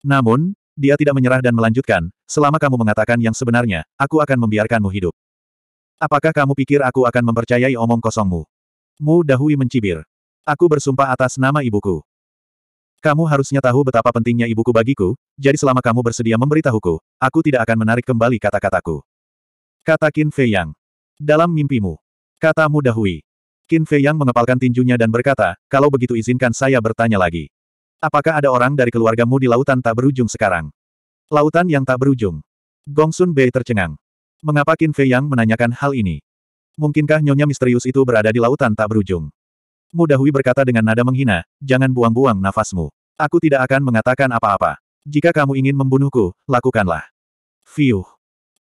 Namun, dia tidak menyerah dan melanjutkan, selama kamu mengatakan yang sebenarnya, aku akan membiarkanmu hidup. Apakah kamu pikir aku akan mempercayai omong kosongmu? Mu Dahui mencibir. Aku bersumpah atas nama ibuku. Kamu harusnya tahu betapa pentingnya ibuku bagiku, jadi selama kamu bersedia memberitahuku, aku tidak akan menarik kembali kata-kataku. Kata Qin Fei Yang. Dalam mimpimu. Kata Mu Dahui. Qin Fei Yang mengepalkan tinjunya dan berkata, kalau begitu izinkan saya bertanya lagi. Apakah ada orang dari keluargamu di lautan tak berujung sekarang? Lautan yang tak berujung. Gongsun Bei tercengang. Mengapa Qin Fei Yang menanyakan hal ini? Mungkinkah nyonya misterius itu berada di lautan tak berujung? Mudahui berkata dengan nada menghina, jangan buang-buang nafasmu. Aku tidak akan mengatakan apa-apa. Jika kamu ingin membunuhku, lakukanlah. Fiuh.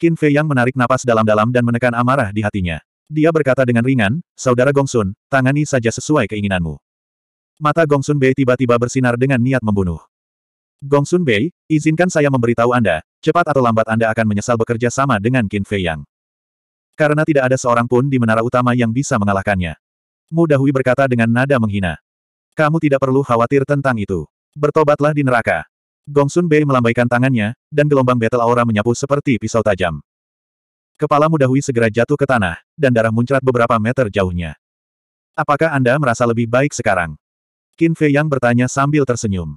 Qin Fei Yang menarik napas dalam-dalam dan menekan amarah di hatinya. Dia berkata dengan ringan, Saudara Gongsun, tangani saja sesuai keinginanmu. Mata Gongsun Bei tiba-tiba bersinar dengan niat membunuh. Gongsun Bei, izinkan saya memberitahu Anda, cepat atau lambat Anda akan menyesal bekerja sama dengan Qin Fei Yang. Karena tidak ada seorang pun di menara utama yang bisa mengalahkannya. Mu berkata dengan nada menghina. Kamu tidak perlu khawatir tentang itu. Bertobatlah di neraka. Gongsun Bei melambaikan tangannya, dan gelombang battle aura menyapu seperti pisau tajam. Kepala Mu segera jatuh ke tanah, dan darah muncrat beberapa meter jauhnya. Apakah Anda merasa lebih baik sekarang? Qin Fei Yang bertanya sambil tersenyum.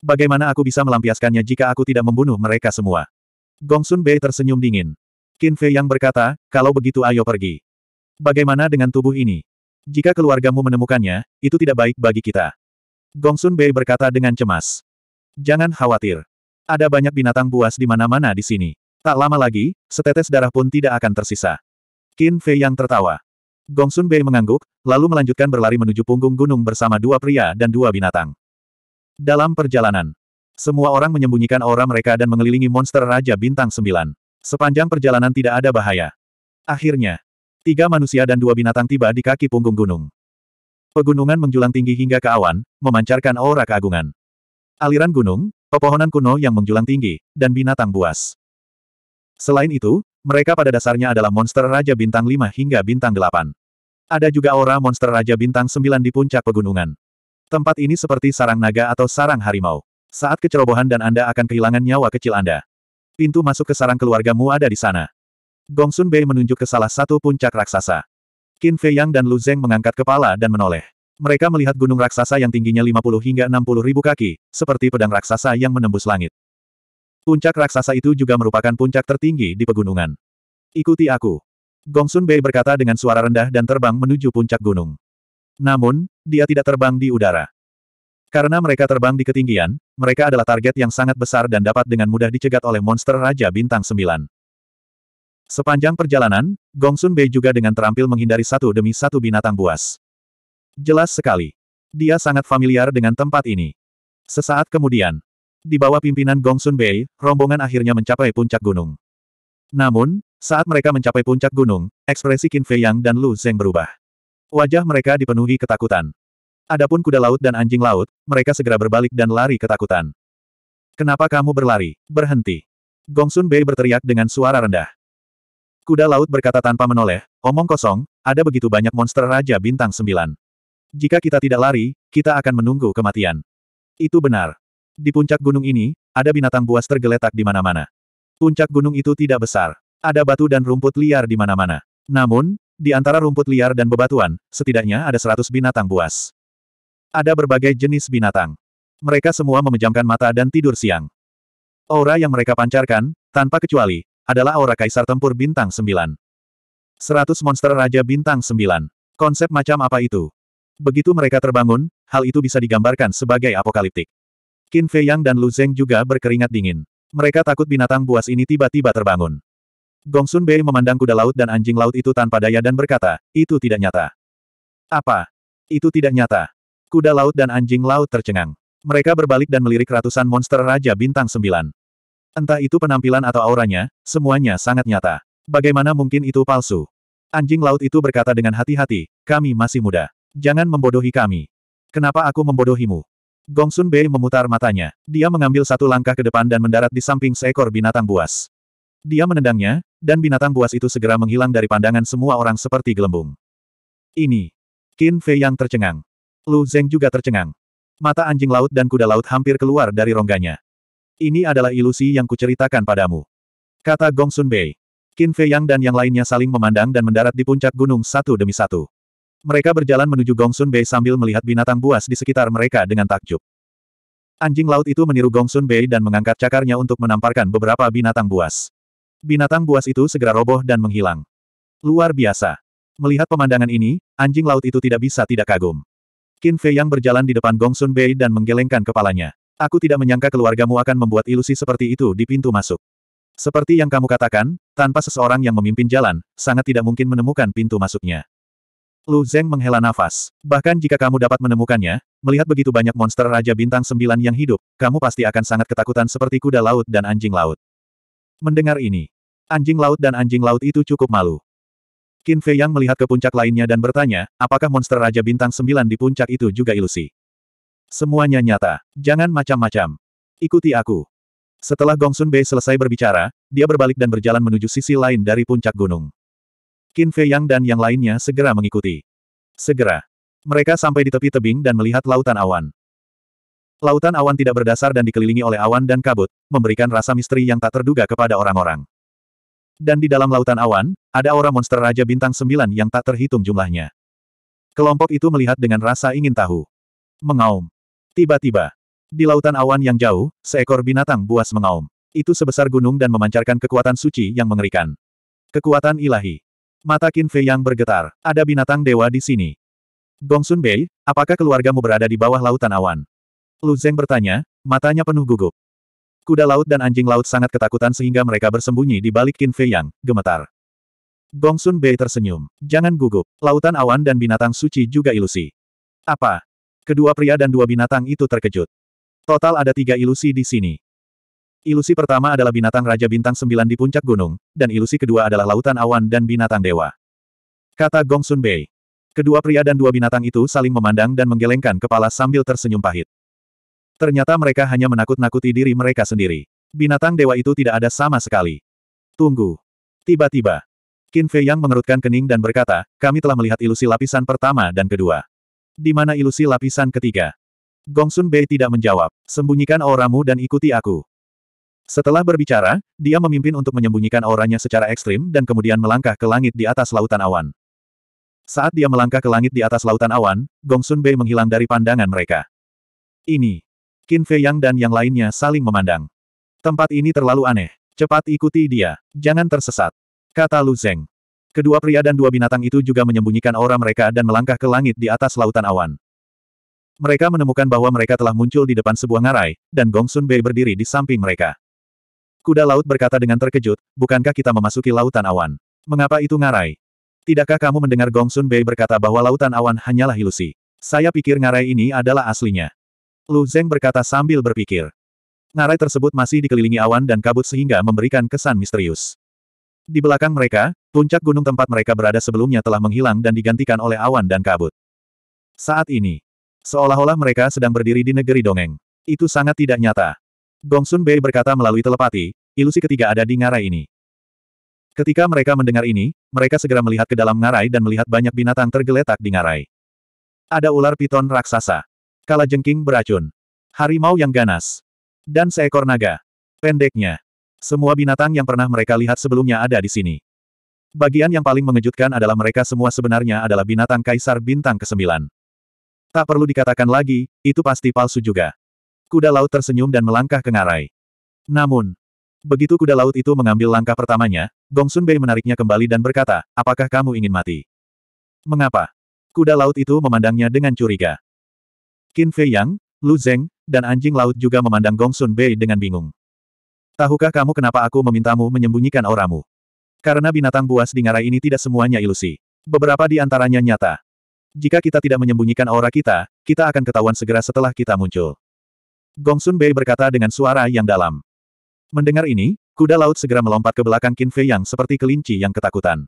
Bagaimana aku bisa melampiaskannya jika aku tidak membunuh mereka semua? Gong Sun Bei tersenyum dingin. Qin Fei Yang berkata, kalau begitu ayo pergi. Bagaimana dengan tubuh ini? Jika keluargamu menemukannya, itu tidak baik bagi kita. Gong Sun Bei berkata dengan cemas. Jangan khawatir. Ada banyak binatang buas di mana-mana di sini. Tak lama lagi, setetes darah pun tidak akan tersisa. Qin Fei Yang tertawa. Gongsun Bei mengangguk, lalu melanjutkan berlari menuju punggung gunung bersama dua pria dan dua binatang. Dalam perjalanan, semua orang menyembunyikan aura mereka dan mengelilingi monster Raja Bintang Sembilan. Sepanjang perjalanan tidak ada bahaya. Akhirnya, tiga manusia dan dua binatang tiba di kaki punggung gunung. Pegunungan menjulang tinggi hingga ke awan, memancarkan aura keagungan. Aliran gunung, pepohonan kuno yang menjulang tinggi, dan binatang buas. Selain itu, mereka pada dasarnya adalah monster Raja Bintang 5 hingga Bintang 8. Ada juga aura monster Raja Bintang 9 di puncak pegunungan. Tempat ini seperti sarang naga atau sarang harimau. Saat kecerobohan dan Anda akan kehilangan nyawa kecil Anda. Pintu masuk ke sarang keluargamu ada di sana. Gongsun Bei menunjuk ke salah satu puncak raksasa. Qin Fei Yang dan Lu Zeng mengangkat kepala dan menoleh. Mereka melihat gunung raksasa yang tingginya 50 hingga 60 ribu kaki, seperti pedang raksasa yang menembus langit. Puncak raksasa itu juga merupakan puncak tertinggi di pegunungan. Ikuti aku. Gongsun Bei berkata dengan suara rendah dan terbang menuju puncak gunung. Namun, dia tidak terbang di udara. Karena mereka terbang di ketinggian, mereka adalah target yang sangat besar dan dapat dengan mudah dicegat oleh monster Raja Bintang sembilan. Sepanjang perjalanan, Gongsun Bei juga dengan terampil menghindari satu demi satu binatang buas. Jelas sekali. Dia sangat familiar dengan tempat ini. Sesaat kemudian, di bawah pimpinan Gong Sun Bei, rombongan akhirnya mencapai puncak gunung. Namun, saat mereka mencapai puncak gunung, ekspresi Qin Fei Yang dan Lu Zeng berubah. Wajah mereka dipenuhi ketakutan. Adapun kuda laut dan anjing laut, mereka segera berbalik dan lari ketakutan. Kenapa kamu berlari? Berhenti. Gong Sun Bei berteriak dengan suara rendah. Kuda laut berkata tanpa menoleh, omong kosong, ada begitu banyak monster Raja Bintang Sembilan. Jika kita tidak lari, kita akan menunggu kematian. Itu benar. Di puncak gunung ini, ada binatang buas tergeletak di mana-mana. Puncak gunung itu tidak besar. Ada batu dan rumput liar di mana-mana. Namun, di antara rumput liar dan bebatuan, setidaknya ada seratus binatang buas. Ada berbagai jenis binatang. Mereka semua memejamkan mata dan tidur siang. Aura yang mereka pancarkan, tanpa kecuali, adalah aura kaisar tempur bintang Sembilan. Seratus monster raja bintang Sembilan. Konsep macam apa itu? Begitu mereka terbangun, hal itu bisa digambarkan sebagai apokaliptik. Qin Fei Yang dan Lu Zeng juga berkeringat dingin. Mereka takut binatang buas ini tiba-tiba terbangun. Gongsun Bei memandang kuda laut dan anjing laut itu tanpa daya dan berkata, itu tidak nyata. Apa? Itu tidak nyata. Kuda laut dan anjing laut tercengang. Mereka berbalik dan melirik ratusan monster Raja Bintang Sembilan. Entah itu penampilan atau auranya, semuanya sangat nyata. Bagaimana mungkin itu palsu? Anjing laut itu berkata dengan hati-hati, kami masih muda. Jangan membodohi kami. Kenapa aku membodohimu? Gongsun Bei memutar matanya. Dia mengambil satu langkah ke depan dan mendarat di samping seekor binatang buas. Dia menendangnya, dan binatang buas itu segera menghilang dari pandangan semua orang seperti gelembung. Ini. Qin Fei yang tercengang. Lu Zeng juga tercengang. Mata anjing laut dan kuda laut hampir keluar dari rongganya. Ini adalah ilusi yang kuceritakan padamu. Kata Gongsun Bei. Qin Fei Yang dan yang lainnya saling memandang dan mendarat di puncak gunung satu demi satu. Mereka berjalan menuju Gongsun Bay sambil melihat binatang buas di sekitar mereka dengan takjub. Anjing laut itu meniru Gongsun Bay dan mengangkat cakarnya untuk menamparkan beberapa binatang buas. Binatang buas itu segera roboh dan menghilang. Luar biasa. Melihat pemandangan ini, anjing laut itu tidak bisa tidak kagum. Qin Fei yang berjalan di depan Gongsun Bay dan menggelengkan kepalanya. Aku tidak menyangka keluargamu akan membuat ilusi seperti itu di pintu masuk. Seperti yang kamu katakan, tanpa seseorang yang memimpin jalan, sangat tidak mungkin menemukan pintu masuknya. Lu Zeng menghela nafas. Bahkan jika kamu dapat menemukannya, melihat begitu banyak monster Raja Bintang Sembilan yang hidup, kamu pasti akan sangat ketakutan seperti kuda laut dan anjing laut. Mendengar ini, anjing laut dan anjing laut itu cukup malu. Qin Fei Yang melihat ke puncak lainnya dan bertanya, apakah monster Raja Bintang Sembilan di puncak itu juga ilusi? Semuanya nyata. Jangan macam-macam. Ikuti aku. Setelah Gongsun Bei selesai berbicara, dia berbalik dan berjalan menuju sisi lain dari puncak gunung. Qin Fei Yang dan yang lainnya segera mengikuti. Segera. Mereka sampai di tepi tebing dan melihat lautan awan. Lautan awan tidak berdasar dan dikelilingi oleh awan dan kabut, memberikan rasa misteri yang tak terduga kepada orang-orang. Dan di dalam lautan awan, ada aura monster Raja Bintang Sembilan yang tak terhitung jumlahnya. Kelompok itu melihat dengan rasa ingin tahu. Mengaum. Tiba-tiba, di lautan awan yang jauh, seekor binatang buas mengaum. Itu sebesar gunung dan memancarkan kekuatan suci yang mengerikan. Kekuatan ilahi. Mata Qin Fei yang bergetar. Ada binatang dewa di sini. Gongsun Bei, apakah keluargamu berada di bawah lautan awan? Lu Zeng bertanya, matanya penuh gugup. Kuda laut dan anjing laut sangat ketakutan sehingga mereka bersembunyi di balik Qin Fei yang gemetar. Gongsun Bei tersenyum. Jangan gugup. Lautan awan dan binatang suci juga ilusi. Apa? Kedua pria dan dua binatang itu terkejut. Total ada tiga ilusi di sini. Ilusi pertama adalah binatang Raja Bintang Sembilan di puncak gunung, dan ilusi kedua adalah lautan awan dan binatang dewa. Kata Gong Sun Bei. Kedua pria dan dua binatang itu saling memandang dan menggelengkan kepala sambil tersenyum pahit. Ternyata mereka hanya menakut-nakuti diri mereka sendiri. Binatang dewa itu tidak ada sama sekali. Tunggu. Tiba-tiba. Qin Fei Yang mengerutkan kening dan berkata, kami telah melihat ilusi lapisan pertama dan kedua. Di mana ilusi lapisan ketiga? Gong Sun Bei tidak menjawab. Sembunyikan auramu dan ikuti aku. Setelah berbicara, dia memimpin untuk menyembunyikan auranya secara ekstrim dan kemudian melangkah ke langit di atas lautan awan. Saat dia melangkah ke langit di atas lautan awan, Gong Sun Bei menghilang dari pandangan mereka. Ini. Qin Fei Yang dan yang lainnya saling memandang. Tempat ini terlalu aneh. Cepat ikuti dia. Jangan tersesat. Kata Lu Zeng. Kedua pria dan dua binatang itu juga menyembunyikan aura mereka dan melangkah ke langit di atas lautan awan. Mereka menemukan bahwa mereka telah muncul di depan sebuah ngarai, dan Gong Sun Bei berdiri di samping mereka. Kuda laut berkata dengan terkejut, bukankah kita memasuki lautan awan? Mengapa itu ngarai? Tidakkah kamu mendengar Gong Sun Bei berkata bahwa lautan awan hanyalah ilusi? Saya pikir ngarai ini adalah aslinya. Lu Zeng berkata sambil berpikir. Ngarai tersebut masih dikelilingi awan dan kabut sehingga memberikan kesan misterius. Di belakang mereka, puncak gunung tempat mereka berada sebelumnya telah menghilang dan digantikan oleh awan dan kabut. Saat ini, seolah-olah mereka sedang berdiri di negeri dongeng. Itu sangat tidak nyata. Gongsun Bei berkata melalui telepati, ilusi ketiga ada di ngarai ini. Ketika mereka mendengar ini, mereka segera melihat ke dalam ngarai dan melihat banyak binatang tergeletak di ngarai. Ada ular piton raksasa, kala jengking beracun, harimau yang ganas, dan seekor naga. Pendeknya, semua binatang yang pernah mereka lihat sebelumnya ada di sini. Bagian yang paling mengejutkan adalah mereka semua sebenarnya adalah binatang kaisar bintang ke-9. Tak perlu dikatakan lagi, itu pasti palsu juga. Kuda laut tersenyum dan melangkah ke ngarai. Namun, begitu kuda laut itu mengambil langkah pertamanya, Gongsun Bei menariknya kembali dan berkata, apakah kamu ingin mati? Mengapa? Kuda laut itu memandangnya dengan curiga. Qin Fei Yang, Lu Zeng, dan anjing laut juga memandang Gongsun Bei dengan bingung. Tahukah kamu kenapa aku memintamu menyembunyikan auramu? Karena binatang buas di ngarai ini tidak semuanya ilusi. Beberapa di antaranya nyata. Jika kita tidak menyembunyikan aura kita, kita akan ketahuan segera setelah kita muncul. Gongsun Bei berkata dengan suara yang dalam. Mendengar ini, kuda laut segera melompat ke belakang Qin Fei yang seperti kelinci yang ketakutan.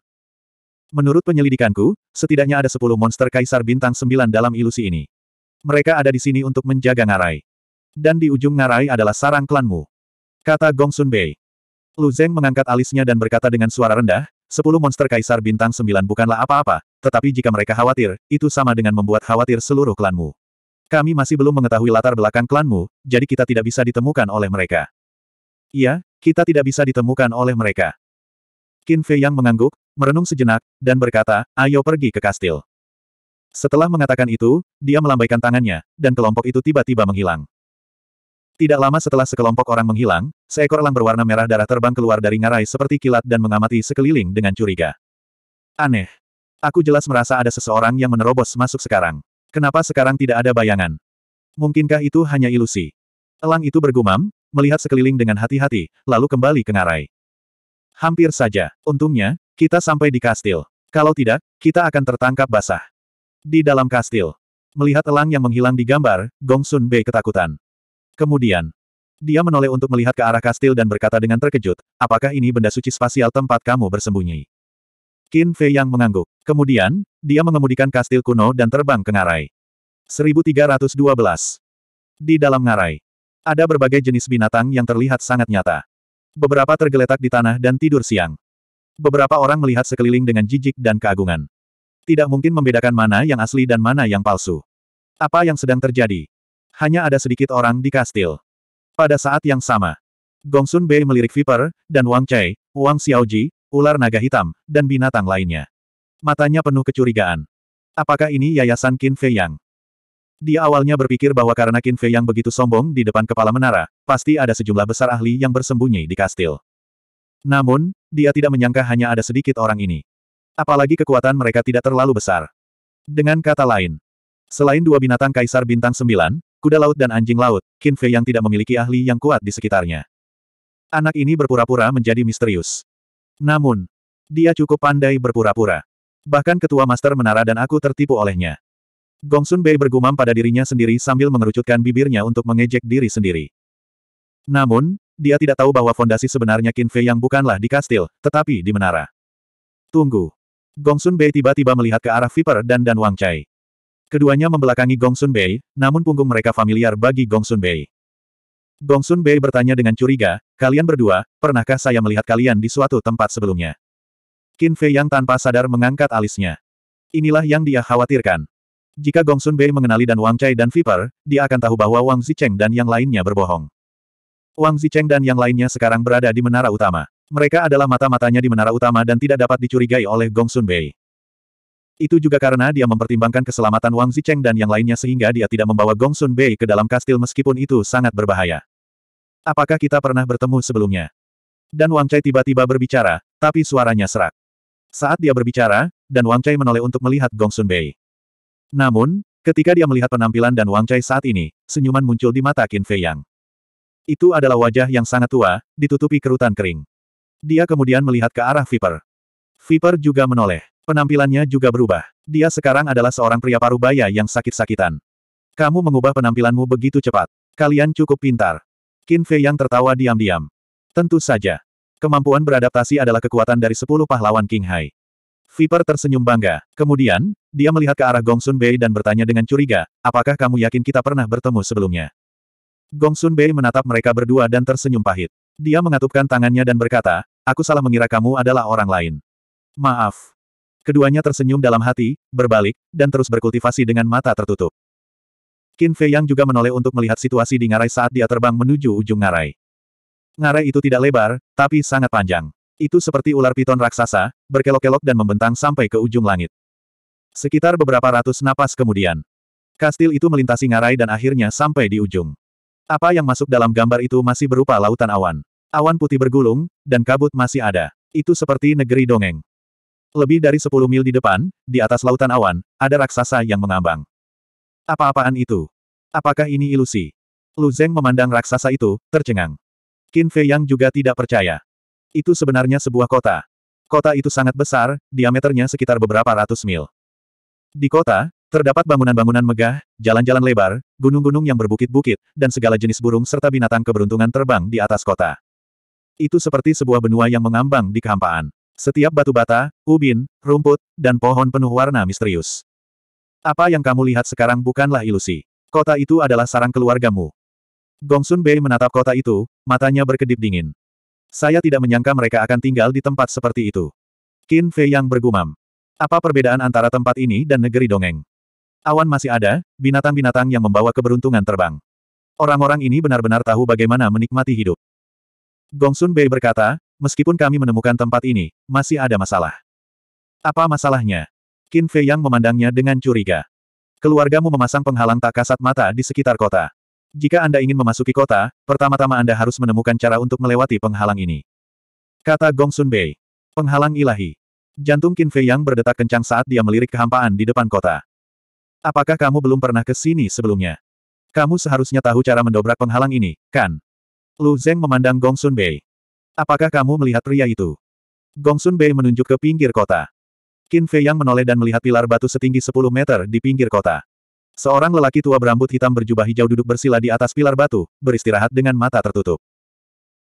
Menurut penyelidikanku, setidaknya ada sepuluh monster kaisar bintang sembilan dalam ilusi ini. Mereka ada di sini untuk menjaga ngarai. Dan di ujung ngarai adalah sarang klanmu. Kata Gong Sun Bei. Lu Zeng mengangkat alisnya dan berkata dengan suara rendah, sepuluh monster kaisar bintang sembilan bukanlah apa-apa, tetapi jika mereka khawatir, itu sama dengan membuat khawatir seluruh klanmu. Kami masih belum mengetahui latar belakang klanmu, jadi kita tidak bisa ditemukan oleh mereka. Iya, kita tidak bisa ditemukan oleh mereka. Qin Fei yang mengangguk, merenung sejenak, dan berkata, ayo pergi ke kastil. Setelah mengatakan itu, dia melambaikan tangannya, dan kelompok itu tiba-tiba menghilang. Tidak lama setelah sekelompok orang menghilang, seekor elang berwarna merah darah terbang keluar dari ngarai seperti kilat dan mengamati sekeliling dengan curiga. Aneh. Aku jelas merasa ada seseorang yang menerobos masuk sekarang. Kenapa sekarang tidak ada bayangan? Mungkinkah itu hanya ilusi? Elang itu bergumam, melihat sekeliling dengan hati-hati, lalu kembali ke ngarai. Hampir saja, untungnya, kita sampai di kastil. Kalau tidak, kita akan tertangkap basah. Di dalam kastil, melihat elang yang menghilang di gambar, Gong Sun Bei ketakutan. Kemudian, dia menoleh untuk melihat ke arah kastil dan berkata dengan terkejut, apakah ini benda suci spasial tempat kamu bersembunyi? Qin Fei yang mengangguk. Kemudian, dia mengemudikan kastil kuno dan terbang ke ngarai. 1312. Di dalam ngarai, ada berbagai jenis binatang yang terlihat sangat nyata. Beberapa tergeletak di tanah dan tidur siang. Beberapa orang melihat sekeliling dengan jijik dan keagungan. Tidak mungkin membedakan mana yang asli dan mana yang palsu. Apa yang sedang terjadi? Hanya ada sedikit orang di kastil. Pada saat yang sama, Gongsun Bei melirik Viper, dan Wang Chai, Wang Xiaoji, ular naga hitam, dan binatang lainnya. Matanya penuh kecurigaan. Apakah ini yayasan Qin Fei Yang? Dia awalnya berpikir bahwa karena Qin Fei Yang begitu sombong di depan kepala menara, pasti ada sejumlah besar ahli yang bersembunyi di kastil. Namun, dia tidak menyangka hanya ada sedikit orang ini. Apalagi kekuatan mereka tidak terlalu besar. Dengan kata lain, selain dua binatang kaisar bintang sembilan, kuda laut dan anjing laut, Qin Fei Yang tidak memiliki ahli yang kuat di sekitarnya. Anak ini berpura-pura menjadi misterius. Namun, dia cukup pandai berpura-pura. Bahkan ketua master menara dan aku tertipu olehnya. Gongsun Bei bergumam pada dirinya sendiri sambil mengerucutkan bibirnya untuk mengejek diri sendiri. Namun, dia tidak tahu bahwa fondasi sebenarnya Qin yang bukanlah di kastil, tetapi di menara. Tunggu. Gongsun Bei tiba-tiba melihat ke arah Viper dan Dan Wang Chai. Keduanya membelakangi Gongsun Bei, namun punggung mereka familiar bagi Gongsun Bei. Gongsun Bei bertanya dengan curiga, kalian berdua, pernahkah saya melihat kalian di suatu tempat sebelumnya? Qin Fei yang tanpa sadar mengangkat alisnya. Inilah yang dia khawatirkan. Jika Gongsun Bei mengenali dan Wang Chai dan Viper, dia akan tahu bahwa Wang Zicheng dan yang lainnya berbohong. Wang Zicheng dan yang lainnya sekarang berada di menara utama. Mereka adalah mata-matanya di menara utama dan tidak dapat dicurigai oleh Gongsun Bei. Itu juga karena dia mempertimbangkan keselamatan Wang Zicheng dan yang lainnya sehingga dia tidak membawa Gongsun Bei ke dalam kastil meskipun itu sangat berbahaya. Apakah kita pernah bertemu sebelumnya? Dan Wang Chai tiba-tiba berbicara, tapi suaranya serak. Saat dia berbicara, Dan Wang Chai menoleh untuk melihat Gong Sun Bei. Namun, ketika dia melihat penampilan Dan Wang Chai saat ini, senyuman muncul di mata Qin Fei Yang. Itu adalah wajah yang sangat tua, ditutupi kerutan kering. Dia kemudian melihat ke arah Viper. Viper juga menoleh. Penampilannya juga berubah. Dia sekarang adalah seorang pria parubaya yang sakit-sakitan. Kamu mengubah penampilanmu begitu cepat. Kalian cukup pintar. Qin Fei yang tertawa diam-diam. Tentu saja. Kemampuan beradaptasi adalah kekuatan dari sepuluh pahlawan King Hai. Viper tersenyum bangga. Kemudian, dia melihat ke arah Gongsun Bei dan bertanya dengan curiga, apakah kamu yakin kita pernah bertemu sebelumnya? Gongsun Bei menatap mereka berdua dan tersenyum pahit. Dia mengatupkan tangannya dan berkata, aku salah mengira kamu adalah orang lain. Maaf. Keduanya tersenyum dalam hati, berbalik, dan terus berkultivasi dengan mata tertutup. Qin Fei Yang juga menoleh untuk melihat situasi di ngarai saat dia terbang menuju ujung ngarai. Ngarai itu tidak lebar, tapi sangat panjang. Itu seperti ular piton raksasa, berkelok-kelok dan membentang sampai ke ujung langit. Sekitar beberapa ratus napas kemudian, kastil itu melintasi ngarai dan akhirnya sampai di ujung. Apa yang masuk dalam gambar itu masih berupa lautan awan. Awan putih bergulung, dan kabut masih ada. Itu seperti negeri dongeng. Lebih dari 10 mil di depan, di atas lautan awan, ada raksasa yang mengambang. Apa-apaan itu? Apakah ini ilusi? Lu Zeng memandang raksasa itu, tercengang. Qin Fei Yang juga tidak percaya. Itu sebenarnya sebuah kota. Kota itu sangat besar, diameternya sekitar beberapa ratus mil. Di kota, terdapat bangunan-bangunan megah, jalan-jalan lebar, gunung-gunung yang berbukit-bukit, dan segala jenis burung serta binatang keberuntungan terbang di atas kota. Itu seperti sebuah benua yang mengambang di kehampaan. Setiap batu bata, ubin, rumput, dan pohon penuh warna misterius. Apa yang kamu lihat sekarang bukanlah ilusi. Kota itu adalah sarang keluargamu. Gongsun Bei menatap kota itu, matanya berkedip dingin. Saya tidak menyangka mereka akan tinggal di tempat seperti itu. Qin Fei yang bergumam. Apa perbedaan antara tempat ini dan negeri dongeng? Awan masih ada, binatang-binatang yang membawa keberuntungan terbang. Orang-orang ini benar-benar tahu bagaimana menikmati hidup. Gongsun Bei berkata, meskipun kami menemukan tempat ini, masih ada masalah. Apa masalahnya? Qin Fei Yang memandangnya dengan curiga. Keluargamu memasang penghalang tak kasat mata di sekitar kota. Jika Anda ingin memasuki kota, pertama-tama Anda harus menemukan cara untuk melewati penghalang ini. Kata Gong Sun Bei. Penghalang ilahi. Jantung Qin Fei Yang berdetak kencang saat dia melirik kehampaan di depan kota. Apakah kamu belum pernah ke sini sebelumnya? Kamu seharusnya tahu cara mendobrak penghalang ini, kan? Lu Zeng memandang Gong Sun Bei. Apakah kamu melihat pria itu? Gong Sun Bei menunjuk ke pinggir kota. Qin Fei yang menoleh dan melihat pilar batu setinggi 10 meter di pinggir kota. Seorang lelaki tua berambut hitam berjubah hijau duduk bersila di atas pilar batu, beristirahat dengan mata tertutup.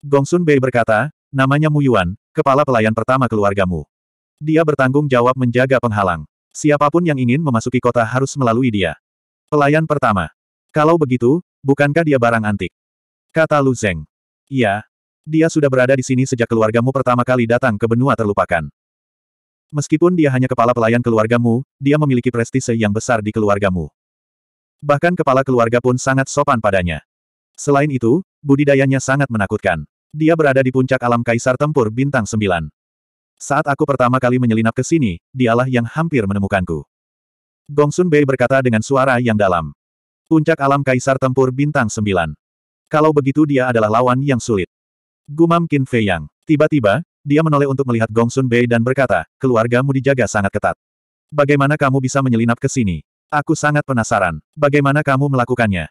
Gongsun Bei berkata, namanya Mu Yuan, kepala pelayan pertama keluargamu. Dia bertanggung jawab menjaga penghalang. Siapapun yang ingin memasuki kota harus melalui dia. Pelayan pertama. Kalau begitu, bukankah dia barang antik? Kata Lu Zeng. Iya. Dia sudah berada di sini sejak keluargamu pertama kali datang ke benua terlupakan. Meskipun dia hanya kepala pelayan keluargamu, dia memiliki prestise yang besar di keluargamu. Bahkan kepala keluarga pun sangat sopan padanya. Selain itu, budidayanya sangat menakutkan. Dia berada di puncak alam kaisar tempur bintang 9. Saat aku pertama kali menyelinap ke sini, dialah yang hampir menemukanku. Gongsun Bei berkata dengan suara yang dalam. Puncak alam kaisar tempur bintang 9. Kalau begitu dia adalah lawan yang sulit. Gumam Qin Fei Yang. Tiba-tiba, dia menoleh untuk melihat Gong Sun Bei dan berkata, keluargamu dijaga sangat ketat. Bagaimana kamu bisa menyelinap ke sini? Aku sangat penasaran. Bagaimana kamu melakukannya?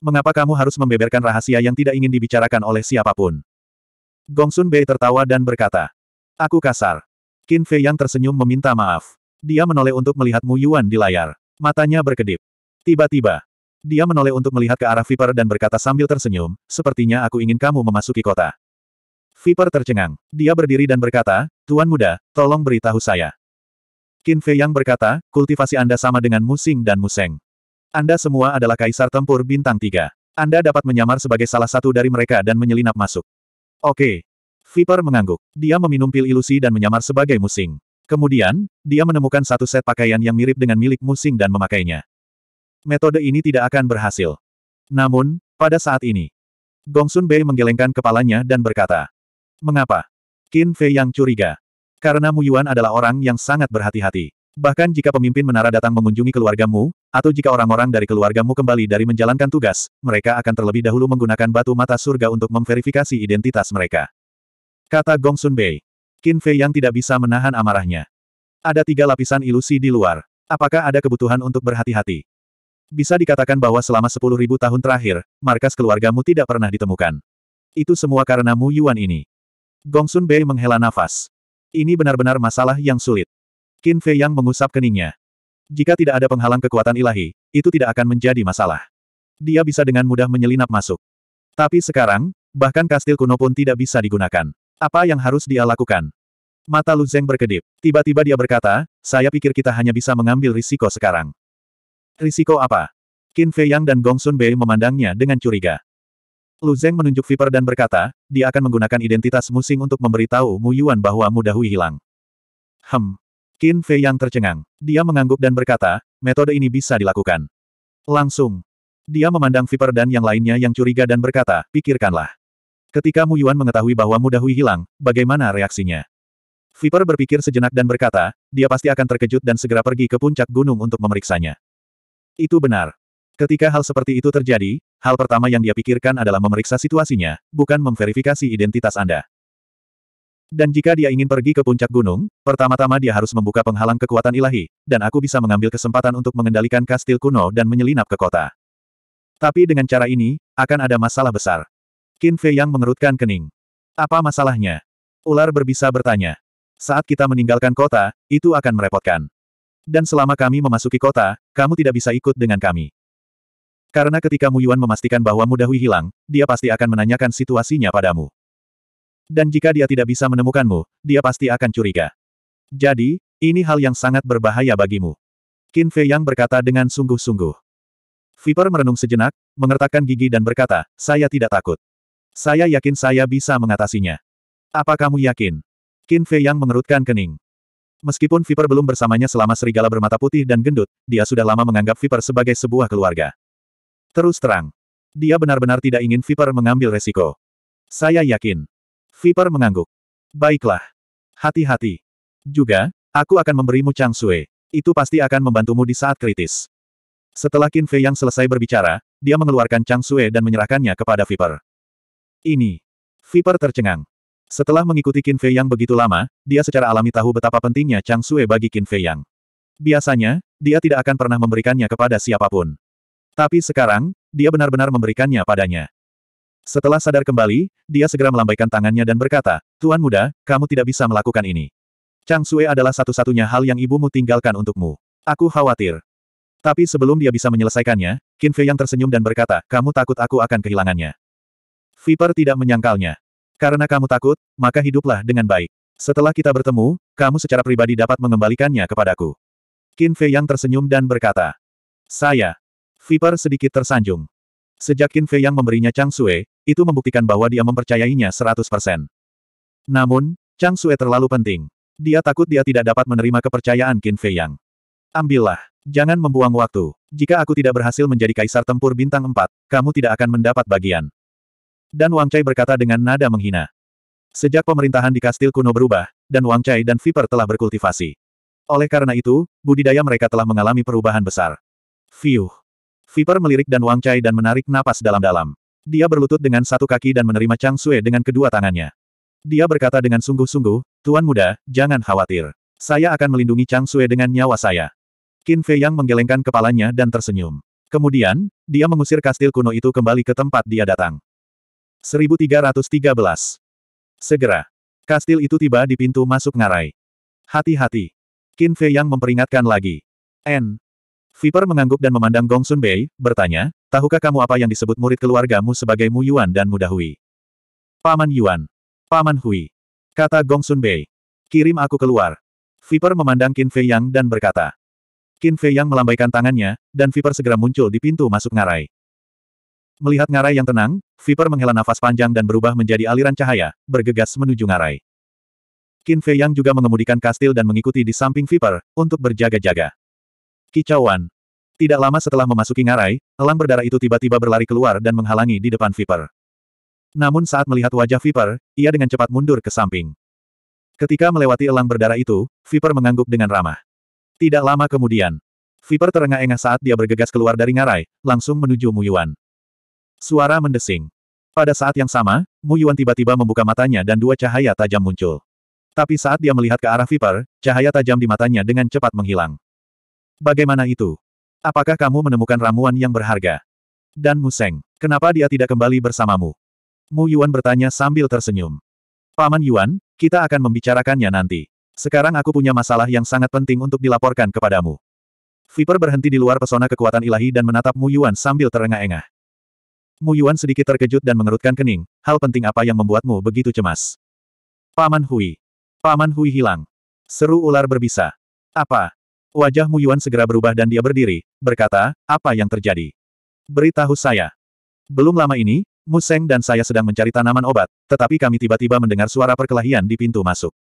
Mengapa kamu harus membeberkan rahasia yang tidak ingin dibicarakan oleh siapapun? Gong Sun Bei tertawa dan berkata, Aku kasar. Qin Fei yang tersenyum meminta maaf. Dia menoleh untuk melihat Mu Yuan di layar. Matanya berkedip. Tiba-tiba, dia menoleh untuk melihat ke arah Viper dan berkata sambil tersenyum, sepertinya aku ingin kamu memasuki kota. Viper tercengang. Dia berdiri dan berkata, Tuan muda, tolong beritahu saya. Qin Fei Yang berkata, kultivasi Anda sama dengan Musing dan Museng. Anda semua adalah kaisar tempur bintang tiga. Anda dapat menyamar sebagai salah satu dari mereka dan menyelinap masuk. Oke. Viper mengangguk. Dia meminum pil ilusi dan menyamar sebagai Musing. Kemudian, dia menemukan satu set pakaian yang mirip dengan milik Musing dan memakainya. Metode ini tidak akan berhasil. Namun, pada saat ini, Gongsun Bei menggelengkan kepalanya dan berkata, Mengapa? Qin Fei yang curiga. Karena Mu Yuan adalah orang yang sangat berhati-hati. Bahkan jika pemimpin menara datang mengunjungi keluargamu, atau jika orang-orang dari keluargamu kembali dari menjalankan tugas, mereka akan terlebih dahulu menggunakan batu mata surga untuk memverifikasi identitas mereka. Kata Gong Sun Bei. Qin Fei yang tidak bisa menahan amarahnya. Ada tiga lapisan ilusi di luar. Apakah ada kebutuhan untuk berhati-hati? Bisa dikatakan bahwa selama 10.000 tahun terakhir, markas keluargamu tidak pernah ditemukan. Itu semua karena Mu Yuan ini. Gongsun Bei menghela nafas. Ini benar-benar masalah yang sulit. Qin Fei Yang mengusap keningnya. Jika tidak ada penghalang kekuatan ilahi, itu tidak akan menjadi masalah. Dia bisa dengan mudah menyelinap masuk. Tapi sekarang, bahkan kastil kuno pun tidak bisa digunakan. Apa yang harus dia lakukan? Mata Lu Zheng berkedip. Tiba-tiba dia berkata, saya pikir kita hanya bisa mengambil risiko sekarang. Risiko apa? Qin Fei Yang dan Gong Sun Bei memandangnya dengan curiga. Lu Zeng menunjuk Viper dan berkata, dia akan menggunakan identitas Musing untuk memberitahu Mu Yuan bahwa Mu Dahui hilang. Hem. Qin Fei yang tercengang. Dia mengangguk dan berkata, metode ini bisa dilakukan. Langsung. Dia memandang Viper dan yang lainnya yang curiga dan berkata, pikirkanlah. Ketika Mu Yuan mengetahui bahwa Mu Dahui hilang, bagaimana reaksinya? Viper berpikir sejenak dan berkata, dia pasti akan terkejut dan segera pergi ke puncak gunung untuk memeriksanya. Itu benar. Ketika hal seperti itu terjadi, hal pertama yang dia pikirkan adalah memeriksa situasinya, bukan memverifikasi identitas Anda. Dan jika dia ingin pergi ke puncak gunung, pertama-tama dia harus membuka penghalang kekuatan ilahi, dan aku bisa mengambil kesempatan untuk mengendalikan kastil kuno dan menyelinap ke kota. Tapi dengan cara ini, akan ada masalah besar. Qin Fei yang mengerutkan kening. Apa masalahnya? Ular berbisa bertanya. Saat kita meninggalkan kota, itu akan merepotkan. Dan selama kami memasuki kota, kamu tidak bisa ikut dengan kami. Karena ketika Mu Yuan memastikan bahwa Mu Dahui hilang, dia pasti akan menanyakan situasinya padamu. Dan jika dia tidak bisa menemukanmu, dia pasti akan curiga. Jadi, ini hal yang sangat berbahaya bagimu. Qin Fei Yang berkata dengan sungguh-sungguh. Viper merenung sejenak, mengertakkan gigi dan berkata, saya tidak takut. Saya yakin saya bisa mengatasinya. Apa kamu yakin? Qin Fei Yang mengerutkan kening. Meskipun Viper belum bersamanya selama serigala bermata putih dan gendut, dia sudah lama menganggap Viper sebagai sebuah keluarga. Terus terang. Dia benar-benar tidak ingin Viper mengambil resiko. Saya yakin. Viper mengangguk. Baiklah. Hati-hati. Juga, aku akan memberimu Chang Sui. Itu pasti akan membantumu di saat kritis. Setelah Qin Fei yang selesai berbicara, dia mengeluarkan Chang Sui dan menyerahkannya kepada Viper. Ini. Viper tercengang. Setelah mengikuti Qin Fei yang begitu lama, dia secara alami tahu betapa pentingnya Chang Sui bagi Qin Fei yang. Biasanya, dia tidak akan pernah memberikannya kepada siapapun. Tapi sekarang, dia benar-benar memberikannya padanya. Setelah sadar kembali, dia segera melambaikan tangannya dan berkata, Tuan muda, kamu tidak bisa melakukan ini. Chang Sue adalah satu-satunya hal yang ibumu tinggalkan untukmu. Aku khawatir. Tapi sebelum dia bisa menyelesaikannya, Qin Fei yang tersenyum dan berkata, kamu takut aku akan kehilangannya. Viper tidak menyangkalnya. Karena kamu takut, maka hiduplah dengan baik. Setelah kita bertemu, kamu secara pribadi dapat mengembalikannya kepadaku. Qin Fei yang tersenyum dan berkata, saya, Viper sedikit tersanjung. Sejak Qin Fei yang memberinya Chang Sue, itu membuktikan bahwa dia mempercayainya 100%. Namun, Chang Sue terlalu penting. Dia takut dia tidak dapat menerima kepercayaan Qin Fei yang. Ambillah. Jangan membuang waktu. Jika aku tidak berhasil menjadi kaisar tempur bintang 4, kamu tidak akan mendapat bagian. Dan Wang Chai berkata dengan nada menghina. Sejak pemerintahan di kastil kuno berubah, dan Wang Chai dan Viper telah berkultivasi. Oleh karena itu, budidaya mereka telah mengalami perubahan besar. Fiuh! Viper melirik dan Wang Chai dan menarik napas dalam-dalam. Dia berlutut dengan satu kaki dan menerima Chang Sue dengan kedua tangannya. Dia berkata dengan sungguh-sungguh, Tuan muda, jangan khawatir. Saya akan melindungi Chang Sue dengan nyawa saya. Qin Fei Yang menggelengkan kepalanya dan tersenyum. Kemudian, dia mengusir kastil kuno itu kembali ke tempat dia datang. 1313. Segera. Kastil itu tiba di pintu masuk ngarai. Hati-hati. Qin Fei Yang memperingatkan lagi. N. Viper mengangguk dan memandang Gong Sun Bei, bertanya, tahukah kamu apa yang disebut murid keluargamu sebagai Mu Yuan dan Mudahui? Dahui? Paman Yuan. Paman Hui. Kata Gong Sun Bei. Kirim aku keluar. Viper memandang Qin Fei Yang dan berkata. Qin Fei Yang melambaikan tangannya, dan Viper segera muncul di pintu masuk ngarai. Melihat ngarai yang tenang, Viper menghela nafas panjang dan berubah menjadi aliran cahaya, bergegas menuju ngarai. Qin Fei Yang juga mengemudikan kastil dan mengikuti di samping Viper, untuk berjaga-jaga. Kicauan. Tidak lama setelah memasuki ngarai, elang berdarah itu tiba-tiba berlari keluar dan menghalangi di depan Viper. Namun saat melihat wajah Viper, ia dengan cepat mundur ke samping. Ketika melewati elang berdarah itu, Viper mengangguk dengan ramah. Tidak lama kemudian, Viper terengah-engah saat dia bergegas keluar dari ngarai, langsung menuju Muyuan. Suara mendesing. Pada saat yang sama, Muyuan tiba-tiba membuka matanya dan dua cahaya tajam muncul. Tapi saat dia melihat ke arah Viper, cahaya tajam di matanya dengan cepat menghilang. Bagaimana itu? Apakah kamu menemukan ramuan yang berharga? Dan Museng, kenapa dia tidak kembali bersamamu? Mu Yuan bertanya sambil tersenyum. Paman Yuan, kita akan membicarakannya nanti. Sekarang aku punya masalah yang sangat penting untuk dilaporkan kepadamu. Viper berhenti di luar pesona kekuatan ilahi dan menatap Mu Yuan sambil terengah-engah. Mu Yuan sedikit terkejut dan mengerutkan kening, hal penting apa yang membuatmu begitu cemas? Paman Hui. Paman Hui hilang. Seru ular berbisa. Apa? Wajah Muyuan segera berubah dan dia berdiri, berkata, apa yang terjadi? Beritahu saya. Belum lama ini, Museng dan saya sedang mencari tanaman obat, tetapi kami tiba-tiba mendengar suara perkelahian di pintu masuk.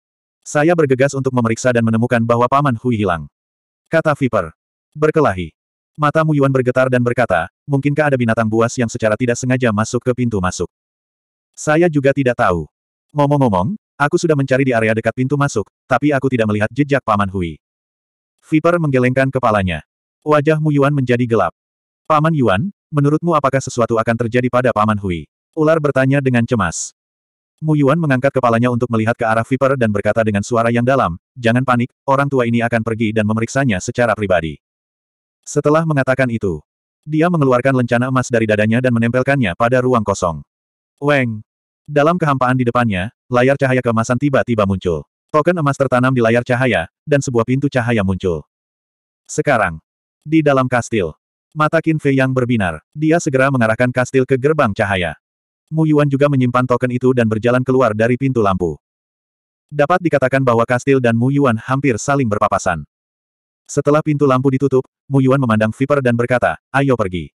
Saya bergegas untuk memeriksa dan menemukan bahwa Paman Hui hilang. Kata Viper. Berkelahi. Mata Mu Muyuan bergetar dan berkata, mungkinkah ada binatang buas yang secara tidak sengaja masuk ke pintu masuk? Saya juga tidak tahu. Ngomong-ngomong, aku sudah mencari di area dekat pintu masuk, tapi aku tidak melihat jejak Paman Hui. Viper menggelengkan kepalanya. Wajah Mu Yuan menjadi gelap. Paman Yuan, menurutmu apakah sesuatu akan terjadi pada Paman Hui? Ular bertanya dengan cemas. Mu Yuan mengangkat kepalanya untuk melihat ke arah Viper dan berkata dengan suara yang dalam, jangan panik, orang tua ini akan pergi dan memeriksanya secara pribadi. Setelah mengatakan itu, dia mengeluarkan lencana emas dari dadanya dan menempelkannya pada ruang kosong. Weng! Dalam kehampaan di depannya, layar cahaya keemasan tiba-tiba muncul. Token emas tertanam di layar cahaya, dan sebuah pintu cahaya muncul. Sekarang, di dalam kastil, mata Qin Fei yang berbinar, dia segera mengarahkan kastil ke gerbang cahaya. Mu Yuan juga menyimpan token itu dan berjalan keluar dari pintu lampu. Dapat dikatakan bahwa kastil dan Mu Yuan hampir saling berpapasan. Setelah pintu lampu ditutup, Mu Yuan memandang Viper dan berkata, ayo pergi.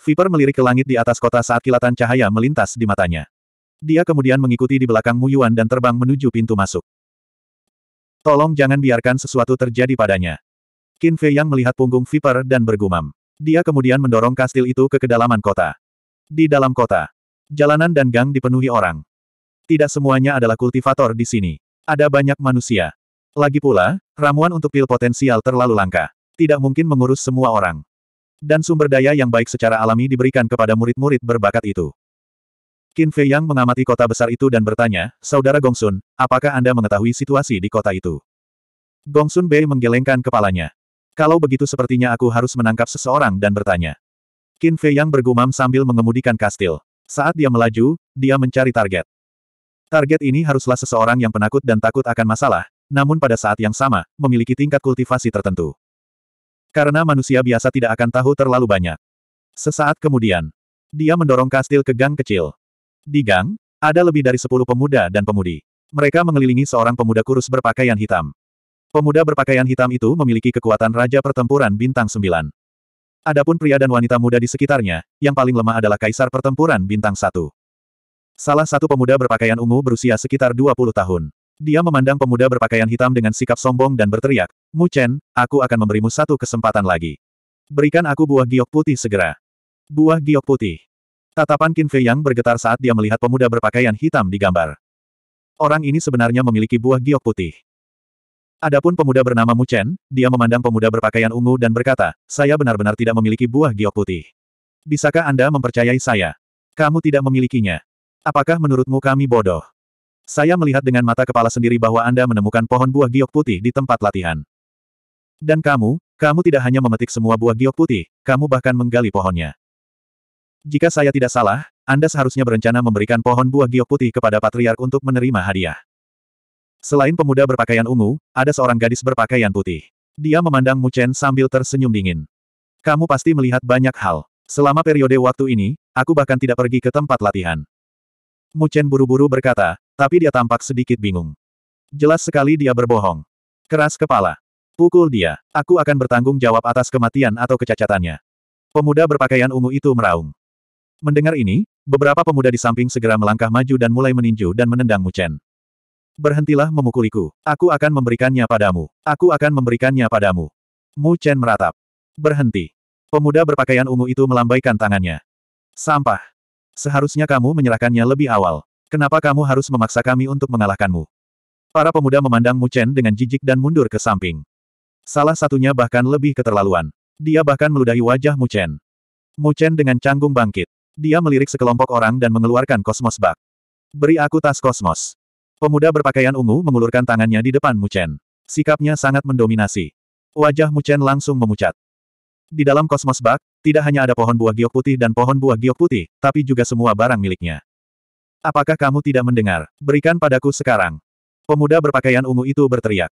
Viper melirik ke langit di atas kota saat kilatan cahaya melintas di matanya. Dia kemudian mengikuti di belakang Mu Yuan dan terbang menuju pintu masuk. Tolong jangan biarkan sesuatu terjadi padanya. Qin Fei Yang melihat punggung Viper dan bergumam. Dia kemudian mendorong kastil itu ke kedalaman kota. Di dalam kota, jalanan dan gang dipenuhi orang. Tidak semuanya adalah kultivator di sini. Ada banyak manusia. Lagi pula, ramuan untuk pil potensial terlalu langka. Tidak mungkin mengurus semua orang. Dan sumber daya yang baik secara alami diberikan kepada murid-murid berbakat itu. Qin Fei Yang mengamati kota besar itu dan bertanya, Saudara Gongsun, apakah Anda mengetahui situasi di kota itu? Gongsun Bei menggelengkan kepalanya. Kalau begitu sepertinya aku harus menangkap seseorang dan bertanya. Qin Fei Yang bergumam sambil mengemudikan kastil. Saat dia melaju, dia mencari target. Target ini haruslah seseorang yang penakut dan takut akan masalah, namun pada saat yang sama, memiliki tingkat kultivasi tertentu. Karena manusia biasa tidak akan tahu terlalu banyak. Sesaat kemudian, dia mendorong kastil ke gang kecil. Di gang, ada lebih dari sepuluh pemuda dan pemudi. Mereka mengelilingi seorang pemuda kurus berpakaian hitam. Pemuda berpakaian hitam itu memiliki kekuatan Raja Pertempuran Bintang Sembilan. Adapun pria dan wanita muda di sekitarnya, yang paling lemah adalah Kaisar Pertempuran Bintang Satu. Salah satu pemuda berpakaian ungu berusia sekitar 20 tahun. Dia memandang pemuda berpakaian hitam dengan sikap sombong dan berteriak, Mu Chen, aku akan memberimu satu kesempatan lagi. Berikan aku buah giok putih segera. Buah giok putih. Tatapan Qin Fei yang bergetar saat dia melihat pemuda berpakaian hitam di gambar. Orang ini sebenarnya memiliki buah giok putih. Adapun pemuda bernama Mu Chen, dia memandang pemuda berpakaian ungu dan berkata, saya benar-benar tidak memiliki buah giok putih. Bisakah Anda mempercayai saya? Kamu tidak memilikinya. Apakah menurutmu kami bodoh? Saya melihat dengan mata kepala sendiri bahwa Anda menemukan pohon buah giok putih di tempat latihan. Dan kamu, kamu tidak hanya memetik semua buah giok putih, kamu bahkan menggali pohonnya. Jika saya tidak salah, Anda seharusnya berencana memberikan pohon buah giok putih kepada patriark untuk menerima hadiah. Selain pemuda berpakaian ungu, ada seorang gadis berpakaian putih. Dia memandang Mu Chen sambil tersenyum dingin. Kamu pasti melihat banyak hal. Selama periode waktu ini, aku bahkan tidak pergi ke tempat latihan. Mu Chen buru-buru berkata, tapi dia tampak sedikit bingung. Jelas sekali dia berbohong. Keras kepala. Pukul dia. Aku akan bertanggung jawab atas kematian atau kecacatannya. Pemuda berpakaian ungu itu meraung. Mendengar ini, beberapa pemuda di samping segera melangkah maju dan mulai meninju dan menendang Mu Chen. Berhentilah memukuliku. Aku akan memberikannya padamu. Aku akan memberikannya padamu. Mu Chen meratap. Berhenti. Pemuda berpakaian ungu itu melambaikan tangannya. Sampah. Seharusnya kamu menyerahkannya lebih awal. Kenapa kamu harus memaksa kami untuk mengalahkanmu? Para pemuda memandang Mu Chen dengan jijik dan mundur ke samping. Salah satunya bahkan lebih keterlaluan. Dia bahkan meludahi wajah Mu Chen. Mu Chen dengan canggung bangkit. Dia melirik sekelompok orang dan mengeluarkan kosmos bak. Beri aku tas kosmos. Pemuda berpakaian ungu mengulurkan tangannya di depan Muchen. Sikapnya sangat mendominasi. Wajah Muchen langsung memucat. Di dalam kosmos bak, tidak hanya ada pohon buah giok putih dan pohon buah giok putih, tapi juga semua barang miliknya. Apakah kamu tidak mendengar? Berikan padaku sekarang. Pemuda berpakaian ungu itu berteriak.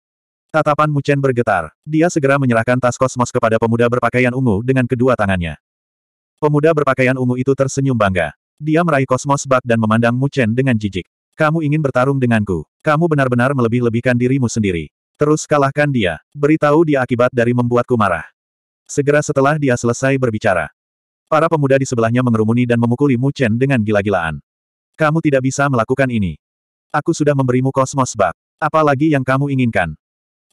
Tatapan Muchen bergetar. Dia segera menyerahkan tas kosmos kepada pemuda berpakaian ungu dengan kedua tangannya. Pemuda berpakaian ungu itu tersenyum bangga. Dia meraih kosmos bak dan memandang Mu Chen dengan jijik. Kamu ingin bertarung denganku. Kamu benar-benar melebih-lebihkan dirimu sendiri. Terus kalahkan dia. Beritahu dia akibat dari membuatku marah. Segera setelah dia selesai berbicara. Para pemuda di sebelahnya mengerumuni dan memukuli Mu Chen dengan gila-gilaan. Kamu tidak bisa melakukan ini. Aku sudah memberimu kosmos bak. Apalagi yang kamu inginkan.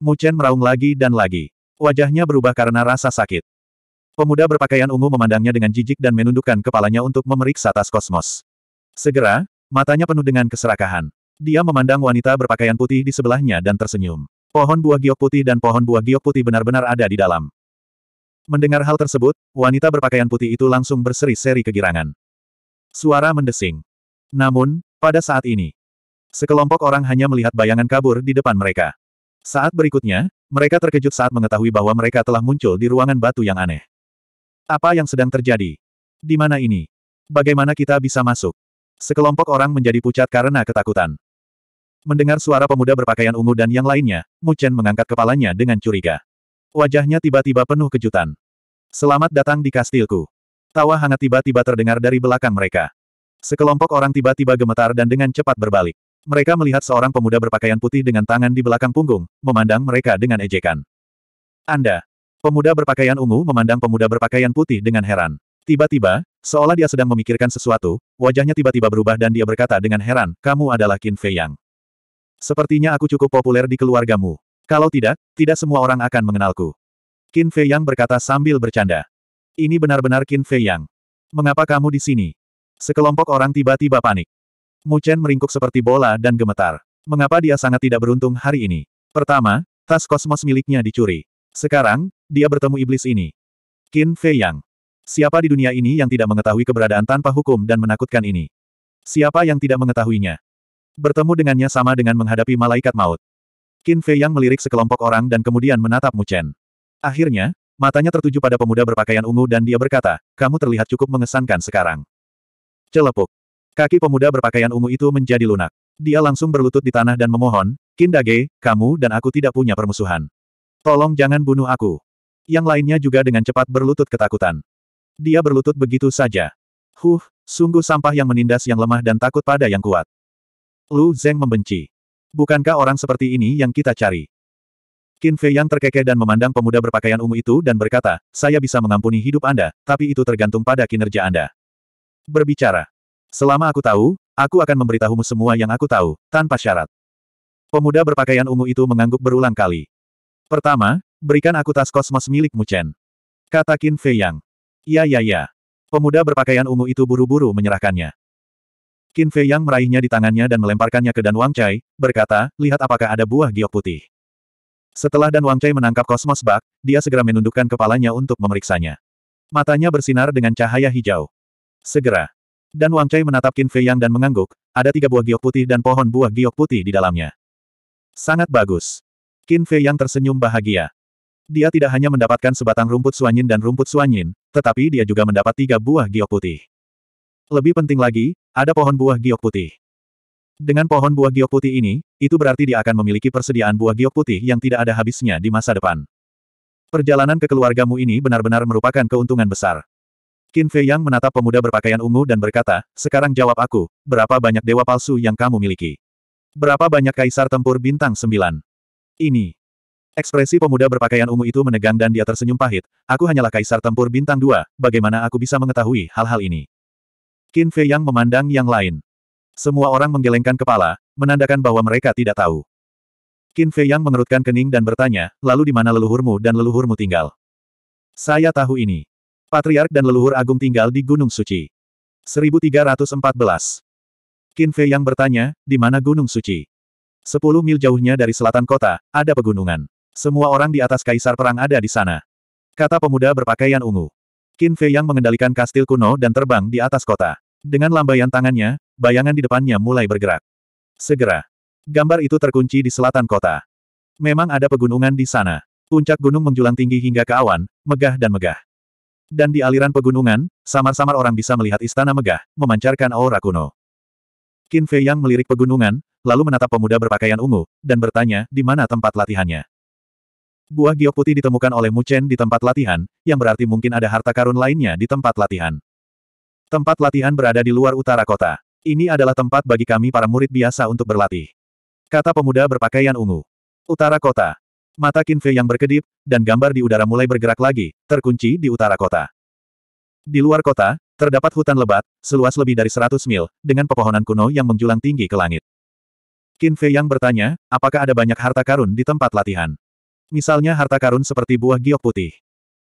Mu Chen meraung lagi dan lagi. Wajahnya berubah karena rasa sakit. Pemuda berpakaian ungu memandangnya dengan jijik dan menundukkan kepalanya untuk memeriksa tas kosmos. Segera, matanya penuh dengan keserakahan. Dia memandang wanita berpakaian putih di sebelahnya dan tersenyum. Pohon buah giok putih dan pohon buah giok putih benar-benar ada di dalam. Mendengar hal tersebut, wanita berpakaian putih itu langsung berseri-seri kegirangan. Suara mendesing. Namun, pada saat ini, sekelompok orang hanya melihat bayangan kabur di depan mereka. Saat berikutnya, mereka terkejut saat mengetahui bahwa mereka telah muncul di ruangan batu yang aneh. Apa yang sedang terjadi? Di mana ini? Bagaimana kita bisa masuk? Sekelompok orang menjadi pucat karena ketakutan. Mendengar suara pemuda berpakaian ungu dan yang lainnya, Mu Chen mengangkat kepalanya dengan curiga. Wajahnya tiba-tiba penuh kejutan. Selamat datang di kastilku. Tawa hangat tiba-tiba terdengar dari belakang mereka. Sekelompok orang tiba-tiba gemetar dan dengan cepat berbalik. Mereka melihat seorang pemuda berpakaian putih dengan tangan di belakang punggung, memandang mereka dengan ejekan. Anda, Pemuda berpakaian ungu memandang pemuda berpakaian putih dengan heran. Tiba-tiba, seolah dia sedang memikirkan sesuatu, wajahnya tiba-tiba berubah dan dia berkata dengan heran, kamu adalah Qin Fei Yang. Sepertinya aku cukup populer di keluargamu. Kalau tidak, tidak semua orang akan mengenalku. Qin Fei Yang berkata sambil bercanda. Ini benar-benar Qin Fei Yang. Mengapa kamu di sini? Sekelompok orang tiba-tiba panik. Mu Chen meringkuk seperti bola dan gemetar. Mengapa dia sangat tidak beruntung hari ini? Pertama, tas kosmos miliknya dicuri. Sekarang, dia bertemu iblis ini. Qin Fei Yang. Siapa di dunia ini yang tidak mengetahui keberadaan tanpa hukum dan menakutkan ini? Siapa yang tidak mengetahuinya? Bertemu dengannya sama dengan menghadapi malaikat maut. Qin Fei Yang melirik sekelompok orang dan kemudian menatap Mu Chen. Akhirnya, matanya tertuju pada pemuda berpakaian ungu dan dia berkata, kamu terlihat cukup mengesankan sekarang. Celepuk. Kaki pemuda berpakaian ungu itu menjadi lunak. Dia langsung berlutut di tanah dan memohon, Kindage, kamu dan aku tidak punya permusuhan. Tolong jangan bunuh aku. Yang lainnya juga dengan cepat berlutut ketakutan. Dia berlutut begitu saja. Huh, sungguh sampah yang menindas yang lemah dan takut pada yang kuat. Lu Zeng membenci. Bukankah orang seperti ini yang kita cari? Qin Fei yang terkekeh dan memandang pemuda berpakaian ungu itu dan berkata, saya bisa mengampuni hidup Anda, tapi itu tergantung pada kinerja Anda. Berbicara. Selama aku tahu, aku akan memberitahumu semua yang aku tahu, tanpa syarat. Pemuda berpakaian ungu itu mengangguk berulang kali. Pertama, Berikan aku tas kosmos milikmu Chen. Kata Qin Fei Yang. Ya ya ya. Pemuda berpakaian ungu itu buru-buru menyerahkannya. Qin Fei Yang meraihnya di tangannya dan melemparkannya ke Dan Wang Chai, berkata, lihat apakah ada buah giok putih. Setelah Dan Wang Chai menangkap kosmos bak, dia segera menundukkan kepalanya untuk memeriksanya. Matanya bersinar dengan cahaya hijau. Segera. Dan Wang Chai menatap Qin Fei Yang dan mengangguk, ada tiga buah giok putih dan pohon buah giok putih di dalamnya. Sangat bagus. Qin Fei Yang tersenyum bahagia. Dia tidak hanya mendapatkan sebatang rumput suanyin dan rumput suanyin, tetapi dia juga mendapat tiga buah giok putih. Lebih penting lagi, ada pohon buah giok putih. Dengan pohon buah giok putih ini, itu berarti dia akan memiliki persediaan buah giok putih yang tidak ada habisnya di masa depan. Perjalanan ke keluargamu ini benar-benar merupakan keuntungan besar. Qin Fei Yang menatap pemuda berpakaian ungu dan berkata, sekarang jawab aku, berapa banyak dewa palsu yang kamu miliki? Berapa banyak kaisar tempur bintang sembilan? Ini. Ekspresi pemuda berpakaian ungu itu menegang dan dia tersenyum pahit. Aku hanyalah kaisar tempur bintang dua, bagaimana aku bisa mengetahui hal-hal ini? Qin Fei Yang memandang yang lain. Semua orang menggelengkan kepala, menandakan bahwa mereka tidak tahu. Qin Fei Yang mengerutkan kening dan bertanya, lalu di mana leluhurmu dan leluhurmu tinggal? Saya tahu ini. Patriark dan leluhur agung tinggal di Gunung Suci. 1314. Qin Fei Yang bertanya, di mana Gunung Suci? Sepuluh mil jauhnya dari selatan kota, ada pegunungan. Semua orang di atas kaisar perang ada di sana. Kata pemuda berpakaian ungu. Qin Fei yang mengendalikan kastil kuno dan terbang di atas kota. Dengan lambaian tangannya, bayangan di depannya mulai bergerak. Segera. Gambar itu terkunci di selatan kota. Memang ada pegunungan di sana. Puncak gunung menjulang tinggi hingga ke awan, megah dan megah. Dan di aliran pegunungan, samar-samar orang bisa melihat istana megah, memancarkan aura kuno. Qin Fei yang melirik pegunungan, lalu menatap pemuda berpakaian ungu, dan bertanya, di mana tempat latihannya. Buah giok putih ditemukan oleh Mu Chen di tempat latihan, yang berarti mungkin ada harta karun lainnya di tempat latihan. Tempat latihan berada di luar utara kota. Ini adalah tempat bagi kami para murid biasa untuk berlatih. Kata pemuda berpakaian ungu. Utara kota. Mata Kinfe yang berkedip, dan gambar di udara mulai bergerak lagi, terkunci di utara kota. Di luar kota, terdapat hutan lebat, seluas lebih dari 100 mil, dengan pepohonan kuno yang menjulang tinggi ke langit. Kinfe yang bertanya, apakah ada banyak harta karun di tempat latihan? Misalnya harta karun seperti buah giok putih.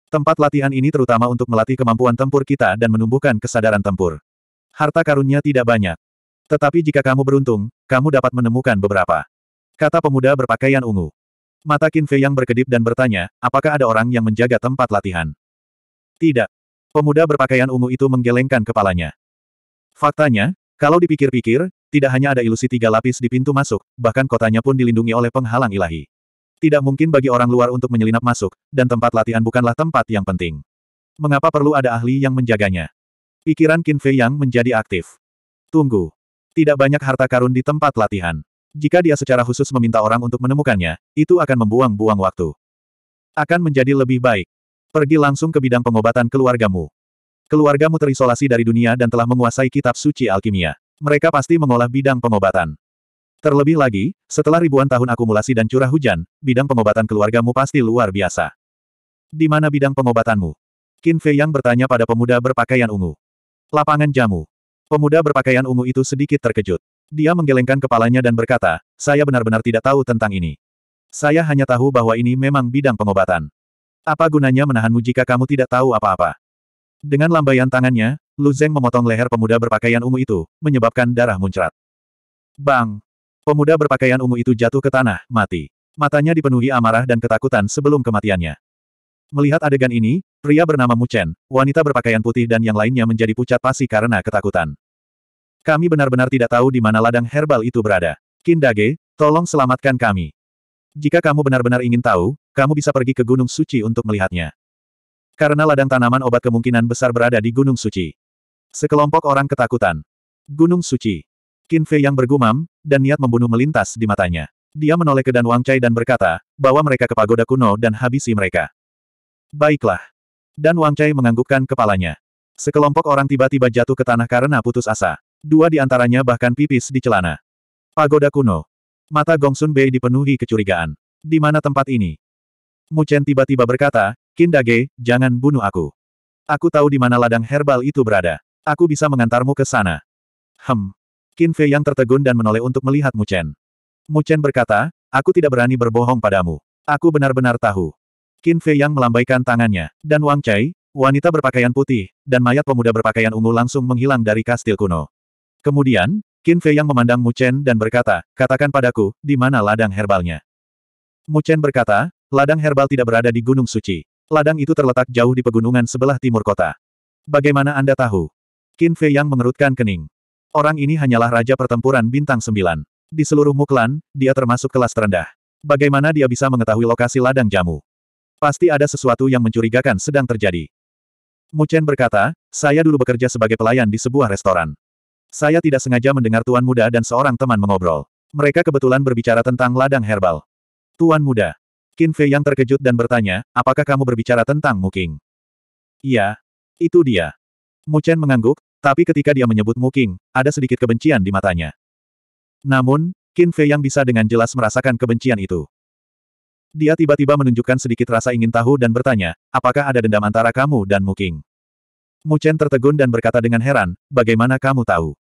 Tempat latihan ini terutama untuk melatih kemampuan tempur kita dan menumbuhkan kesadaran tempur. Harta karunnya tidak banyak. Tetapi jika kamu beruntung, kamu dapat menemukan beberapa. Kata pemuda berpakaian ungu. Mata Qin Fei yang berkedip dan bertanya, apakah ada orang yang menjaga tempat latihan? Tidak. Pemuda berpakaian ungu itu menggelengkan kepalanya. Faktanya, kalau dipikir-pikir, tidak hanya ada ilusi tiga lapis di pintu masuk, bahkan kotanya pun dilindungi oleh penghalang ilahi. Tidak mungkin bagi orang luar untuk menyelinap masuk, dan tempat latihan bukanlah tempat yang penting. Mengapa perlu ada ahli yang menjaganya? Pikiran Qin Fei yang menjadi aktif. Tunggu. Tidak banyak harta karun di tempat latihan. Jika dia secara khusus meminta orang untuk menemukannya, itu akan membuang-buang waktu. Akan menjadi lebih baik. Pergi langsung ke bidang pengobatan keluargamu. Keluargamu terisolasi dari dunia dan telah menguasai kitab suci alkimia. Mereka pasti mengolah bidang pengobatan. Terlebih lagi, setelah ribuan tahun akumulasi dan curah hujan, bidang pengobatan keluargamu pasti luar biasa. Di mana bidang pengobatanmu? Qin Fei Yang bertanya pada pemuda berpakaian ungu. Lapangan jamu. Pemuda berpakaian ungu itu sedikit terkejut. Dia menggelengkan kepalanya dan berkata, saya benar-benar tidak tahu tentang ini. Saya hanya tahu bahwa ini memang bidang pengobatan. Apa gunanya menahanmu jika kamu tidak tahu apa-apa? Dengan lambaian tangannya, Lu Zeng memotong leher pemuda berpakaian ungu itu, menyebabkan darah muncrat. Bang! Pemuda berpakaian ungu itu jatuh ke tanah, mati. Matanya dipenuhi amarah dan ketakutan sebelum kematiannya. Melihat adegan ini, pria bernama Muchen, wanita berpakaian putih dan yang lainnya menjadi pucat pasi karena ketakutan. Kami benar-benar tidak tahu di mana ladang herbal itu berada. Kindage, tolong selamatkan kami. Jika kamu benar-benar ingin tahu, kamu bisa pergi ke Gunung Suci untuk melihatnya. Karena ladang tanaman obat kemungkinan besar berada di Gunung Suci. Sekelompok orang ketakutan. Gunung Suci. Qin Fei yang bergumam, dan niat membunuh melintas di matanya. Dia menoleh ke Dan Wang Chai dan berkata, bawa mereka ke pagoda kuno dan habisi mereka. Baiklah. Dan Wang Chai menganggukkan kepalanya. Sekelompok orang tiba-tiba jatuh ke tanah karena putus asa. Dua di antaranya bahkan pipis di celana. Pagoda kuno. Mata Gongsun Bei dipenuhi kecurigaan. Di mana tempat ini? Mu Chen tiba-tiba berkata, Kindage, jangan bunuh aku. Aku tahu di mana ladang herbal itu berada. Aku bisa mengantarmu ke sana. Hem, Qin Fei yang tertegun dan menoleh untuk melihat Mu Chen. Mu Chen berkata, aku tidak berani berbohong padamu. Aku benar-benar tahu. Qin Fei yang melambaikan tangannya, dan Wang Chai, wanita berpakaian putih, dan mayat pemuda berpakaian ungu langsung menghilang dari kastil kuno. Kemudian, Qin Fei yang memandang Mu Chen dan berkata, katakan padaku, di mana ladang herbalnya? Mu Chen berkata, ladang herbal tidak berada di Gunung Suci. Ladang itu terletak jauh di pegunungan sebelah timur kota. Bagaimana Anda tahu? Qin Fei yang mengerutkan kening. Orang ini hanyalah raja pertempuran bintang sembilan. Di seluruh Muklan, dia termasuk kelas terendah. Bagaimana dia bisa mengetahui lokasi ladang jamu? Pasti ada sesuatu yang mencurigakan sedang terjadi. Muchen berkata, saya dulu bekerja sebagai pelayan di sebuah restoran. Saya tidak sengaja mendengar tuan muda dan seorang teman mengobrol. Mereka kebetulan berbicara tentang ladang herbal. Tuan muda. Qin Fei yang terkejut dan bertanya, apakah kamu berbicara tentang Mu Muking? Iya. Itu dia. Mu Chen mengangguk, tapi ketika dia menyebut Muking, ada sedikit kebencian di matanya. Namun, Qin Fei yang bisa dengan jelas merasakan kebencian itu. Dia tiba-tiba menunjukkan sedikit rasa ingin tahu dan bertanya, apakah ada dendam antara kamu dan Mu Mu Chen tertegun dan berkata dengan heran, bagaimana kamu tahu?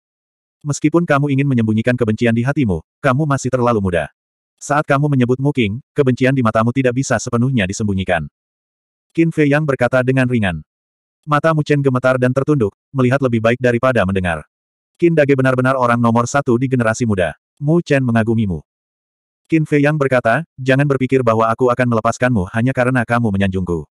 Meskipun kamu ingin menyembunyikan kebencian di hatimu, kamu masih terlalu muda. Saat kamu menyebut Mu kebencian di matamu tidak bisa sepenuhnya disembunyikan. Qin Fei yang berkata dengan ringan. Mata Mu Chen gemetar dan tertunduk, melihat lebih baik daripada mendengar. Qin Dage benar-benar orang nomor satu di generasi muda. Mu Chen mengagumimu. Qin Fei Yang berkata, jangan berpikir bahwa aku akan melepaskanmu hanya karena kamu menyanjungku.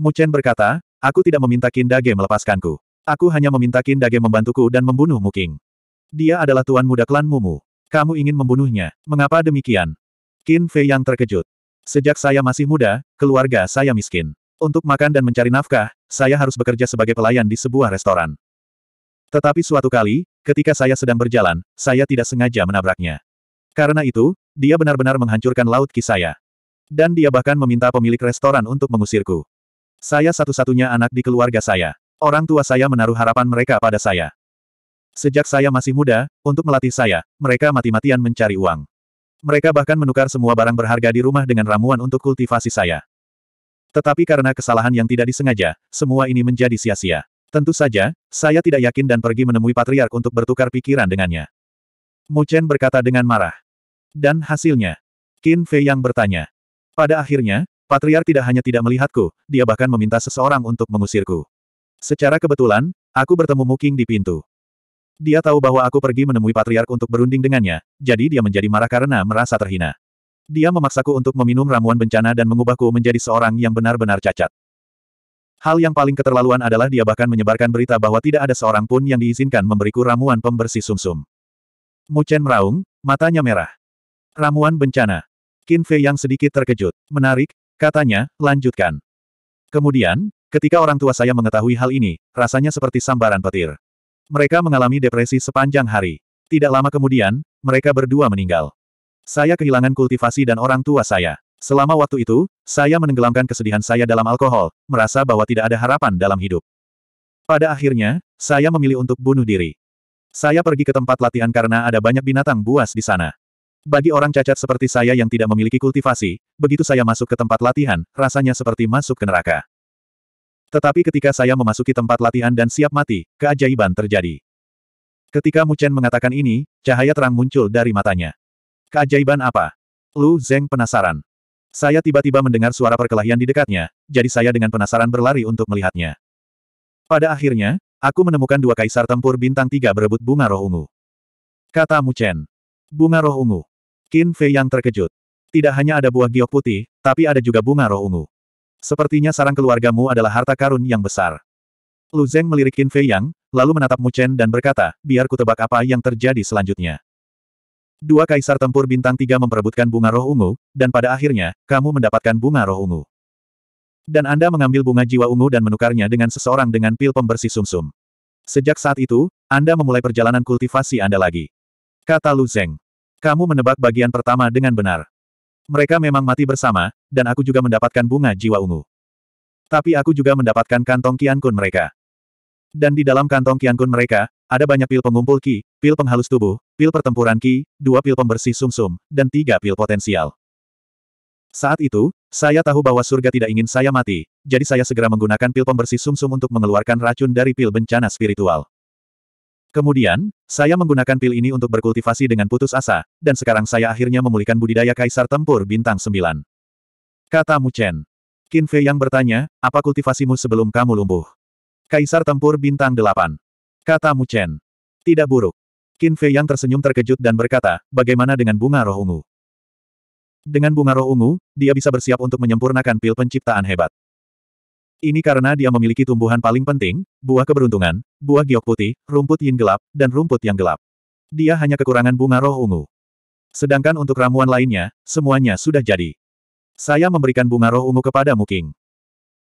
Mu Chen berkata, aku tidak meminta Qin Dage melepaskanku. Aku hanya meminta Qin Dage membantuku dan membunuh Mu King. Dia adalah tuan muda klan Mumu. Kamu ingin membunuhnya. Mengapa demikian? Qin Fei Yang terkejut. Sejak saya masih muda, keluarga saya miskin. Untuk makan dan mencari nafkah, saya harus bekerja sebagai pelayan di sebuah restoran. Tetapi suatu kali, ketika saya sedang berjalan, saya tidak sengaja menabraknya. Karena itu, dia benar-benar menghancurkan laut ki saya. Dan dia bahkan meminta pemilik restoran untuk mengusirku. Saya satu-satunya anak di keluarga saya. Orang tua saya menaruh harapan mereka pada saya. Sejak saya masih muda, untuk melatih saya, mereka mati-matian mencari uang. Mereka bahkan menukar semua barang berharga di rumah dengan ramuan untuk kultivasi saya. Tetapi karena kesalahan yang tidak disengaja, semua ini menjadi sia-sia. Tentu saja, saya tidak yakin dan pergi menemui patriark untuk bertukar pikiran dengannya. Mu Chen berkata dengan marah. Dan hasilnya? Qin Fei yang bertanya. Pada akhirnya, patriark tidak hanya tidak melihatku, dia bahkan meminta seseorang untuk mengusirku. Secara kebetulan, aku bertemu Mu Qing di pintu. Dia tahu bahwa aku pergi menemui patriark untuk berunding dengannya, jadi dia menjadi marah karena merasa terhina. Dia memaksaku untuk meminum ramuan bencana dan mengubahku menjadi seorang yang benar-benar cacat. Hal yang paling keterlaluan adalah dia bahkan menyebarkan berita bahwa tidak ada seorang pun yang diizinkan memberiku ramuan pembersih sumsum. Mu Chen meraung, matanya merah. Ramuan bencana. Qin Fei yang sedikit terkejut. Menarik, katanya, lanjutkan. Kemudian, ketika orang tua saya mengetahui hal ini, rasanya seperti sambaran petir. Mereka mengalami depresi sepanjang hari. Tidak lama kemudian, mereka berdua meninggal. Saya kehilangan kultivasi dan orang tua saya. Selama waktu itu, saya menenggelamkan kesedihan saya dalam alkohol, merasa bahwa tidak ada harapan dalam hidup. Pada akhirnya, saya memilih untuk bunuh diri. Saya pergi ke tempat latihan karena ada banyak binatang buas di sana. Bagi orang cacat seperti saya yang tidak memiliki kultivasi, begitu saya masuk ke tempat latihan, rasanya seperti masuk ke neraka. Tetapi ketika saya memasuki tempat latihan dan siap mati, keajaiban terjadi. Ketika Mu Chen mengatakan ini, cahaya terang muncul dari matanya. Keajaiban apa? Lu Zeng penasaran. Saya tiba-tiba mendengar suara perkelahian di dekatnya, jadi saya dengan penasaran berlari untuk melihatnya. Pada akhirnya, aku menemukan dua kaisar tempur bintang tiga berebut bunga roh ungu. Kata Mu Chen. Bunga roh ungu. Qin Fei yang terkejut. Tidak hanya ada buah giok putih, tapi ada juga bunga roh ungu. Sepertinya sarang keluargamu adalah harta karun yang besar. Lu Zeng melirik Qin Fei Yang, lalu menatap Mu Chen dan berkata, biar ku tebak apa yang terjadi selanjutnya. Dua kaisar tempur bintang tiga memperebutkan bunga roh ungu, dan pada akhirnya, kamu mendapatkan bunga roh ungu. Dan Anda mengambil bunga jiwa ungu dan menukarnya dengan seseorang dengan pil pembersih sumsum. -sum. Sejak saat itu, Anda memulai perjalanan kultivasi Anda lagi. Kata Lu Zeng. Kamu menebak bagian pertama dengan benar. Mereka memang mati bersama, dan aku juga mendapatkan bunga jiwa ungu. Tapi aku juga mendapatkan kantong kiankun mereka. Dan di dalam kantong kiankun mereka, ada banyak pil pengumpul Ki, pil penghalus tubuh, pil pertempuran Ki, dua pil pembersih sumsum, -sum, dan tiga pil potensial. Saat itu, saya tahu bahwa surga tidak ingin saya mati, jadi saya segera menggunakan pil pembersih sumsum -sum untuk mengeluarkan racun dari pil bencana spiritual. Kemudian, saya menggunakan pil ini untuk berkultivasi dengan putus asa, dan sekarang saya akhirnya memulihkan budidaya Kaisar Tempur Bintang 9. Kata Mu Chen, Qin Fei yang bertanya, apa kultivasimu sebelum kamu lumpuh? Kaisar Tempur Bintang Delapan. Kata Mu Chen. Tidak buruk. Qin Fei yang tersenyum terkejut dan berkata, bagaimana dengan bunga roh ungu? Dengan bunga roh ungu, dia bisa bersiap untuk menyempurnakan pil penciptaan hebat. Ini karena dia memiliki tumbuhan paling penting, buah keberuntungan, buah giok putih, rumput yin gelap, dan rumput yang gelap. Dia hanya kekurangan bunga roh ungu. Sedangkan untuk ramuan lainnya, semuanya sudah jadi. Saya memberikan bunga roh ungu kepada Muking.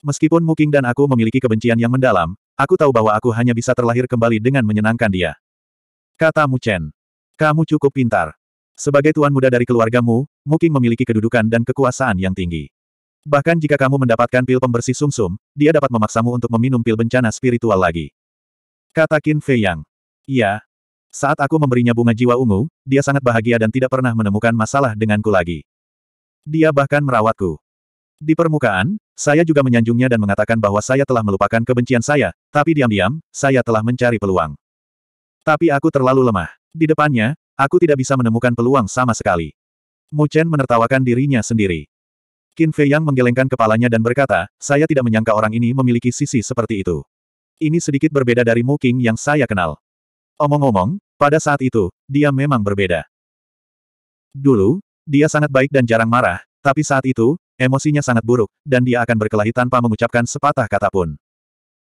Meskipun Muking dan aku memiliki kebencian yang mendalam, Aku tahu bahwa aku hanya bisa terlahir kembali dengan menyenangkan dia. Kata Mu Chen. Kamu cukup pintar. Sebagai tuan muda dari keluargamu, Mu King memiliki kedudukan dan kekuasaan yang tinggi. Bahkan jika kamu mendapatkan pil pembersih sumsum, dia dapat memaksamu untuk meminum pil bencana spiritual lagi. Kata Qin Fei Yang. Iya. Saat aku memberinya bunga jiwa ungu, dia sangat bahagia dan tidak pernah menemukan masalah denganku lagi. Dia bahkan merawatku. Di permukaan, saya juga menyanjungnya dan mengatakan bahwa saya telah melupakan kebencian saya, tapi diam-diam, saya telah mencari peluang. Tapi aku terlalu lemah. Di depannya, aku tidak bisa menemukan peluang sama sekali. Mu Chen menertawakan dirinya sendiri. Qin Fei Yang menggelengkan kepalanya dan berkata, saya tidak menyangka orang ini memiliki sisi seperti itu. Ini sedikit berbeda dari Mu King yang saya kenal. Omong-omong, pada saat itu, dia memang berbeda. Dulu, dia sangat baik dan jarang marah, tapi saat itu, emosinya sangat buruk, dan dia akan berkelahi tanpa mengucapkan sepatah kata pun.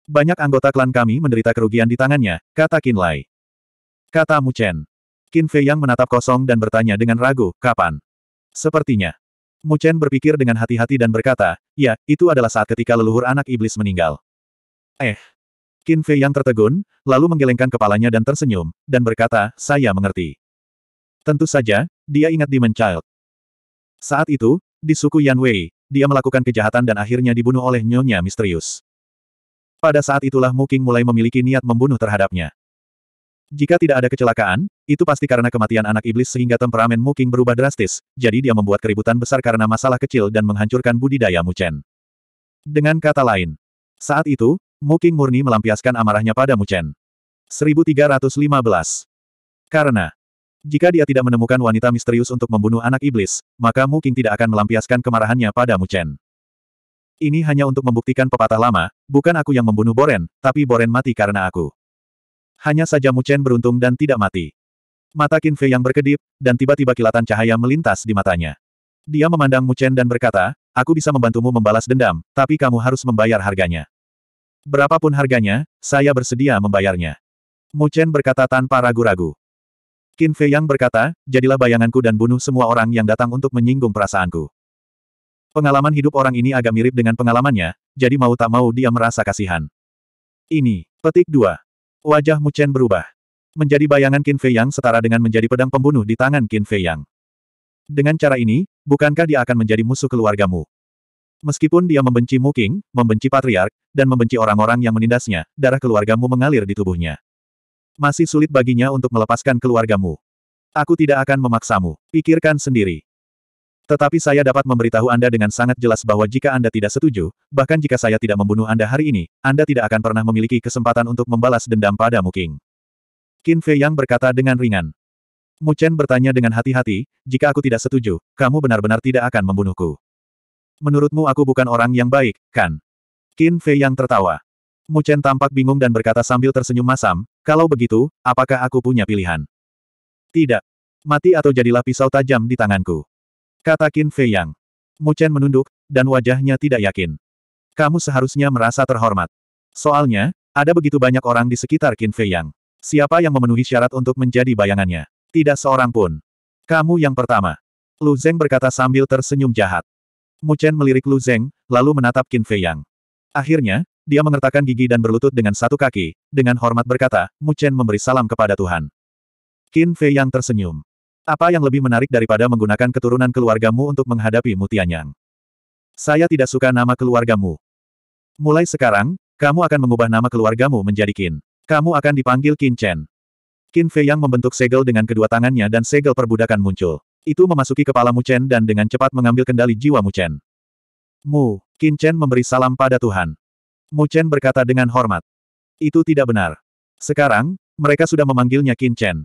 Banyak anggota klan kami menderita kerugian di tangannya, kata Qin Lai. Kata Mu Chen. Qin Fei yang menatap kosong dan bertanya dengan ragu, kapan? Sepertinya. Mu Chen berpikir dengan hati-hati dan berkata, ya, itu adalah saat ketika leluhur anak iblis meninggal. Eh. Qin Fei yang tertegun, lalu menggelengkan kepalanya dan tersenyum, dan berkata, saya mengerti. Tentu saja, dia ingat Demon Child. Saat itu, di suku Yan Wei, dia melakukan kejahatan dan akhirnya dibunuh oleh nyonya misterius. Pada saat itulah Muking mulai memiliki niat membunuh terhadapnya. Jika tidak ada kecelakaan, itu pasti karena kematian anak iblis sehingga temperamen Muking berubah drastis, jadi dia membuat keributan besar karena masalah kecil dan menghancurkan budidaya Muchen. Dengan kata lain, saat itu, Muking murni melampiaskan amarahnya pada Muchen. 1315. Karena jika dia tidak menemukan wanita misterius untuk membunuh anak iblis, maka Mu King tidak akan melampiaskan kemarahannya pada Mu Chen. Ini hanya untuk membuktikan pepatah lama, bukan aku yang membunuh Boren, tapi Boren mati karena aku. Hanya saja Mu Chen beruntung dan tidak mati. Mata Qin Fei yang berkedip, dan tiba-tiba kilatan cahaya melintas di matanya. Dia memandang Mu Chen dan berkata, aku bisa membantumu membalas dendam, tapi kamu harus membayar harganya. Berapapun harganya, saya bersedia membayarnya. Mu Chen berkata tanpa ragu-ragu. Qin Fei Yang berkata, jadilah bayanganku dan bunuh semua orang yang datang untuk menyinggung perasaanku. Pengalaman hidup orang ini agak mirip dengan pengalamannya, jadi mau tak mau dia merasa kasihan. Ini, petik 2. Wajah Chen berubah. Menjadi bayangan Qin Fei Yang setara dengan menjadi pedang pembunuh di tangan Qin Fei Yang. Dengan cara ini, bukankah dia akan menjadi musuh keluargamu? Meskipun dia membenci Mu King, membenci Patriark, dan membenci orang-orang yang menindasnya, darah keluargamu mengalir di tubuhnya. Masih sulit baginya untuk melepaskan keluargamu. Aku tidak akan memaksamu. Pikirkan sendiri. Tetapi saya dapat memberitahu Anda dengan sangat jelas bahwa jika Anda tidak setuju, bahkan jika saya tidak membunuh Anda hari ini, Anda tidak akan pernah memiliki kesempatan untuk membalas dendam pada Muking. Qin Fei Yang berkata dengan ringan. Mu Chen bertanya dengan hati-hati, jika aku tidak setuju, kamu benar-benar tidak akan membunuhku. Menurutmu aku bukan orang yang baik, kan? Qin Fei Yang tertawa. Mu Chen tampak bingung dan berkata sambil tersenyum masam, kalau begitu, apakah aku punya pilihan? Tidak. Mati atau jadilah pisau tajam di tanganku. Kata Qin Fei Yang. Mu Chen menunduk, dan wajahnya tidak yakin. Kamu seharusnya merasa terhormat. Soalnya, ada begitu banyak orang di sekitar Qin Fei Yang. Siapa yang memenuhi syarat untuk menjadi bayangannya? Tidak seorang pun. Kamu yang pertama. Lu Zeng berkata sambil tersenyum jahat. Mu Chen melirik Lu Zeng, lalu menatap Qin Fei Yang. Akhirnya, dia mengertakkan gigi dan berlutut dengan satu kaki, dengan hormat berkata, Mu Chen memberi salam kepada Tuhan. Qin Fei yang tersenyum. Apa yang lebih menarik daripada menggunakan keturunan keluargamu untuk menghadapi Mu Tianyang? Saya tidak suka nama keluargamu. Mulai sekarang, kamu akan mengubah nama keluargamu menjadi Qin. Kamu akan dipanggil Qin Chen. Qin Fei yang membentuk segel dengan kedua tangannya dan segel perbudakan muncul. Itu memasuki kepala Mu Chen dan dengan cepat mengambil kendali jiwa Mu Chen. Mu, Qin Chen memberi salam pada Tuhan. Mu Chen berkata dengan hormat. Itu tidak benar. Sekarang, mereka sudah memanggilnya Qin Chen.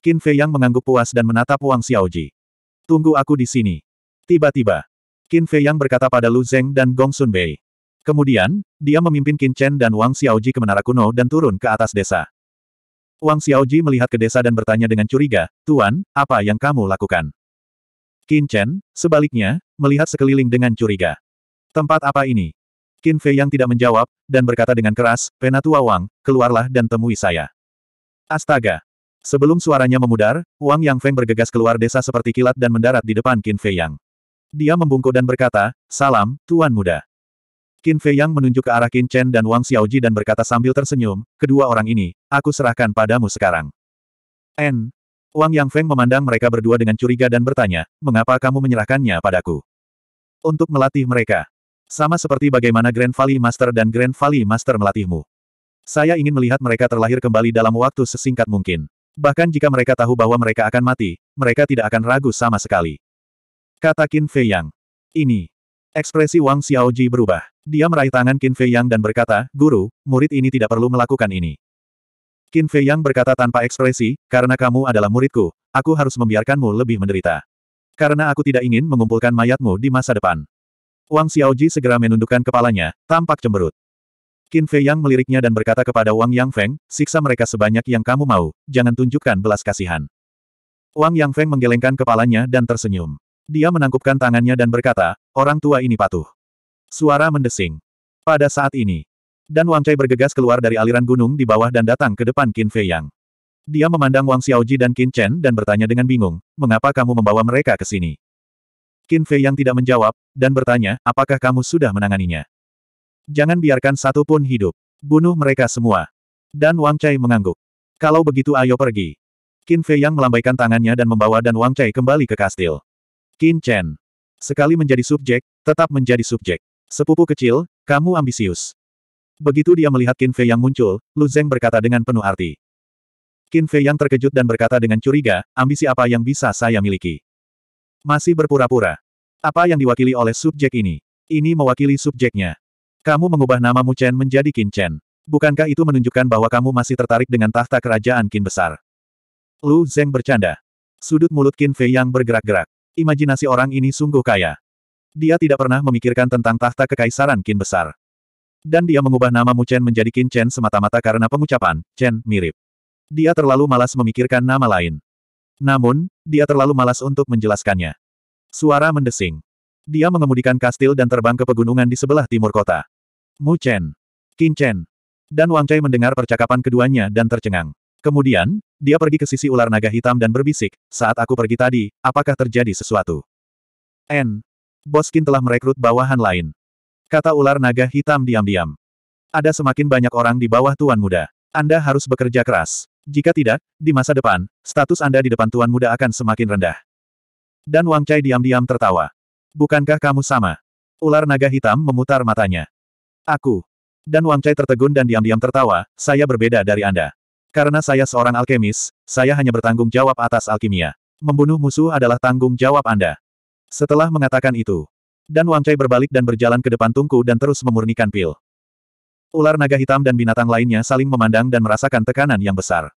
Qin Fei Yang mengangguk puas dan menatap Wang Xiaoji. Tunggu aku di sini. Tiba-tiba, Qin Fei Yang berkata pada Lu Zeng dan Gong Bei. Kemudian, dia memimpin Qin Chen dan Wang Xiaoji ke menara kuno dan turun ke atas desa. Wang Xiaoji melihat ke desa dan bertanya dengan curiga, Tuan, apa yang kamu lakukan? Qin Chen, sebaliknya, melihat sekeliling dengan curiga. Tempat apa ini? Qin Fei yang tidak menjawab, dan berkata dengan keras, Penatua Wang, keluarlah dan temui saya. Astaga! Sebelum suaranya memudar, Wang Yang Feng bergegas keluar desa seperti kilat dan mendarat di depan Qin Fei Yang. Dia membungkuk dan berkata, Salam, Tuan Muda. Qin Fei Yang menunjuk ke arah Qin Chen dan Wang Xiaoji dan berkata sambil tersenyum, kedua orang ini, aku serahkan padamu sekarang. N. Wang Yang Feng memandang mereka berdua dengan curiga dan bertanya, mengapa kamu menyerahkannya padaku? Untuk melatih mereka. Sama seperti bagaimana Grand Valley Master dan Grand Valley Master melatihmu. Saya ingin melihat mereka terlahir kembali dalam waktu sesingkat mungkin. Bahkan jika mereka tahu bahwa mereka akan mati, mereka tidak akan ragu sama sekali. Kata Qin Fei Yang. Ini. Ekspresi Wang Xiaoji berubah. Dia meraih tangan Qin Fei Yang dan berkata, Guru, murid ini tidak perlu melakukan ini. Qin Fei Yang berkata tanpa ekspresi, karena kamu adalah muridku, aku harus membiarkanmu lebih menderita. Karena aku tidak ingin mengumpulkan mayatmu di masa depan. Wang Xiaoji segera menundukkan kepalanya, tampak cemberut. Qin Fei Yang meliriknya dan berkata kepada Wang Yang Feng, siksa mereka sebanyak yang kamu mau, jangan tunjukkan belas kasihan. Wang Yang Feng menggelengkan kepalanya dan tersenyum. Dia menangkupkan tangannya dan berkata, orang tua ini patuh. Suara mendesing. Pada saat ini. Dan Wang Cai bergegas keluar dari aliran gunung di bawah dan datang ke depan Qin Fei Yang. Dia memandang Wang Xiaoji dan Qin Chen dan bertanya dengan bingung, mengapa kamu membawa mereka ke sini? Qin Fei yang tidak menjawab, dan bertanya, apakah kamu sudah menanganinya? Jangan biarkan satu pun hidup. Bunuh mereka semua. Dan Wang Chai mengangguk. Kalau begitu ayo pergi. Qin Fei yang melambaikan tangannya dan membawa dan Wang Chai kembali ke kastil. Qin Chen. Sekali menjadi subjek, tetap menjadi subjek. Sepupu kecil, kamu ambisius. Begitu dia melihat Qin Fei yang muncul, Lu Zeng berkata dengan penuh arti. Qin Fei yang terkejut dan berkata dengan curiga, ambisi apa yang bisa saya miliki? Masih berpura-pura. Apa yang diwakili oleh subjek ini? Ini mewakili subjeknya. Kamu mengubah nama Mu Chen menjadi Qin Chen. Bukankah itu menunjukkan bahwa kamu masih tertarik dengan tahta kerajaan Qin besar? Lu Zeng bercanda. Sudut mulut Qin Fei yang bergerak-gerak. Imajinasi orang ini sungguh kaya. Dia tidak pernah memikirkan tentang tahta kekaisaran Qin besar. Dan dia mengubah nama Mu Chen menjadi Qin Chen semata-mata karena pengucapan, Chen, mirip. Dia terlalu malas memikirkan nama lain. Namun, dia terlalu malas untuk menjelaskannya. Suara mendesing. Dia mengemudikan kastil dan terbang ke pegunungan di sebelah timur kota. Mu Chen, Qin Chen, dan Wang Chai mendengar percakapan keduanya dan tercengang. Kemudian, dia pergi ke sisi ular naga hitam dan berbisik, saat aku pergi tadi, apakah terjadi sesuatu? N. Boskin telah merekrut bawahan lain. Kata ular naga hitam diam-diam. Ada semakin banyak orang di bawah tuan muda. Anda harus bekerja keras. Jika tidak, di masa depan, status Anda di depan Tuan Muda akan semakin rendah. Dan Wang Chai diam-diam tertawa. Bukankah kamu sama? Ular naga hitam memutar matanya. Aku. Dan Wang Chai tertegun dan diam-diam tertawa, saya berbeda dari Anda. Karena saya seorang alkemis, saya hanya bertanggung jawab atas alkimia. Membunuh musuh adalah tanggung jawab Anda. Setelah mengatakan itu, dan Wang Chai berbalik dan berjalan ke depan tungku dan terus memurnikan pil. Ular naga hitam dan binatang lainnya saling memandang dan merasakan tekanan yang besar.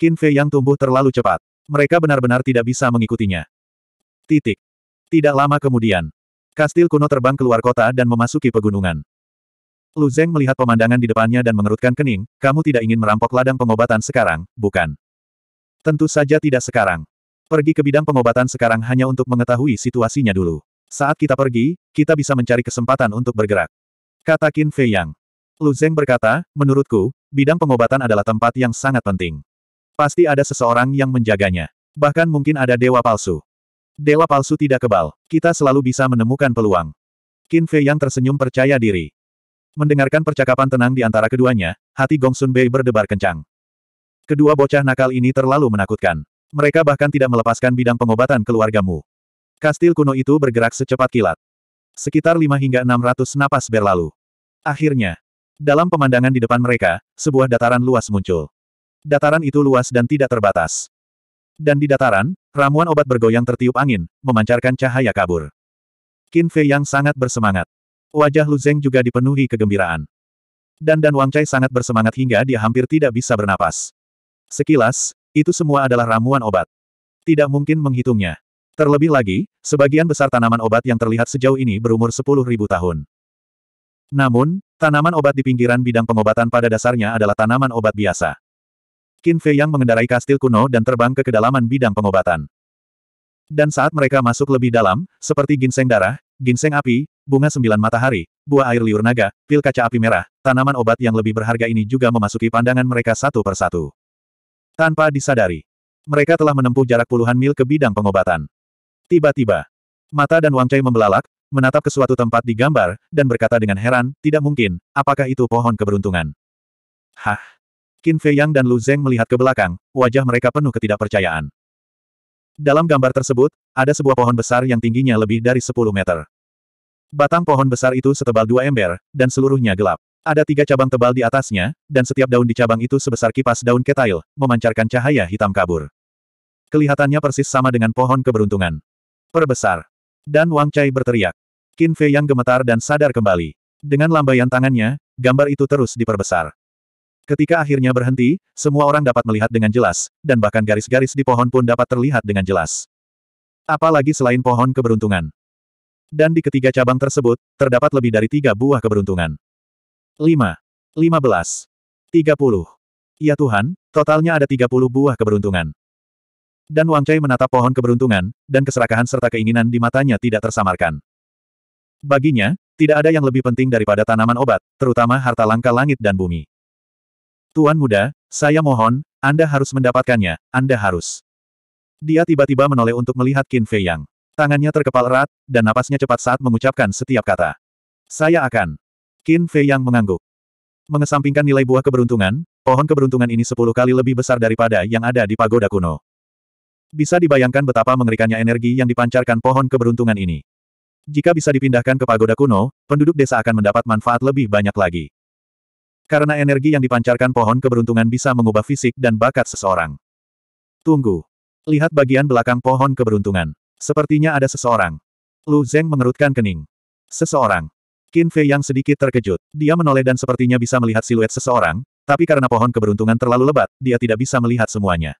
Qin Fei yang tumbuh terlalu cepat. Mereka benar-benar tidak bisa mengikutinya. Titik. Tidak lama kemudian, kastil kuno terbang keluar kota dan memasuki pegunungan. Lu Zeng melihat pemandangan di depannya dan mengerutkan kening, kamu tidak ingin merampok ladang pengobatan sekarang, bukan? Tentu saja tidak sekarang. Pergi ke bidang pengobatan sekarang hanya untuk mengetahui situasinya dulu. Saat kita pergi, kita bisa mencari kesempatan untuk bergerak. Kata Qin Fei Yang. Lu Zeng berkata, menurutku, bidang pengobatan adalah tempat yang sangat penting. Pasti ada seseorang yang menjaganya. Bahkan mungkin ada dewa palsu. Dewa palsu tidak kebal. Kita selalu bisa menemukan peluang. Qin Fei yang tersenyum percaya diri. Mendengarkan percakapan tenang di antara keduanya, hati Gong Sun Bei berdebar kencang. Kedua bocah nakal ini terlalu menakutkan. Mereka bahkan tidak melepaskan bidang pengobatan keluargamu. Kastil kuno itu bergerak secepat kilat. Sekitar 5 hingga 600 napas berlalu. Akhirnya, dalam pemandangan di depan mereka, sebuah dataran luas muncul. Dataran itu luas dan tidak terbatas. Dan di dataran, ramuan obat bergoyang tertiup angin, memancarkan cahaya kabur. Qin Fei yang sangat bersemangat. Wajah Lu Zeng juga dipenuhi kegembiraan. Dan Dan Wang Chai sangat bersemangat hingga dia hampir tidak bisa bernapas. Sekilas, itu semua adalah ramuan obat. Tidak mungkin menghitungnya. Terlebih lagi, sebagian besar tanaman obat yang terlihat sejauh ini berumur 10.000 tahun. Namun, tanaman obat di pinggiran bidang pengobatan pada dasarnya adalah tanaman obat biasa. Qin Fei yang mengendarai kastil kuno dan terbang ke kedalaman bidang pengobatan. Dan saat mereka masuk lebih dalam, seperti ginseng darah, ginseng api, bunga sembilan matahari, buah air liur naga, pil kaca api merah, tanaman obat yang lebih berharga ini juga memasuki pandangan mereka satu persatu. Tanpa disadari, mereka telah menempuh jarak puluhan mil ke bidang pengobatan. Tiba-tiba, mata dan Wang Chai membelalak, menatap ke suatu tempat di gambar, dan berkata dengan heran, tidak mungkin, apakah itu pohon keberuntungan? Hah? Qin Yang dan Lu Zeng melihat ke belakang, wajah mereka penuh ketidakpercayaan. Dalam gambar tersebut, ada sebuah pohon besar yang tingginya lebih dari 10 meter. Batang pohon besar itu setebal dua ember, dan seluruhnya gelap. Ada tiga cabang tebal di atasnya, dan setiap daun di cabang itu sebesar kipas daun ketail, memancarkan cahaya hitam kabur. Kelihatannya persis sama dengan pohon keberuntungan. Perbesar. Dan Wang Chai berteriak. Qin Fei yang gemetar dan sadar kembali. Dengan lambaian tangannya, gambar itu terus diperbesar. Ketika akhirnya berhenti, semua orang dapat melihat dengan jelas, dan bahkan garis-garis di pohon pun dapat terlihat dengan jelas. Apalagi selain pohon keberuntungan. Dan di ketiga cabang tersebut, terdapat lebih dari tiga buah keberuntungan. 5. 15. 30. Ya Tuhan, totalnya ada 30 buah keberuntungan. Dan Wang Chai menatap pohon keberuntungan, dan keserakahan serta keinginan di matanya tidak tersamarkan. Baginya, tidak ada yang lebih penting daripada tanaman obat, terutama harta langka langit dan bumi. Tuan muda, saya mohon, Anda harus mendapatkannya, Anda harus. Dia tiba-tiba menoleh untuk melihat Qin Fei Yang. Tangannya terkepal erat, dan napasnya cepat saat mengucapkan setiap kata. Saya akan. Qin Fei Yang mengangguk. Mengesampingkan nilai buah keberuntungan, pohon keberuntungan ini sepuluh kali lebih besar daripada yang ada di pagoda kuno. Bisa dibayangkan betapa mengerikannya energi yang dipancarkan pohon keberuntungan ini. Jika bisa dipindahkan ke pagoda kuno, penduduk desa akan mendapat manfaat lebih banyak lagi. Karena energi yang dipancarkan pohon keberuntungan bisa mengubah fisik dan bakat seseorang. Tunggu. Lihat bagian belakang pohon keberuntungan. Sepertinya ada seseorang. Lu Zeng mengerutkan kening. Seseorang. Qin Fei yang sedikit terkejut. Dia menoleh dan sepertinya bisa melihat siluet seseorang, tapi karena pohon keberuntungan terlalu lebat, dia tidak bisa melihat semuanya.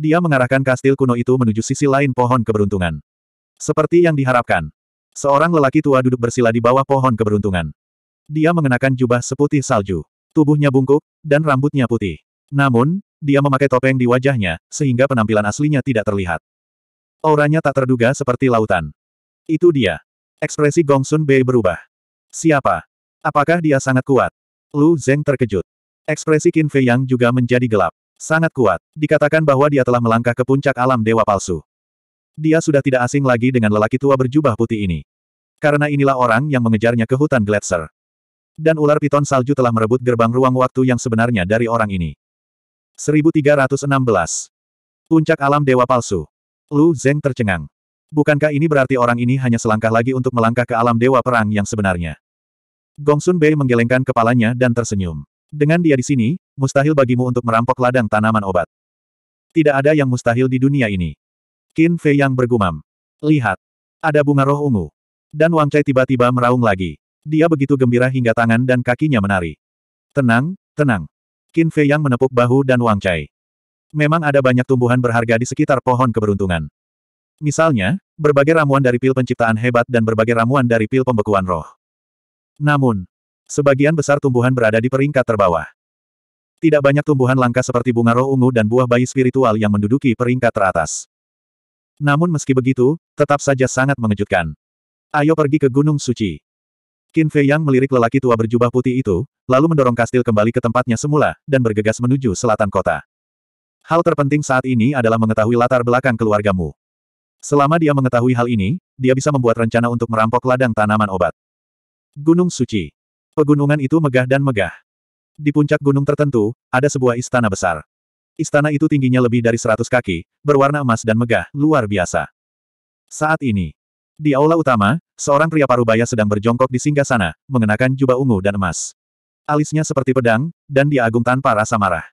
Dia mengarahkan kastil kuno itu menuju sisi lain pohon keberuntungan. Seperti yang diharapkan. Seorang lelaki tua duduk bersila di bawah pohon keberuntungan. Dia mengenakan jubah seputih salju. Tubuhnya bungkuk, dan rambutnya putih. Namun, dia memakai topeng di wajahnya, sehingga penampilan aslinya tidak terlihat. Auranya tak terduga seperti lautan. Itu dia. Ekspresi Gongsun Bei berubah. Siapa? Apakah dia sangat kuat? Lu Zeng terkejut. Ekspresi Qin Fei Yang juga menjadi gelap. Sangat kuat. Dikatakan bahwa dia telah melangkah ke puncak alam dewa palsu. Dia sudah tidak asing lagi dengan lelaki tua berjubah putih ini. Karena inilah orang yang mengejarnya ke hutan Gletser dan ular piton salju telah merebut gerbang ruang waktu yang sebenarnya dari orang ini. 1316. Puncak alam dewa palsu. Lu Zeng tercengang. Bukankah ini berarti orang ini hanya selangkah lagi untuk melangkah ke alam dewa perang yang sebenarnya? Gongsun Bei menggelengkan kepalanya dan tersenyum. Dengan dia di sini, mustahil bagimu untuk merampok ladang tanaman obat. Tidak ada yang mustahil di dunia ini. Qin Fei yang bergumam. Lihat. Ada bunga roh ungu. Dan Wang Chai tiba-tiba meraung lagi. Dia begitu gembira hingga tangan dan kakinya menari. Tenang, tenang. Qin Fei yang menepuk bahu dan Wang Chai. Memang ada banyak tumbuhan berharga di sekitar pohon keberuntungan. Misalnya, berbagai ramuan dari pil penciptaan hebat dan berbagai ramuan dari pil pembekuan roh. Namun, sebagian besar tumbuhan berada di peringkat terbawah. Tidak banyak tumbuhan langka seperti bunga roh ungu dan buah bayi spiritual yang menduduki peringkat teratas. Namun meski begitu, tetap saja sangat mengejutkan. Ayo pergi ke Gunung Suci. Qin Fei Yang melirik lelaki tua berjubah putih itu, lalu mendorong kastil kembali ke tempatnya semula, dan bergegas menuju selatan kota. Hal terpenting saat ini adalah mengetahui latar belakang keluargamu. Selama dia mengetahui hal ini, dia bisa membuat rencana untuk merampok ladang tanaman obat. Gunung Suci. Pegunungan itu megah dan megah. Di puncak gunung tertentu, ada sebuah istana besar. Istana itu tingginya lebih dari seratus kaki, berwarna emas dan megah, luar biasa. Saat ini, di aula utama, Seorang pria parubaya sedang berjongkok di singgah sana, mengenakan jubah ungu dan emas. Alisnya seperti pedang, dan dia agung tanpa rasa marah.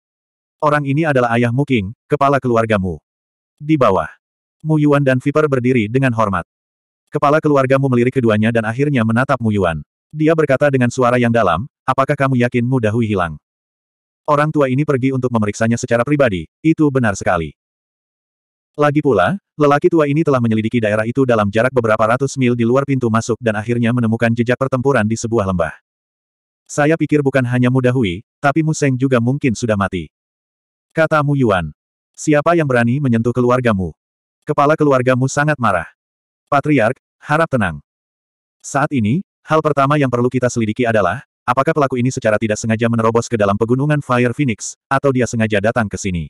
Orang ini adalah ayah Muking, kepala keluargamu. Di bawah. Mu Yuan dan Viper berdiri dengan hormat. Kepala keluargamu melirik keduanya dan akhirnya menatap Mu Yuan. Dia berkata dengan suara yang dalam, apakah kamu yakin Mu Dahui hilang? Orang tua ini pergi untuk memeriksanya secara pribadi, itu benar sekali. Lagi pula, lelaki tua ini telah menyelidiki daerah itu dalam jarak beberapa ratus mil di luar pintu masuk dan akhirnya menemukan jejak pertempuran di sebuah lembah. Saya pikir bukan hanya Mudahui, Hui, tapi Museng juga mungkin sudah mati. Kata Mu Yuan. Siapa yang berani menyentuh keluargamu? Kepala keluargamu sangat marah. Patriark, harap tenang. Saat ini, hal pertama yang perlu kita selidiki adalah, apakah pelaku ini secara tidak sengaja menerobos ke dalam pegunungan Fire Phoenix, atau dia sengaja datang ke sini.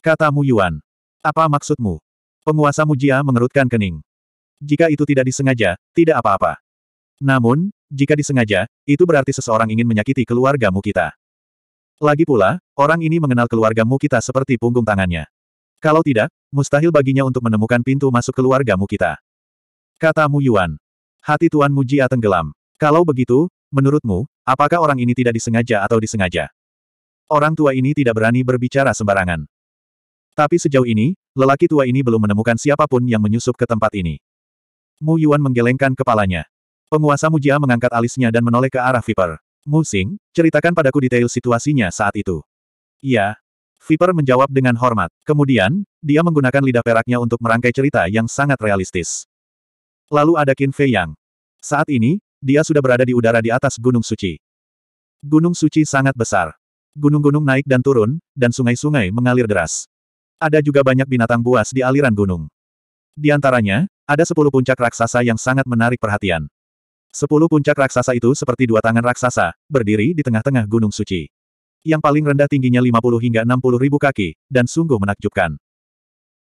Kata Mu Yuan. Apa maksudmu? Penguasa Mujia mengerutkan kening. Jika itu tidak disengaja, tidak apa-apa. Namun, jika disengaja, itu berarti seseorang ingin menyakiti keluargamu kita. Lagi pula, orang ini mengenal keluargamu kita seperti punggung tangannya. Kalau tidak, mustahil baginya untuk menemukan pintu masuk keluargamu kita. Kata Mu Yuan. Hati Tuan Mujia tenggelam. Kalau begitu, menurutmu, apakah orang ini tidak disengaja atau disengaja? Orang tua ini tidak berani berbicara sembarangan. Tapi sejauh ini, lelaki tua ini belum menemukan siapapun yang menyusup ke tempat ini. Mu Yuan menggelengkan kepalanya. Penguasa Mujia mengangkat alisnya dan menoleh ke arah Viper. Mu Xing, ceritakan padaku detail situasinya saat itu. Iya. Viper menjawab dengan hormat. Kemudian, dia menggunakan lidah peraknya untuk merangkai cerita yang sangat realistis. Lalu ada Qin Fei Yang. Saat ini, dia sudah berada di udara di atas Gunung Suci. Gunung Suci sangat besar. Gunung-gunung naik dan turun, dan sungai-sungai mengalir deras. Ada juga banyak binatang buas di aliran gunung. Di antaranya, ada sepuluh puncak raksasa yang sangat menarik perhatian. Sepuluh puncak raksasa itu seperti dua tangan raksasa, berdiri di tengah-tengah gunung suci. Yang paling rendah tingginya 50 hingga 60 ribu kaki, dan sungguh menakjubkan.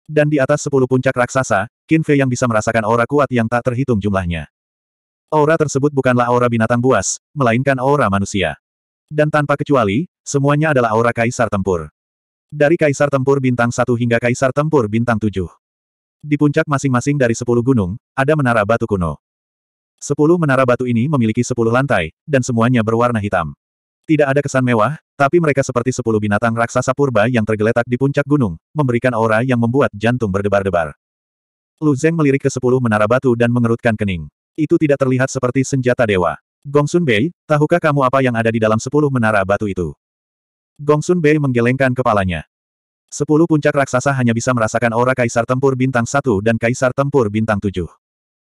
Dan di atas sepuluh puncak raksasa, Qin yang bisa merasakan aura kuat yang tak terhitung jumlahnya. Aura tersebut bukanlah aura binatang buas, melainkan aura manusia. Dan tanpa kecuali, semuanya adalah aura kaisar tempur. Dari Kaisar Tempur Bintang 1 hingga Kaisar Tempur Bintang 7. Di puncak masing-masing dari 10 gunung, ada menara batu kuno. 10 menara batu ini memiliki 10 lantai, dan semuanya berwarna hitam. Tidak ada kesan mewah, tapi mereka seperti 10 binatang raksasa purba yang tergeletak di puncak gunung, memberikan aura yang membuat jantung berdebar-debar. Lu Zeng melirik ke 10 menara batu dan mengerutkan kening. Itu tidak terlihat seperti senjata dewa. Gongsun Bei, tahukah kamu apa yang ada di dalam sepuluh menara batu itu? Gong Sun Bei menggelengkan kepalanya. Sepuluh puncak raksasa hanya bisa merasakan aura Kaisar Tempur Bintang Satu dan Kaisar Tempur Bintang Tujuh.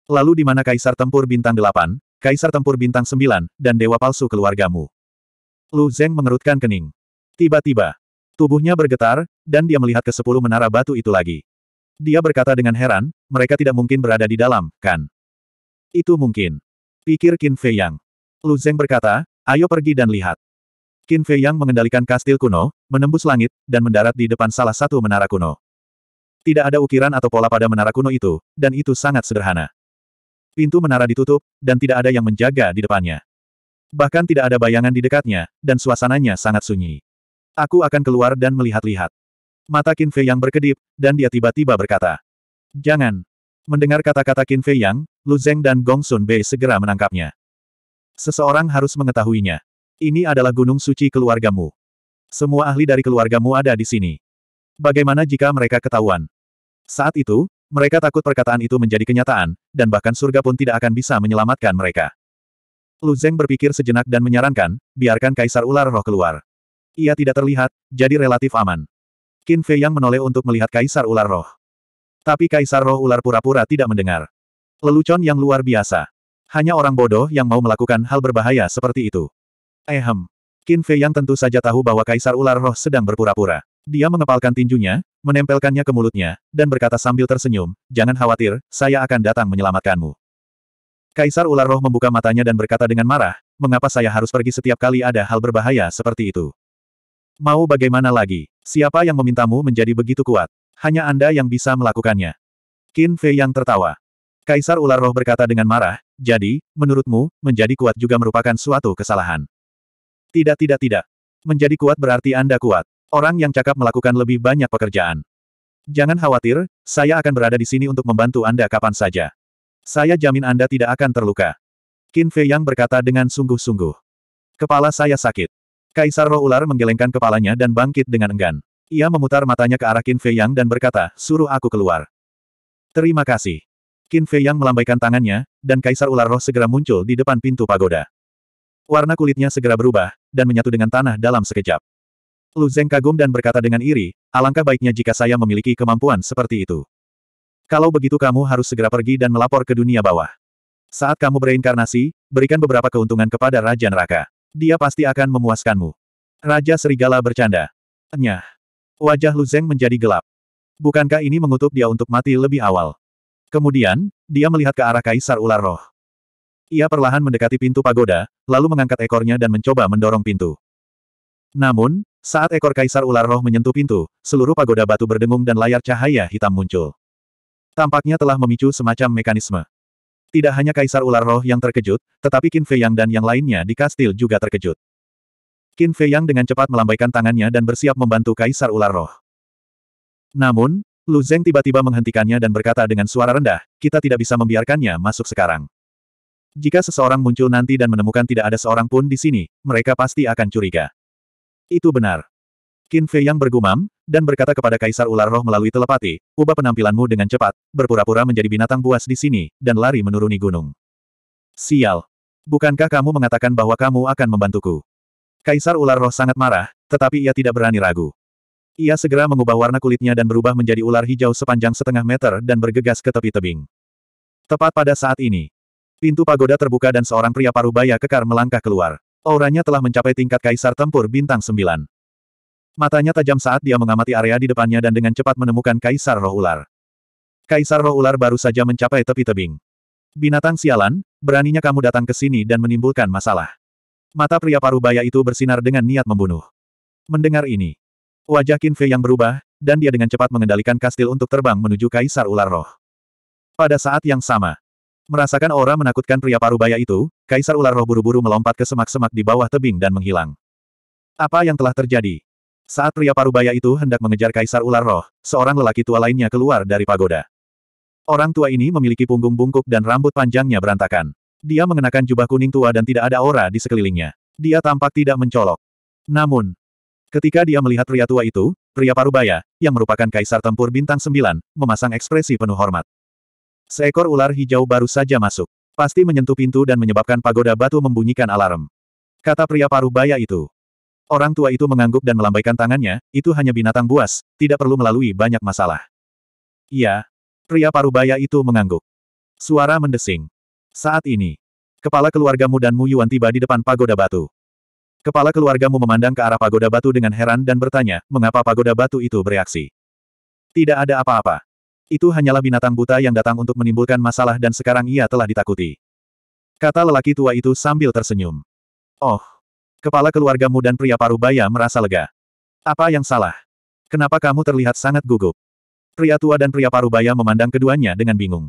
Lalu di mana Kaisar Tempur Bintang Delapan, Kaisar Tempur Bintang Sembilan, dan Dewa Palsu keluargamu? Lu Zeng mengerutkan kening. Tiba-tiba, tubuhnya bergetar, dan dia melihat ke sepuluh menara batu itu lagi. Dia berkata dengan heran, mereka tidak mungkin berada di dalam, kan? Itu mungkin. Pikir Qin Fei Yang. Lu Zeng berkata, ayo pergi dan lihat. Qin Fei Yang mengendalikan kastil kuno, menembus langit, dan mendarat di depan salah satu menara kuno. Tidak ada ukiran atau pola pada menara kuno itu, dan itu sangat sederhana. Pintu menara ditutup, dan tidak ada yang menjaga di depannya. Bahkan tidak ada bayangan di dekatnya, dan suasananya sangat sunyi. Aku akan keluar dan melihat-lihat. Mata Qin Fei Yang berkedip, dan dia tiba-tiba berkata. Jangan. Mendengar kata-kata Qin Fei Yang, Lu Zeng dan Gong Sun Bei segera menangkapnya. Seseorang harus mengetahuinya. Ini adalah gunung suci keluargamu. Semua ahli dari keluargamu ada di sini. Bagaimana jika mereka ketahuan? Saat itu, mereka takut perkataan itu menjadi kenyataan, dan bahkan surga pun tidak akan bisa menyelamatkan mereka. Lu Zeng berpikir sejenak dan menyarankan, biarkan Kaisar Ular Roh keluar. Ia tidak terlihat, jadi relatif aman. Qin Fei yang menoleh untuk melihat Kaisar Ular Roh. Tapi Kaisar Roh Ular pura-pura tidak mendengar. Lelucon yang luar biasa. Hanya orang bodoh yang mau melakukan hal berbahaya seperti itu. Ehem. Qin Fei yang tentu saja tahu bahwa Kaisar Ular Roh sedang berpura-pura. Dia mengepalkan tinjunya, menempelkannya ke mulutnya, dan berkata sambil tersenyum, Jangan khawatir, saya akan datang menyelamatkanmu. Kaisar Ular Roh membuka matanya dan berkata dengan marah, Mengapa saya harus pergi setiap kali ada hal berbahaya seperti itu? Mau bagaimana lagi? Siapa yang memintamu menjadi begitu kuat? Hanya Anda yang bisa melakukannya. Qin Fei yang tertawa. Kaisar Ular Roh berkata dengan marah, jadi, menurutmu, menjadi kuat juga merupakan suatu kesalahan. Tidak tidak tidak. Menjadi kuat berarti Anda kuat. Orang yang cakap melakukan lebih banyak pekerjaan. Jangan khawatir, saya akan berada di sini untuk membantu Anda kapan saja. Saya jamin Anda tidak akan terluka. Qin Fei Yang berkata dengan sungguh-sungguh. Kepala saya sakit. Kaisar roh ular menggelengkan kepalanya dan bangkit dengan enggan. Ia memutar matanya ke arah Qin Fei Yang dan berkata, suruh aku keluar. Terima kasih. Qin Fei Yang melambaikan tangannya, dan Kaisar ular roh segera muncul di depan pintu pagoda. Warna kulitnya segera berubah, dan menyatu dengan tanah dalam sekejap. Lu Zeng kagum dan berkata dengan iri, alangkah baiknya jika saya memiliki kemampuan seperti itu. Kalau begitu kamu harus segera pergi dan melapor ke dunia bawah. Saat kamu bereinkarnasi, berikan beberapa keuntungan kepada Raja Neraka. Dia pasti akan memuaskanmu. Raja Serigala bercanda. Nyah. Wajah Lu Zeng menjadi gelap. Bukankah ini mengutuk dia untuk mati lebih awal? Kemudian, dia melihat ke arah Kaisar Ular Roh. Ia perlahan mendekati pintu pagoda, lalu mengangkat ekornya dan mencoba mendorong pintu. Namun, saat ekor kaisar ular roh menyentuh pintu, seluruh pagoda batu berdengung dan layar cahaya hitam muncul. Tampaknya telah memicu semacam mekanisme. Tidak hanya kaisar ular roh yang terkejut, tetapi Qin Fei Yang dan yang lainnya di kastil juga terkejut. Qin Fei Yang dengan cepat melambaikan tangannya dan bersiap membantu kaisar ular roh. Namun, Lu Zeng tiba-tiba menghentikannya dan berkata dengan suara rendah, kita tidak bisa membiarkannya masuk sekarang. Jika seseorang muncul nanti dan menemukan tidak ada seorang pun di sini, mereka pasti akan curiga. Itu benar. Qin Fei yang bergumam, dan berkata kepada Kaisar Ular Roh melalui telepati, ubah penampilanmu dengan cepat, berpura-pura menjadi binatang buas di sini, dan lari menuruni gunung. Sial. Bukankah kamu mengatakan bahwa kamu akan membantuku? Kaisar Ular Roh sangat marah, tetapi ia tidak berani ragu. Ia segera mengubah warna kulitnya dan berubah menjadi ular hijau sepanjang setengah meter dan bergegas ke tepi tebing. Tepat pada saat ini, Pintu pagoda terbuka dan seorang pria parubaya kekar melangkah keluar. Auranya telah mencapai tingkat kaisar tempur bintang 9. Matanya tajam saat dia mengamati area di depannya dan dengan cepat menemukan kaisar roh ular. Kaisar roh ular baru saja mencapai tepi tebing. Binatang sialan, beraninya kamu datang ke sini dan menimbulkan masalah. Mata pria parubaya itu bersinar dengan niat membunuh. Mendengar ini, wajah Kinfe yang berubah, dan dia dengan cepat mengendalikan kastil untuk terbang menuju Kaisar Ular Roh. Pada saat yang sama, Merasakan aura menakutkan pria parubaya itu, Kaisar Ular Roh buru-buru melompat ke semak-semak di bawah tebing dan menghilang. Apa yang telah terjadi? Saat pria parubaya itu hendak mengejar Kaisar Ular Roh, seorang lelaki tua lainnya keluar dari pagoda. Orang tua ini memiliki punggung bungkuk dan rambut panjangnya berantakan. Dia mengenakan jubah kuning tua dan tidak ada aura di sekelilingnya. Dia tampak tidak mencolok. Namun, ketika dia melihat pria tua itu, pria parubaya, yang merupakan kaisar tempur bintang Sembilan, memasang ekspresi penuh hormat. Seekor ular hijau baru saja masuk. Pasti menyentuh pintu dan menyebabkan pagoda batu membunyikan alarm. Kata pria paruh baya itu. Orang tua itu mengangguk dan melambaikan tangannya, itu hanya binatang buas, tidak perlu melalui banyak masalah. Iya. Pria paruh baya itu mengangguk. Suara mendesing. Saat ini. Kepala keluargamu dan Mu Yuan tiba di depan pagoda batu. Kepala keluargamu memandang ke arah pagoda batu dengan heran dan bertanya, mengapa pagoda batu itu bereaksi. Tidak ada apa-apa. Itu hanyalah binatang buta yang datang untuk menimbulkan masalah dan sekarang ia telah ditakuti. Kata lelaki tua itu sambil tersenyum. Oh, kepala keluargamu dan pria parubaya merasa lega. Apa yang salah? Kenapa kamu terlihat sangat gugup? Pria tua dan pria parubaya memandang keduanya dengan bingung.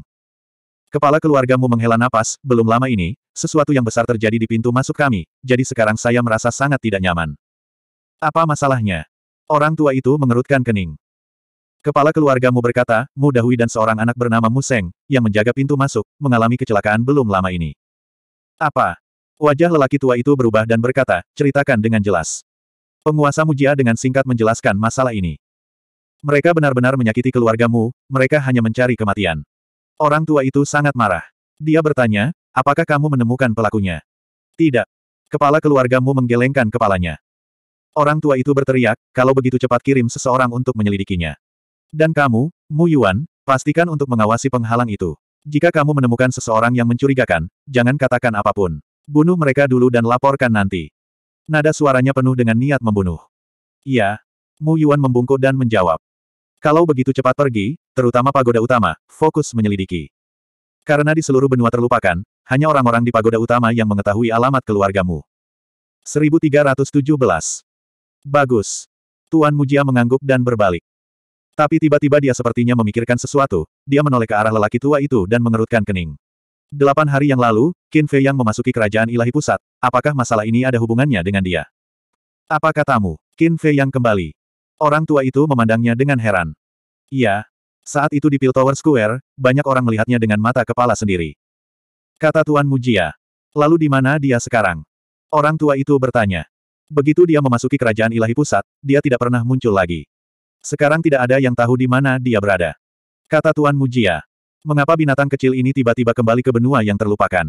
Kepala keluargamu menghela napas, belum lama ini, sesuatu yang besar terjadi di pintu masuk kami, jadi sekarang saya merasa sangat tidak nyaman. Apa masalahnya? Orang tua itu mengerutkan kening. Kepala keluargamu berkata, Dahui dan seorang anak bernama Museng, yang menjaga pintu masuk, mengalami kecelakaan belum lama ini. Apa? Wajah lelaki tua itu berubah dan berkata, ceritakan dengan jelas. Penguasa Mujia dengan singkat menjelaskan masalah ini. Mereka benar-benar menyakiti keluargamu, mereka hanya mencari kematian. Orang tua itu sangat marah. Dia bertanya, apakah kamu menemukan pelakunya? Tidak. Kepala keluargamu menggelengkan kepalanya. Orang tua itu berteriak, kalau begitu cepat kirim seseorang untuk menyelidikinya. Dan kamu, Mu Yuan, pastikan untuk mengawasi penghalang itu. Jika kamu menemukan seseorang yang mencurigakan, jangan katakan apapun. Bunuh mereka dulu dan laporkan nanti. Nada suaranya penuh dengan niat membunuh. Iya. Mu Yuan membungkuk dan menjawab. Kalau begitu cepat pergi, terutama pagoda utama, fokus menyelidiki. Karena di seluruh benua terlupakan, hanya orang-orang di pagoda utama yang mengetahui alamat keluargamu. 1317. Bagus. Tuan Mujia mengangguk dan berbalik. Tapi tiba-tiba dia sepertinya memikirkan sesuatu, dia menoleh ke arah lelaki tua itu dan mengerutkan kening. Delapan hari yang lalu, Qin Fei yang memasuki kerajaan ilahi pusat, apakah masalah ini ada hubungannya dengan dia? Apa katamu? Qin Fei yang kembali. Orang tua itu memandangnya dengan heran. Iya. Saat itu di Piltover Square, banyak orang melihatnya dengan mata kepala sendiri. Kata Tuan Mujia. Lalu di mana dia sekarang? Orang tua itu bertanya. Begitu dia memasuki kerajaan ilahi pusat, dia tidak pernah muncul lagi. Sekarang tidak ada yang tahu di mana dia berada. Kata Tuan Mujia. Mengapa binatang kecil ini tiba-tiba kembali ke benua yang terlupakan?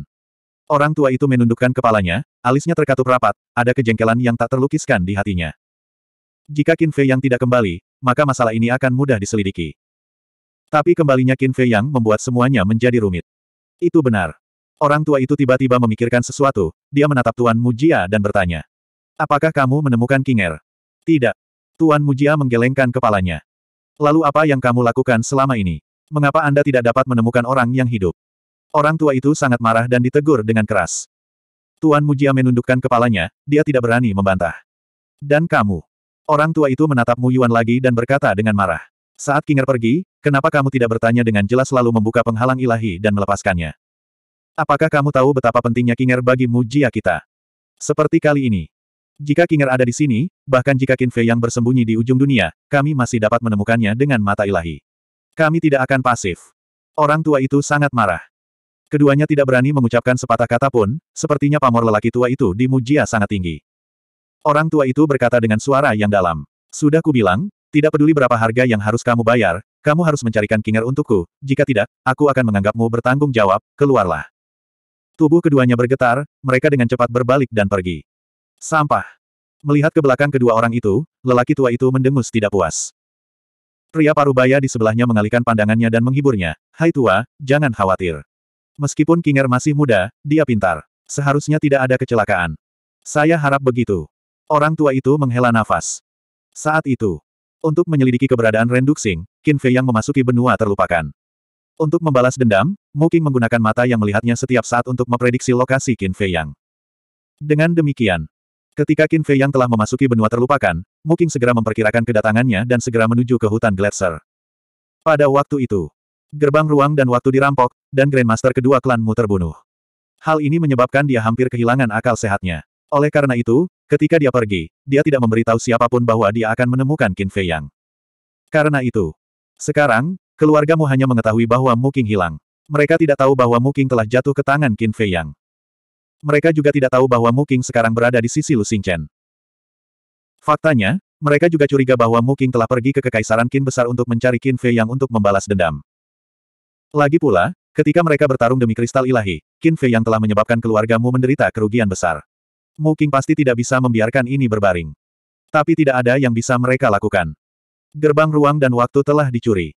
Orang tua itu menundukkan kepalanya, alisnya terkatup rapat, ada kejengkelan yang tak terlukiskan di hatinya. Jika Qin Fei yang tidak kembali, maka masalah ini akan mudah diselidiki. Tapi kembalinya Qin Fei yang membuat semuanya menjadi rumit. Itu benar. Orang tua itu tiba-tiba memikirkan sesuatu, dia menatap Tuan Mujia dan bertanya. Apakah kamu menemukan King Kinger? Tidak, Tuan Mujia menggelengkan kepalanya. Lalu apa yang kamu lakukan selama ini? Mengapa Anda tidak dapat menemukan orang yang hidup? Orang tua itu sangat marah dan ditegur dengan keras. Tuan Mujia menundukkan kepalanya, dia tidak berani membantah. Dan kamu? Orang tua itu menatap Mu Yuan lagi dan berkata dengan marah. Saat Kinger pergi, kenapa kamu tidak bertanya dengan jelas lalu membuka penghalang ilahi dan melepaskannya? Apakah kamu tahu betapa pentingnya Kinger bagi Mujia kita? Seperti kali ini, jika Kinger ada di sini, bahkan jika Qin Fei yang bersembunyi di ujung dunia, kami masih dapat menemukannya dengan mata ilahi. Kami tidak akan pasif. Orang tua itu sangat marah. Keduanya tidak berani mengucapkan sepatah kata pun, sepertinya pamor lelaki tua itu di mujia sangat tinggi. Orang tua itu berkata dengan suara yang dalam. Sudah kubilang, tidak peduli berapa harga yang harus kamu bayar, kamu harus mencarikan Kinger untukku, jika tidak, aku akan menganggapmu bertanggung jawab, keluarlah. Tubuh keduanya bergetar, mereka dengan cepat berbalik dan pergi. Sampah. Melihat ke belakang kedua orang itu, lelaki tua itu mendengus tidak puas. Pria parubaya di sebelahnya mengalihkan pandangannya dan menghiburnya, Hai tua, jangan khawatir. Meskipun Kinger masih muda, dia pintar. Seharusnya tidak ada kecelakaan. Saya harap begitu. Orang tua itu menghela nafas. Saat itu, untuk menyelidiki keberadaan renduxing kin Qin Fei yang memasuki benua terlupakan. Untuk membalas dendam, Muking menggunakan mata yang melihatnya setiap saat untuk memprediksi lokasi Qin Fei Yang. Dengan demikian, Ketika Qin Fei yang telah memasuki benua terlupakan, Muking segera memperkirakan kedatangannya dan segera menuju ke hutan gletser. Pada waktu itu, gerbang ruang dan waktu dirampok, dan Grandmaster kedua klanmu terbunuh. Hal ini menyebabkan dia hampir kehilangan akal sehatnya. Oleh karena itu, ketika dia pergi, dia tidak memberitahu siapapun bahwa dia akan menemukan Qin Fei Yang. Karena itu, sekarang, keluargamu hanya mengetahui bahwa Muking hilang. Mereka tidak tahu bahwa Muking telah jatuh ke tangan Qin Fei Yang. Mereka juga tidak tahu bahwa Mu sekarang berada di sisi Lu Xingchen. Faktanya, mereka juga curiga bahwa Mu telah pergi ke Kekaisaran Qin Besar untuk mencari Qin Fei Yang untuk membalas dendam. Lagi pula, ketika mereka bertarung demi kristal ilahi, Qin Fei Yang telah menyebabkan keluargamu menderita kerugian besar. Mu pasti tidak bisa membiarkan ini berbaring. Tapi tidak ada yang bisa mereka lakukan. Gerbang ruang dan waktu telah dicuri.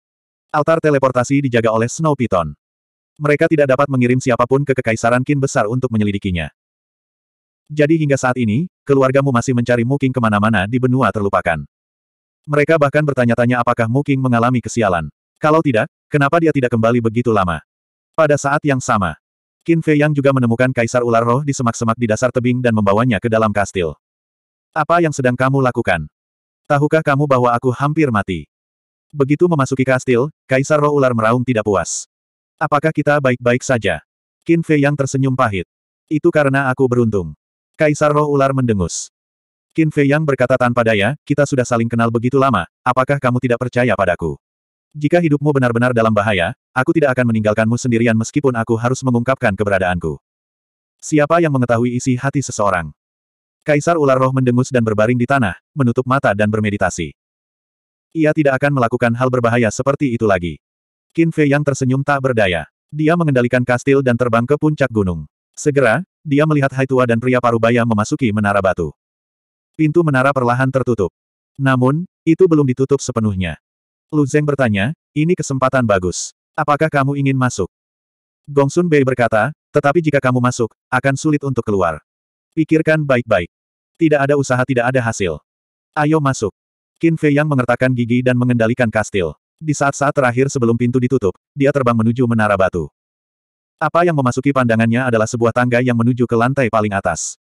Altar teleportasi dijaga oleh Snow Python mereka tidak dapat mengirim siapapun ke Kekaisaran Qin Besar untuk menyelidikinya. Jadi hingga saat ini, keluargamu masih mencari Muking kemana-mana di benua terlupakan. Mereka bahkan bertanya-tanya apakah Muking mengalami kesialan. Kalau tidak, kenapa dia tidak kembali begitu lama? Pada saat yang sama, Qin Fei Yang juga menemukan Kaisar Ular Roh di semak-semak di dasar tebing dan membawanya ke dalam kastil. Apa yang sedang kamu lakukan? Tahukah kamu bahwa aku hampir mati? Begitu memasuki kastil, Kaisar Roh Ular Meraung tidak puas. Apakah kita baik-baik saja? Qin Fei yang tersenyum pahit. Itu karena aku beruntung. Kaisar roh ular mendengus. Qin Fei yang berkata tanpa daya, kita sudah saling kenal begitu lama, apakah kamu tidak percaya padaku? Jika hidupmu benar-benar dalam bahaya, aku tidak akan meninggalkanmu sendirian meskipun aku harus mengungkapkan keberadaanku. Siapa yang mengetahui isi hati seseorang? Kaisar ular roh mendengus dan berbaring di tanah, menutup mata dan bermeditasi. Ia tidak akan melakukan hal berbahaya seperti itu lagi. Qin Fei yang tersenyum tak berdaya. Dia mengendalikan kastil dan terbang ke puncak gunung. Segera, dia melihat Hai Tua dan pria parubaya memasuki menara batu. Pintu menara perlahan tertutup. Namun, itu belum ditutup sepenuhnya. Lu Zeng bertanya, ini kesempatan bagus. Apakah kamu ingin masuk? Gongsun Bei berkata, tetapi jika kamu masuk, akan sulit untuk keluar. Pikirkan baik-baik. Tidak ada usaha tidak ada hasil. Ayo masuk. Qin Fei yang mengertakkan gigi dan mengendalikan kastil. Di saat-saat terakhir sebelum pintu ditutup, dia terbang menuju menara batu. Apa yang memasuki pandangannya adalah sebuah tangga yang menuju ke lantai paling atas.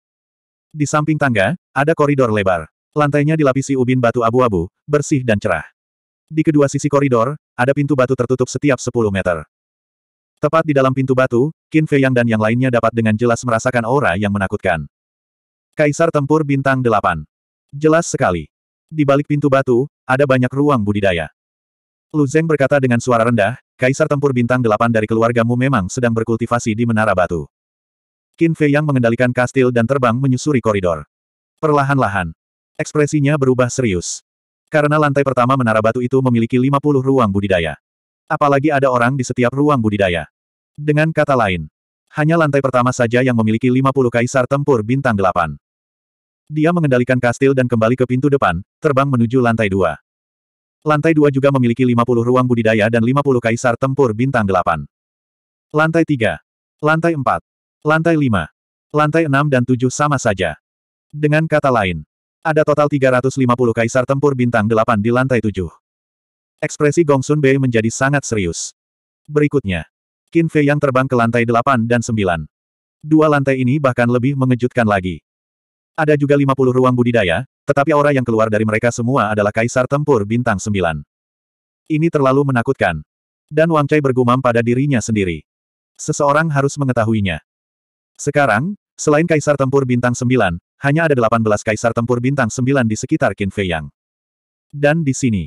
Di samping tangga, ada koridor lebar. Lantainya dilapisi ubin batu abu-abu, bersih dan cerah. Di kedua sisi koridor, ada pintu batu tertutup setiap 10 meter. Tepat di dalam pintu batu, Qin Fei Yang dan yang lainnya dapat dengan jelas merasakan aura yang menakutkan. Kaisar Tempur Bintang 8. Jelas sekali. Di balik pintu batu, ada banyak ruang budidaya. Lu Zeng berkata dengan suara rendah, Kaisar Tempur Bintang Delapan dari keluargamu memang sedang berkultivasi di Menara Batu. Qin Fei yang mengendalikan kastil dan terbang menyusuri koridor. Perlahan-lahan. Ekspresinya berubah serius. Karena lantai pertama Menara Batu itu memiliki 50 ruang budidaya. Apalagi ada orang di setiap ruang budidaya. Dengan kata lain, hanya lantai pertama saja yang memiliki 50 kaisar tempur bintang Delapan. Dia mengendalikan kastil dan kembali ke pintu depan, terbang menuju lantai dua. Lantai dua juga memiliki 50 ruang budidaya dan 50 kaisar tempur bintang delapan. Lantai tiga, Lantai empat, Lantai lima, Lantai enam dan tujuh sama saja. Dengan kata lain, ada total 350 kaisar tempur bintang delapan di lantai tujuh. Ekspresi Gongsun Bei menjadi sangat serius. Berikutnya, Qin Fei yang terbang ke lantai delapan dan sembilan. Dua lantai ini bahkan lebih mengejutkan lagi. Ada juga 50 ruang budidaya, tetapi aura yang keluar dari mereka semua adalah kaisar tempur bintang sembilan. Ini terlalu menakutkan. Dan Wang Chai bergumam pada dirinya sendiri. Seseorang harus mengetahuinya. Sekarang, selain kaisar tempur bintang sembilan, hanya ada 18 kaisar tempur bintang sembilan di sekitar Qin Fei Yang. Dan di sini,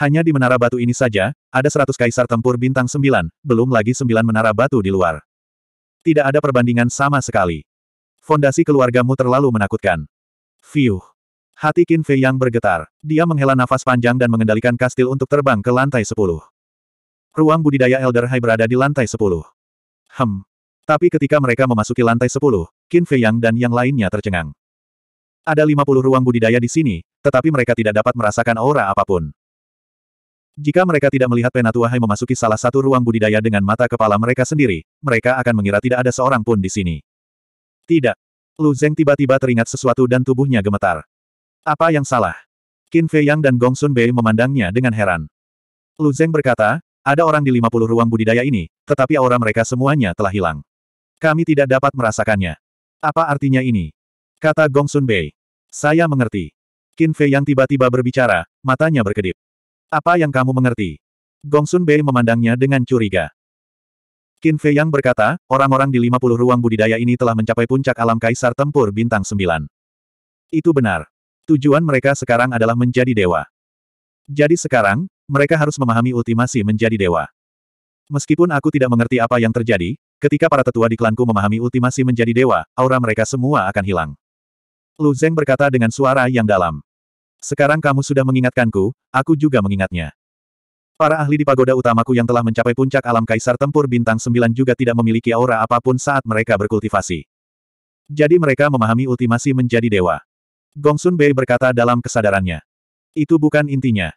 hanya di menara batu ini saja, ada seratus kaisar tempur bintang Sembilan, belum lagi sembilan menara batu di luar. Tidak ada perbandingan sama sekali. Fondasi keluargamu terlalu menakutkan. Fiuh. Hati Qin Fei yang bergetar. Dia menghela nafas panjang dan mengendalikan kastil untuk terbang ke lantai sepuluh. Ruang budidaya Elder High berada di lantai sepuluh. Hem. Tapi ketika mereka memasuki lantai sepuluh, Qin Fei Yang dan yang lainnya tercengang. Ada lima ruang budidaya di sini, tetapi mereka tidak dapat merasakan aura apapun. Jika mereka tidak melihat Penatua Hai memasuki salah satu ruang budidaya dengan mata kepala mereka sendiri, mereka akan mengira tidak ada seorang pun di sini. Tidak. Lu Zeng tiba-tiba teringat sesuatu dan tubuhnya gemetar. Apa yang salah? Qin Fei Yang dan Gong Sun Bei memandangnya dengan heran. Lu Zeng berkata, ada orang di 50 ruang budidaya ini, tetapi aura mereka semuanya telah hilang. Kami tidak dapat merasakannya. Apa artinya ini? Kata Gong Sun Bei. Saya mengerti. Qin Fei Yang tiba-tiba berbicara, matanya berkedip. Apa yang kamu mengerti? Gong Sun Bei memandangnya dengan curiga. Qin Fei Yang berkata, orang-orang di 50 ruang budidaya ini telah mencapai puncak alam kaisar tempur bintang 9. Itu benar. Tujuan mereka sekarang adalah menjadi dewa. Jadi sekarang, mereka harus memahami ultimasi menjadi dewa. Meskipun aku tidak mengerti apa yang terjadi, ketika para tetua di klanku memahami ultimasi menjadi dewa, aura mereka semua akan hilang. Lu Zeng berkata dengan suara yang dalam. Sekarang kamu sudah mengingatkanku, aku juga mengingatnya. Para ahli di pagoda utamaku yang telah mencapai puncak alam kaisar tempur bintang sembilan juga tidak memiliki aura apapun saat mereka berkultivasi. Jadi mereka memahami ultimasi menjadi dewa. Gongsun Bei berkata dalam kesadarannya. Itu bukan intinya.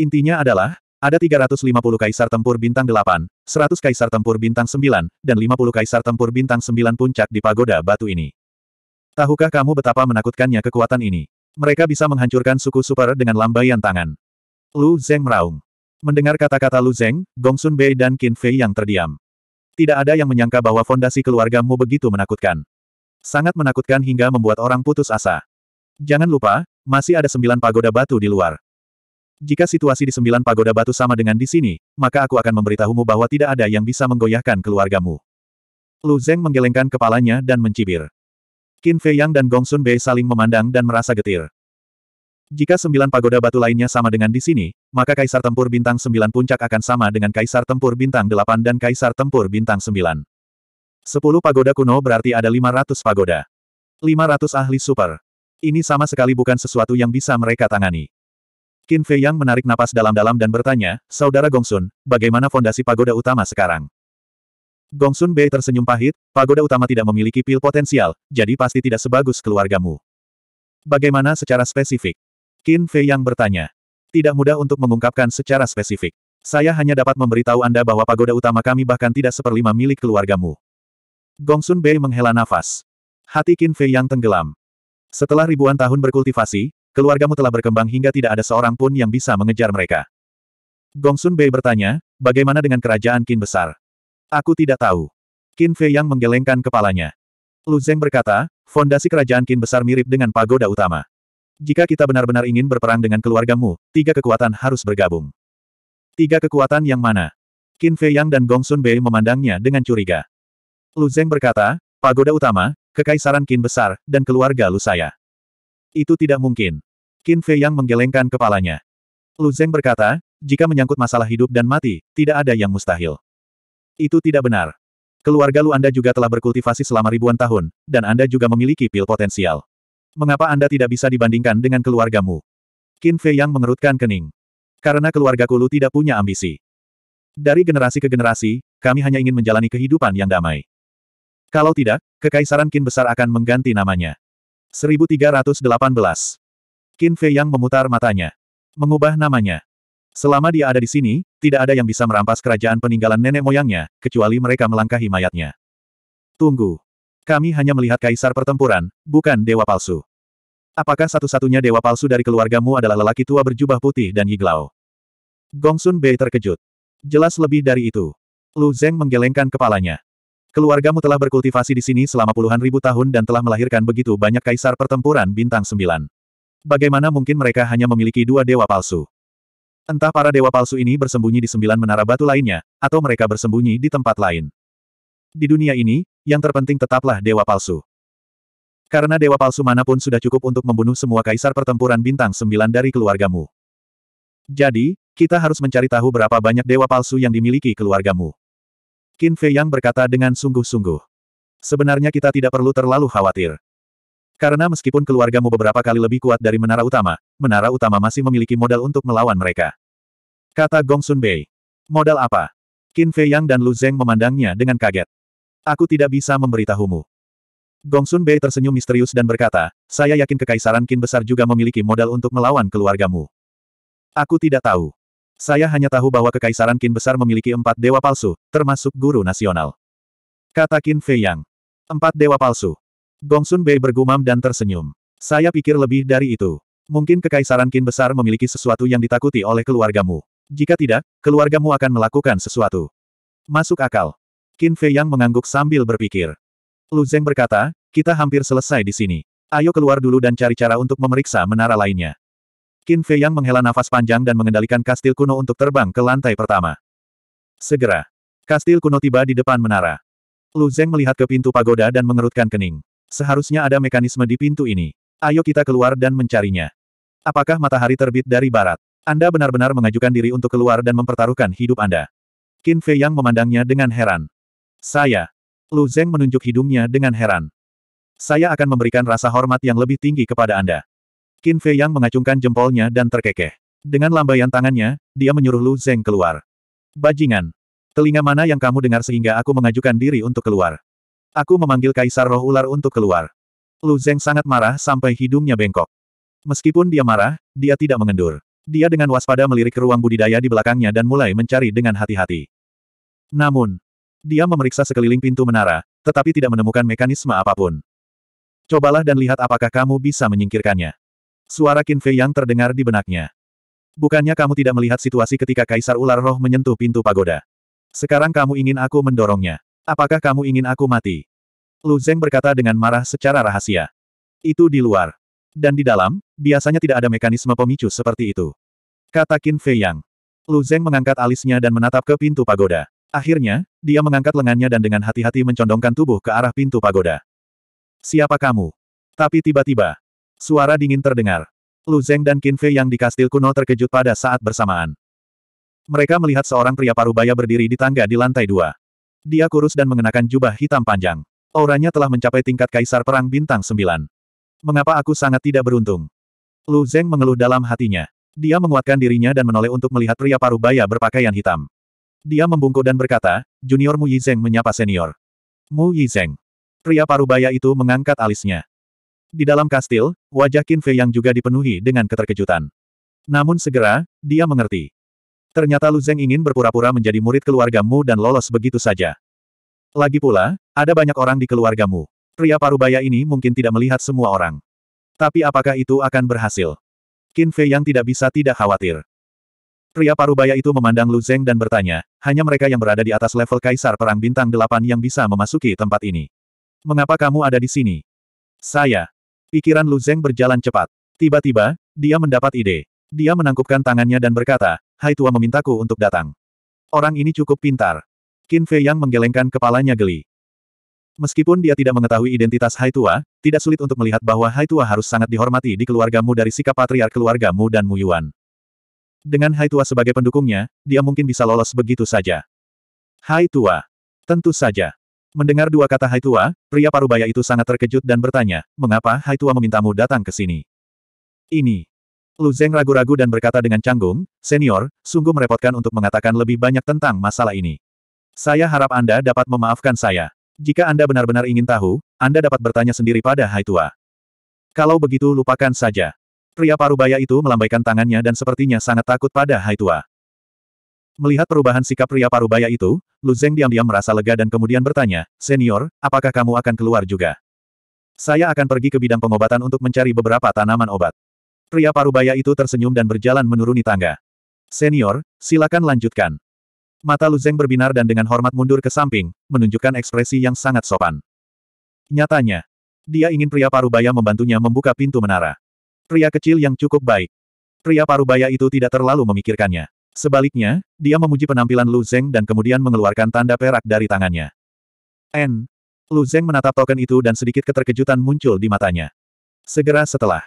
Intinya adalah, ada 350 kaisar tempur bintang 8, 100 kaisar tempur bintang 9, dan 50 kaisar tempur bintang 9 puncak di pagoda batu ini. Tahukah kamu betapa menakutkannya kekuatan ini? Mereka bisa menghancurkan suku super dengan lambaian tangan. Lu Zeng meraung. Mendengar kata-kata Lu Zeng, Gongsun Bei dan Qin Fei yang terdiam. Tidak ada yang menyangka bahwa fondasi keluargamu begitu menakutkan. Sangat menakutkan hingga membuat orang putus asa. Jangan lupa, masih ada sembilan pagoda batu di luar. Jika situasi di sembilan pagoda batu sama dengan di sini, maka aku akan memberitahumu bahwa tidak ada yang bisa menggoyahkan keluargamu. Lu Zeng menggelengkan kepalanya dan mencibir. Qin Fei Yang dan Gong Sun Bei saling memandang dan merasa getir. Jika sembilan pagoda batu lainnya sama dengan di sini, maka Kaisar Tempur Bintang Sembilan Puncak akan sama dengan Kaisar Tempur Bintang Delapan dan Kaisar Tempur Bintang Sembilan. Sepuluh pagoda kuno berarti ada lima ratus pagoda. Lima ratus ahli super. Ini sama sekali bukan sesuatu yang bisa mereka tangani. Qin Fei Yang menarik napas dalam-dalam dan bertanya, Saudara Gongsun, bagaimana fondasi pagoda utama sekarang? Gongsun Bei tersenyum pahit, pagoda utama tidak memiliki pil potensial, jadi pasti tidak sebagus keluargamu. Bagaimana secara spesifik? Qin Fei Yang bertanya. Tidak mudah untuk mengungkapkan secara spesifik. Saya hanya dapat memberitahu Anda bahwa pagoda utama kami bahkan tidak seperlima milik keluargamu. Gongsun Bei menghela nafas. Hati Qin Fei Yang tenggelam. Setelah ribuan tahun berkultivasi, keluargamu telah berkembang hingga tidak ada seorang pun yang bisa mengejar mereka. Gongsun Bei bertanya, bagaimana dengan kerajaan Qin besar? Aku tidak tahu. Qin Fei yang menggelengkan kepalanya. Lu Zeng berkata, fondasi kerajaan Qin besar mirip dengan pagoda utama. Jika kita benar-benar ingin berperang dengan keluargamu, tiga kekuatan harus bergabung. Tiga kekuatan yang mana? Qin Fei Yang dan Gongsun Bei memandangnya dengan curiga. Lu Zeng berkata, pagoda utama, Kekaisaran Qin besar, dan keluarga Lu saya. Itu tidak mungkin. Qin Fei yang menggelengkan kepalanya. Lu Zeng berkata, jika menyangkut masalah hidup dan mati, tidak ada yang mustahil. Itu tidak benar. Keluarga Lu Anda juga telah berkultivasi selama ribuan tahun, dan Anda juga memiliki pil potensial. Mengapa Anda tidak bisa dibandingkan dengan keluargamu? Qin Fei yang mengerutkan kening. Karena keluarga Kulu tidak punya ambisi. Dari generasi ke generasi, kami hanya ingin menjalani kehidupan yang damai. Kalau tidak, Kekaisaran Qin besar akan mengganti namanya. 1318. Qin Fei yang memutar matanya. Mengubah namanya. Selama dia ada di sini, tidak ada yang bisa merampas kerajaan peninggalan nenek moyangnya, kecuali mereka melangkahi mayatnya. Tunggu. Kami hanya melihat kaisar pertempuran, bukan dewa palsu. Apakah satu-satunya dewa palsu dari keluargamu adalah lelaki tua berjubah putih dan yiglao? Gongsun Bei terkejut. Jelas lebih dari itu. Lu Zeng menggelengkan kepalanya. Keluargamu telah berkultivasi di sini selama puluhan ribu tahun dan telah melahirkan begitu banyak kaisar pertempuran bintang sembilan. Bagaimana mungkin mereka hanya memiliki dua dewa palsu? Entah para dewa palsu ini bersembunyi di sembilan menara batu lainnya, atau mereka bersembunyi di tempat lain. Di dunia ini, yang terpenting tetaplah dewa palsu. Karena dewa palsu manapun sudah cukup untuk membunuh semua kaisar pertempuran bintang sembilan dari keluargamu. Jadi, kita harus mencari tahu berapa banyak dewa palsu yang dimiliki keluargamu. Qin Fei Yang berkata dengan sungguh-sungguh. Sebenarnya kita tidak perlu terlalu khawatir. Karena meskipun keluargamu beberapa kali lebih kuat dari menara utama, menara utama masih memiliki modal untuk melawan mereka. Kata Gong Sun Bei. Modal apa? Qin Fei Yang dan Lu Zeng memandangnya dengan kaget. Aku tidak bisa memberitahumu. Gong Sun Bei tersenyum misterius dan berkata, saya yakin kekaisaran Qin besar juga memiliki modal untuk melawan keluargamu. Aku tidak tahu. Saya hanya tahu bahwa Kekaisaran Qin besar memiliki empat dewa palsu, termasuk guru nasional. Kata Qin Fei Yang. Empat dewa palsu. Gongsun Bei bergumam dan tersenyum. Saya pikir lebih dari itu. Mungkin Kekaisaran Qin besar memiliki sesuatu yang ditakuti oleh keluargamu. Jika tidak, keluargamu akan melakukan sesuatu. Masuk akal. Qin Fei Yang mengangguk sambil berpikir. Lu Zeng berkata, kita hampir selesai di sini. Ayo keluar dulu dan cari cara untuk memeriksa menara lainnya. Qin Fei Yang menghela nafas panjang dan mengendalikan kastil kuno untuk terbang ke lantai pertama. Segera. Kastil kuno tiba di depan menara. Lu Zeng melihat ke pintu pagoda dan mengerutkan kening. Seharusnya ada mekanisme di pintu ini. Ayo kita keluar dan mencarinya. Apakah matahari terbit dari barat? Anda benar-benar mengajukan diri untuk keluar dan mempertaruhkan hidup Anda. Qin Fei Yang memandangnya dengan heran. Saya. Lu Zeng menunjuk hidungnya dengan heran. Saya akan memberikan rasa hormat yang lebih tinggi kepada Anda. Qin Fei Yang mengacungkan jempolnya dan terkekeh. Dengan lambaian tangannya, dia menyuruh Lu Zeng keluar. Bajingan! Telinga mana yang kamu dengar sehingga aku mengajukan diri untuk keluar? Aku memanggil Kaisar Roh Ular untuk keluar. Lu Zeng sangat marah sampai hidungnya bengkok. Meskipun dia marah, dia tidak mengendur. Dia dengan waspada melirik ke ruang budidaya di belakangnya dan mulai mencari dengan hati-hati. Namun, dia memeriksa sekeliling pintu menara, tetapi tidak menemukan mekanisme apapun. Cobalah dan lihat apakah kamu bisa menyingkirkannya. Suara Qin Fei yang terdengar di benaknya. Bukannya kamu tidak melihat situasi ketika Kaisar Ular Roh menyentuh pintu pagoda. Sekarang kamu ingin aku mendorongnya. Apakah kamu ingin aku mati? Lu Zeng berkata dengan marah secara rahasia. Itu di luar. Dan di dalam, biasanya tidak ada mekanisme pemicu seperti itu. Kata Qin Fei Yang. Lu Zeng mengangkat alisnya dan menatap ke pintu pagoda. Akhirnya, dia mengangkat lengannya dan dengan hati-hati mencondongkan tubuh ke arah pintu pagoda. Siapa kamu? Tapi tiba-tiba, Suara dingin terdengar. Lu Zeng dan Qin Fei yang di kastil kuno terkejut pada saat bersamaan. Mereka melihat seorang pria parubaya berdiri di tangga di lantai dua. Dia kurus dan mengenakan jubah hitam panjang. Auranya telah mencapai tingkat kaisar perang bintang sembilan. Mengapa aku sangat tidak beruntung? Lu Zeng mengeluh dalam hatinya. Dia menguatkan dirinya dan menoleh untuk melihat pria parubaya berpakaian hitam. Dia membungkuk dan berkata, Junior Mu Yizeng menyapa senior. Mu Yizeng. Pria parubaya itu mengangkat alisnya. Di dalam kastil, wajah Qin Fei yang juga dipenuhi dengan keterkejutan. Namun segera, dia mengerti. Ternyata Lu Zeng ingin berpura-pura menjadi murid keluargamu dan lolos begitu saja. Lagi pula, ada banyak orang di keluargamu. Pria parubaya ini mungkin tidak melihat semua orang. Tapi apakah itu akan berhasil? Qin Fei yang tidak bisa tidak khawatir. Pria parubaya itu memandang Lu Zeng dan bertanya, hanya mereka yang berada di atas level Kaisar Perang Bintang Delapan yang bisa memasuki tempat ini. Mengapa kamu ada di sini? Saya. Pikiran Lu Zeng berjalan cepat. Tiba-tiba, dia mendapat ide. Dia menangkupkan tangannya dan berkata, Hai Tua memintaku untuk datang. Orang ini cukup pintar. Qin Fei Yang menggelengkan kepalanya geli. Meskipun dia tidak mengetahui identitas Hai Tua, tidak sulit untuk melihat bahwa Hai Tua harus sangat dihormati di keluargamu dari sikap patriark keluargamu dan Mu Yuan. Dengan Hai Tua sebagai pendukungnya, dia mungkin bisa lolos begitu saja. Hai Tua. Tentu saja. Mendengar dua kata Hai Tua, pria parubaya itu sangat terkejut dan bertanya, mengapa Hai Tua memintamu datang ke sini? Ini. Lu Zeng ragu-ragu dan berkata dengan canggung, senior, sungguh merepotkan untuk mengatakan lebih banyak tentang masalah ini. Saya harap Anda dapat memaafkan saya. Jika Anda benar-benar ingin tahu, Anda dapat bertanya sendiri pada Hai Tua. Kalau begitu lupakan saja. Pria parubaya itu melambaikan tangannya dan sepertinya sangat takut pada Hai Tua. Melihat perubahan sikap pria parubaya itu, Lu Zeng diam-diam merasa lega dan kemudian bertanya, Senior, apakah kamu akan keluar juga? Saya akan pergi ke bidang pengobatan untuk mencari beberapa tanaman obat. Pria parubaya itu tersenyum dan berjalan menuruni tangga. Senior, silakan lanjutkan. Mata Lu Zeng berbinar dan dengan hormat mundur ke samping, menunjukkan ekspresi yang sangat sopan. Nyatanya, dia ingin pria parubaya membantunya membuka pintu menara. Pria kecil yang cukup baik. Pria parubaya itu tidak terlalu memikirkannya. Sebaliknya, dia memuji penampilan Lu Zeng dan kemudian mengeluarkan tanda perak dari tangannya. N. Lu Zeng menatap token itu dan sedikit keterkejutan muncul di matanya. Segera setelah,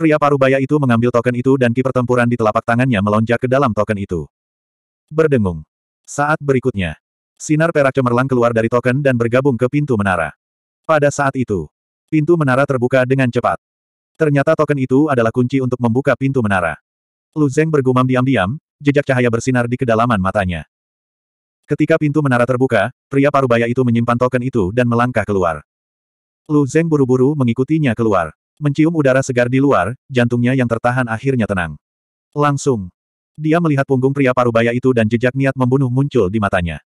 pria parubaya itu mengambil token itu dan ki pertempuran di telapak tangannya melonjak ke dalam token itu. Berdengung. Saat berikutnya, sinar perak cemerlang keluar dari token dan bergabung ke pintu menara. Pada saat itu, pintu menara terbuka dengan cepat. Ternyata token itu adalah kunci untuk membuka pintu menara. Lu Zeng bergumam diam-diam, jejak cahaya bersinar di kedalaman matanya. Ketika pintu menara terbuka, pria parubaya itu menyimpan token itu dan melangkah keluar. Lu Zeng buru-buru mengikutinya keluar. Mencium udara segar di luar, jantungnya yang tertahan akhirnya tenang. Langsung. Dia melihat punggung pria parubaya itu dan jejak niat membunuh muncul di matanya.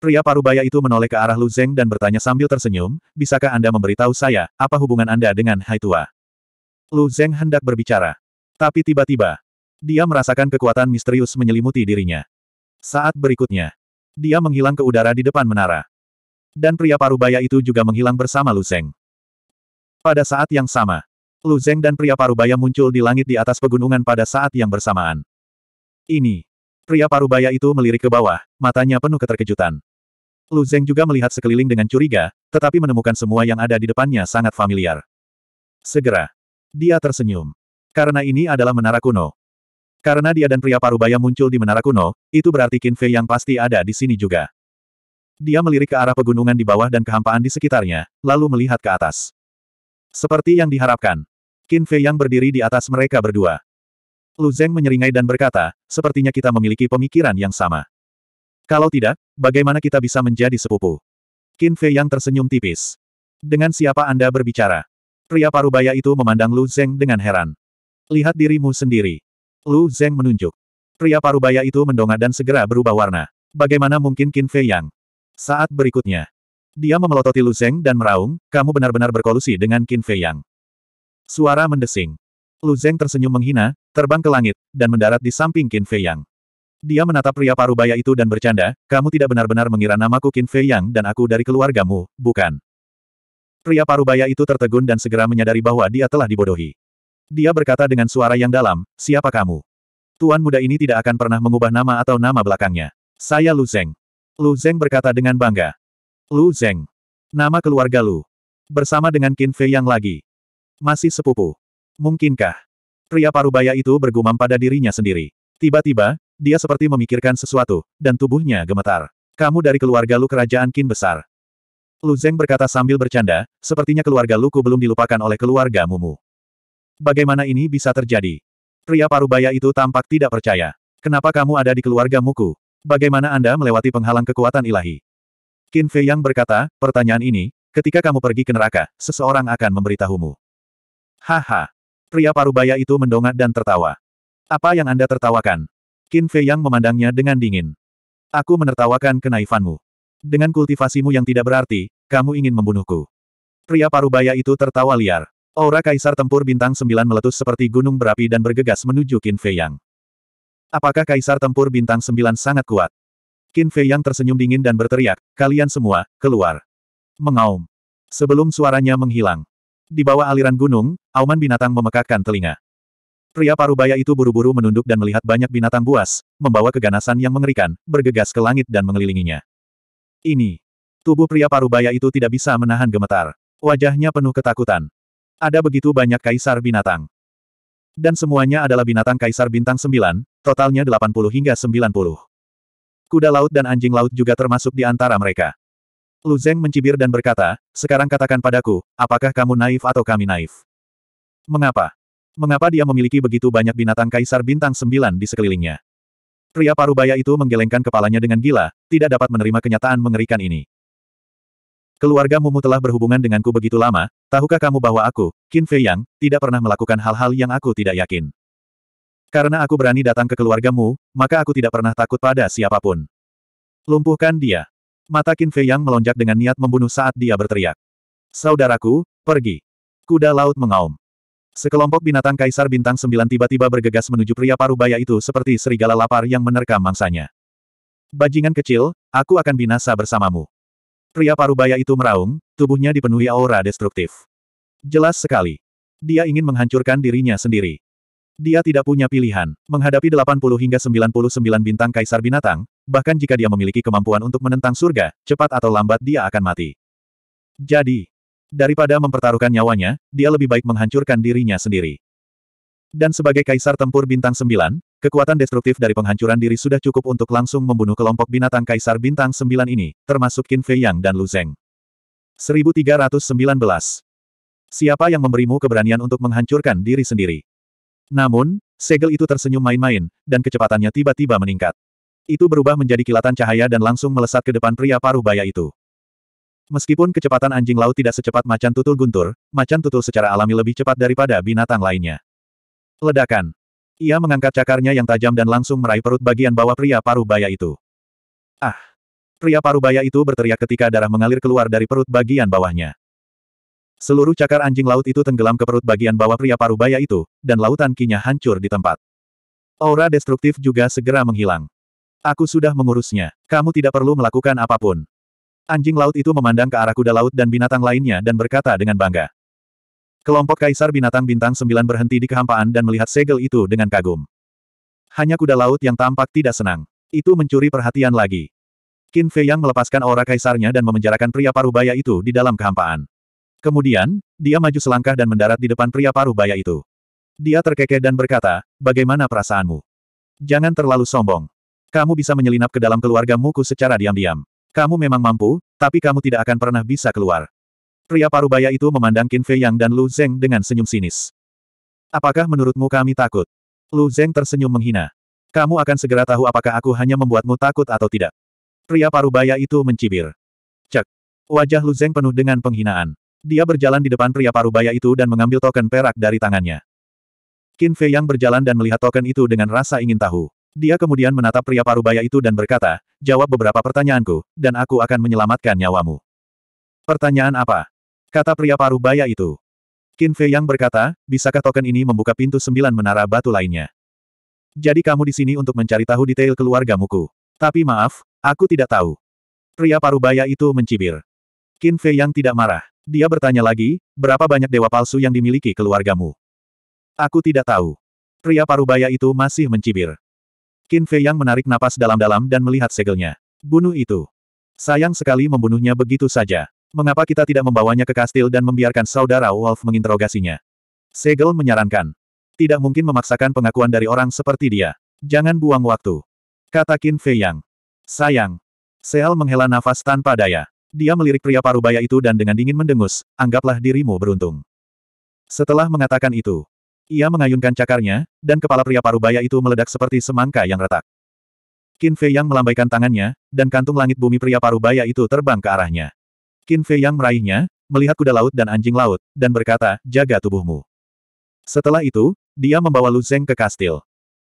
Pria parubaya itu menoleh ke arah Lu Zeng dan bertanya sambil tersenyum, bisakah Anda memberitahu saya, apa hubungan Anda dengan Hai Tua? Lu Zeng hendak berbicara. Tapi tiba-tiba, dia merasakan kekuatan misterius menyelimuti dirinya. Saat berikutnya, dia menghilang ke udara di depan menara. Dan pria parubaya itu juga menghilang bersama Lu Zeng. Pada saat yang sama, Lu Zeng dan pria parubaya muncul di langit di atas pegunungan pada saat yang bersamaan. Ini. Pria parubaya itu melirik ke bawah, matanya penuh keterkejutan. Lu Zeng juga melihat sekeliling dengan curiga, tetapi menemukan semua yang ada di depannya sangat familiar. Segera, dia tersenyum. Karena ini adalah menara kuno, karena dia dan pria parubaya muncul di menara kuno, itu berarti Qin Fei yang pasti ada di sini juga. Dia melirik ke arah pegunungan di bawah dan kehampaan di sekitarnya, lalu melihat ke atas. Seperti yang diharapkan, Qin Fei yang berdiri di atas mereka berdua. Lu Zeng menyeringai dan berkata, sepertinya kita memiliki pemikiran yang sama. Kalau tidak, bagaimana kita bisa menjadi sepupu? Qin Fei yang tersenyum tipis. Dengan siapa Anda berbicara? Pria parubaya itu memandang Lu Zeng dengan heran. Lihat dirimu sendiri. Lu Zeng menunjuk. Pria parubaya itu mendongak dan segera berubah warna. Bagaimana mungkin Qin Fei Yang? Saat berikutnya. Dia memelototi Lu Zeng dan meraung, kamu benar-benar berkolusi dengan Qin Fei Yang. Suara mendesing. Lu Zeng tersenyum menghina, terbang ke langit, dan mendarat di samping Qin Fei Yang. Dia menatap pria parubaya itu dan bercanda, kamu tidak benar-benar mengira namaku Qin Fei Yang dan aku dari keluargamu, bukan? Pria parubaya itu tertegun dan segera menyadari bahwa dia telah dibodohi. Dia berkata dengan suara yang dalam, siapa kamu? Tuan muda ini tidak akan pernah mengubah nama atau nama belakangnya. Saya Lu Zeng. Lu Zeng berkata dengan bangga. Lu Zeng. Nama keluarga Lu. Bersama dengan Qin Fei yang lagi. Masih sepupu. Mungkinkah? Pria parubaya itu bergumam pada dirinya sendiri. Tiba-tiba, dia seperti memikirkan sesuatu, dan tubuhnya gemetar. Kamu dari keluarga Lu kerajaan Qin besar. Lu Zeng berkata sambil bercanda, sepertinya keluarga Luku belum dilupakan oleh keluarga Mumu. Bagaimana ini bisa terjadi? Pria parubaya itu tampak tidak percaya. Kenapa kamu ada di keluarga Muku? Bagaimana Anda melewati penghalang kekuatan ilahi? Qin Fei Yang berkata, pertanyaan ini, ketika kamu pergi ke neraka, seseorang akan memberitahumu. Haha. Pria parubaya itu mendongak dan tertawa. Apa yang Anda tertawakan? Qin Fei Yang memandangnya dengan dingin. Aku menertawakan kenaifanmu. Dengan kultivasimu yang tidak berarti, kamu ingin membunuhku. Pria parubaya itu tertawa liar. Aura Kaisar Tempur Bintang Sembilan meletus seperti gunung berapi dan bergegas menuju Qin Fei Yang. Apakah Kaisar Tempur Bintang Sembilan sangat kuat? Qin Fei Yang tersenyum dingin dan berteriak, kalian semua, keluar. Mengaum. Sebelum suaranya menghilang. Di bawah aliran gunung, auman binatang memekakkan telinga. Pria parubaya itu buru-buru menunduk dan melihat banyak binatang buas, membawa keganasan yang mengerikan, bergegas ke langit dan mengelilinginya. Ini. Tubuh pria parubaya itu tidak bisa menahan gemetar. Wajahnya penuh ketakutan. Ada begitu banyak kaisar binatang. Dan semuanya adalah binatang kaisar bintang 9, totalnya 80 hingga 90. Kuda laut dan anjing laut juga termasuk di antara mereka. Lu Zeng mencibir dan berkata, sekarang katakan padaku, apakah kamu naif atau kami naif? Mengapa? Mengapa dia memiliki begitu banyak binatang kaisar bintang 9 di sekelilingnya? Pria parubaya itu menggelengkan kepalanya dengan gila, tidak dapat menerima kenyataan mengerikan ini. Keluarga Keluargamu telah berhubungan denganku begitu lama, tahukah kamu bahwa aku, Qin Fei Yang, tidak pernah melakukan hal-hal yang aku tidak yakin. Karena aku berani datang ke keluargamu, maka aku tidak pernah takut pada siapapun. Lumpuhkan dia. Mata Qin Fei Yang melonjak dengan niat membunuh saat dia berteriak. Saudaraku, pergi. Kuda laut mengaum. Sekelompok binatang kaisar bintang sembilan tiba-tiba bergegas menuju pria parubaya itu seperti serigala lapar yang menerkam mangsanya. Bajingan kecil, aku akan binasa bersamamu. Pria parubaya itu meraung, tubuhnya dipenuhi aura destruktif. Jelas sekali. Dia ingin menghancurkan dirinya sendiri. Dia tidak punya pilihan. Menghadapi 80 hingga 99 bintang kaisar binatang, bahkan jika dia memiliki kemampuan untuk menentang surga, cepat atau lambat dia akan mati. Jadi, daripada mempertaruhkan nyawanya, dia lebih baik menghancurkan dirinya sendiri. Dan sebagai kaisar tempur bintang 9, Kekuatan destruktif dari penghancuran diri sudah cukup untuk langsung membunuh kelompok binatang kaisar bintang sembilan ini, termasuk Qin Fei Yang dan Lu Zeng. 1319. Siapa yang memberimu keberanian untuk menghancurkan diri sendiri? Namun, segel itu tersenyum main-main, dan kecepatannya tiba-tiba meningkat. Itu berubah menjadi kilatan cahaya dan langsung melesat ke depan pria paruh baya itu. Meskipun kecepatan anjing laut tidak secepat macan tutul guntur, macan tutul secara alami lebih cepat daripada binatang lainnya. Ledakan. Ia mengangkat cakarnya yang tajam dan langsung meraih perut bagian bawah pria paruh baya itu. Ah! Pria paruh baya itu berteriak ketika darah mengalir keluar dari perut bagian bawahnya. Seluruh cakar anjing laut itu tenggelam ke perut bagian bawah pria paruh baya itu, dan lautan kinya hancur di tempat. Aura destruktif juga segera menghilang. Aku sudah mengurusnya. Kamu tidak perlu melakukan apapun. Anjing laut itu memandang ke arah kuda laut dan binatang lainnya dan berkata dengan bangga. Kelompok Kaisar Binatang Bintang sembilan berhenti di kehampaan dan melihat segel itu dengan kagum. Hanya kuda laut yang tampak tidak senang. Itu mencuri perhatian lagi. Qin Fei Yang melepaskan aura kaisarnya dan memenjarakan pria paruh baya itu di dalam kehampaan. Kemudian, dia maju selangkah dan mendarat di depan pria paruh baya itu. Dia terkekeh dan berkata, bagaimana perasaanmu? Jangan terlalu sombong. Kamu bisa menyelinap ke dalam keluarga Muku secara diam-diam. Kamu memang mampu, tapi kamu tidak akan pernah bisa keluar. Pria parubaya itu memandang Qin Fei Yang dan Lu Zeng dengan senyum sinis. Apakah menurutmu kami takut? Lu Zeng tersenyum menghina. Kamu akan segera tahu apakah aku hanya membuatmu takut atau tidak. Pria parubaya itu mencibir. Cek. Wajah Lu Zeng penuh dengan penghinaan. Dia berjalan di depan pria parubaya itu dan mengambil token perak dari tangannya. Qin Fei Yang berjalan dan melihat token itu dengan rasa ingin tahu. Dia kemudian menatap pria parubaya itu dan berkata, jawab beberapa pertanyaanku, dan aku akan menyelamatkan nyawamu. Pertanyaan apa? Kata pria paruh baya itu. Qin Fei yang berkata, bisakah token ini membuka pintu sembilan menara batu lainnya? Jadi kamu di sini untuk mencari tahu detail keluarga Muku. Tapi maaf, aku tidak tahu. Pria paruh baya itu mencibir. Qin Fei yang tidak marah. Dia bertanya lagi, berapa banyak dewa palsu yang dimiliki keluargamu? Aku tidak tahu. Pria paruh baya itu masih mencibir. Qin Fei yang menarik napas dalam-dalam dan melihat segelnya. Bunuh itu. Sayang sekali membunuhnya begitu saja. Mengapa kita tidak membawanya ke kastil dan membiarkan saudara Wolf menginterogasinya? Segel menyarankan. Tidak mungkin memaksakan pengakuan dari orang seperti dia. Jangan buang waktu. Kata Qin Fei Yang. Sayang. Seal menghela nafas tanpa daya. Dia melirik pria parubaya itu dan dengan dingin mendengus, anggaplah dirimu beruntung. Setelah mengatakan itu, ia mengayunkan cakarnya, dan kepala pria parubaya itu meledak seperti semangka yang retak. Qin Fei Yang melambaikan tangannya, dan kantung langit bumi pria parubaya itu terbang ke arahnya. Qin Fei yang meraihnya, melihat kuda laut dan anjing laut, dan berkata, jaga tubuhmu. Setelah itu, dia membawa Lu Zeng ke kastil.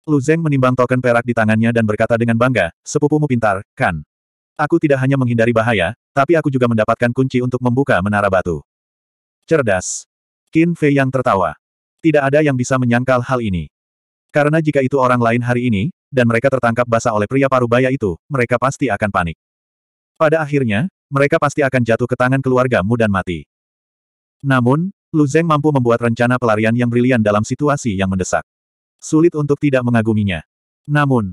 Lu Zeng menimbang token perak di tangannya dan berkata dengan bangga, sepupumu pintar, kan? Aku tidak hanya menghindari bahaya, tapi aku juga mendapatkan kunci untuk membuka menara batu. Cerdas. Qin Fei yang tertawa. Tidak ada yang bisa menyangkal hal ini. Karena jika itu orang lain hari ini, dan mereka tertangkap basah oleh pria parubaya itu, mereka pasti akan panik. Pada akhirnya, mereka pasti akan jatuh ke tangan keluargamu dan mati. Namun, Lu Zeng mampu membuat rencana pelarian yang brilian dalam situasi yang mendesak. Sulit untuk tidak mengaguminya. Namun,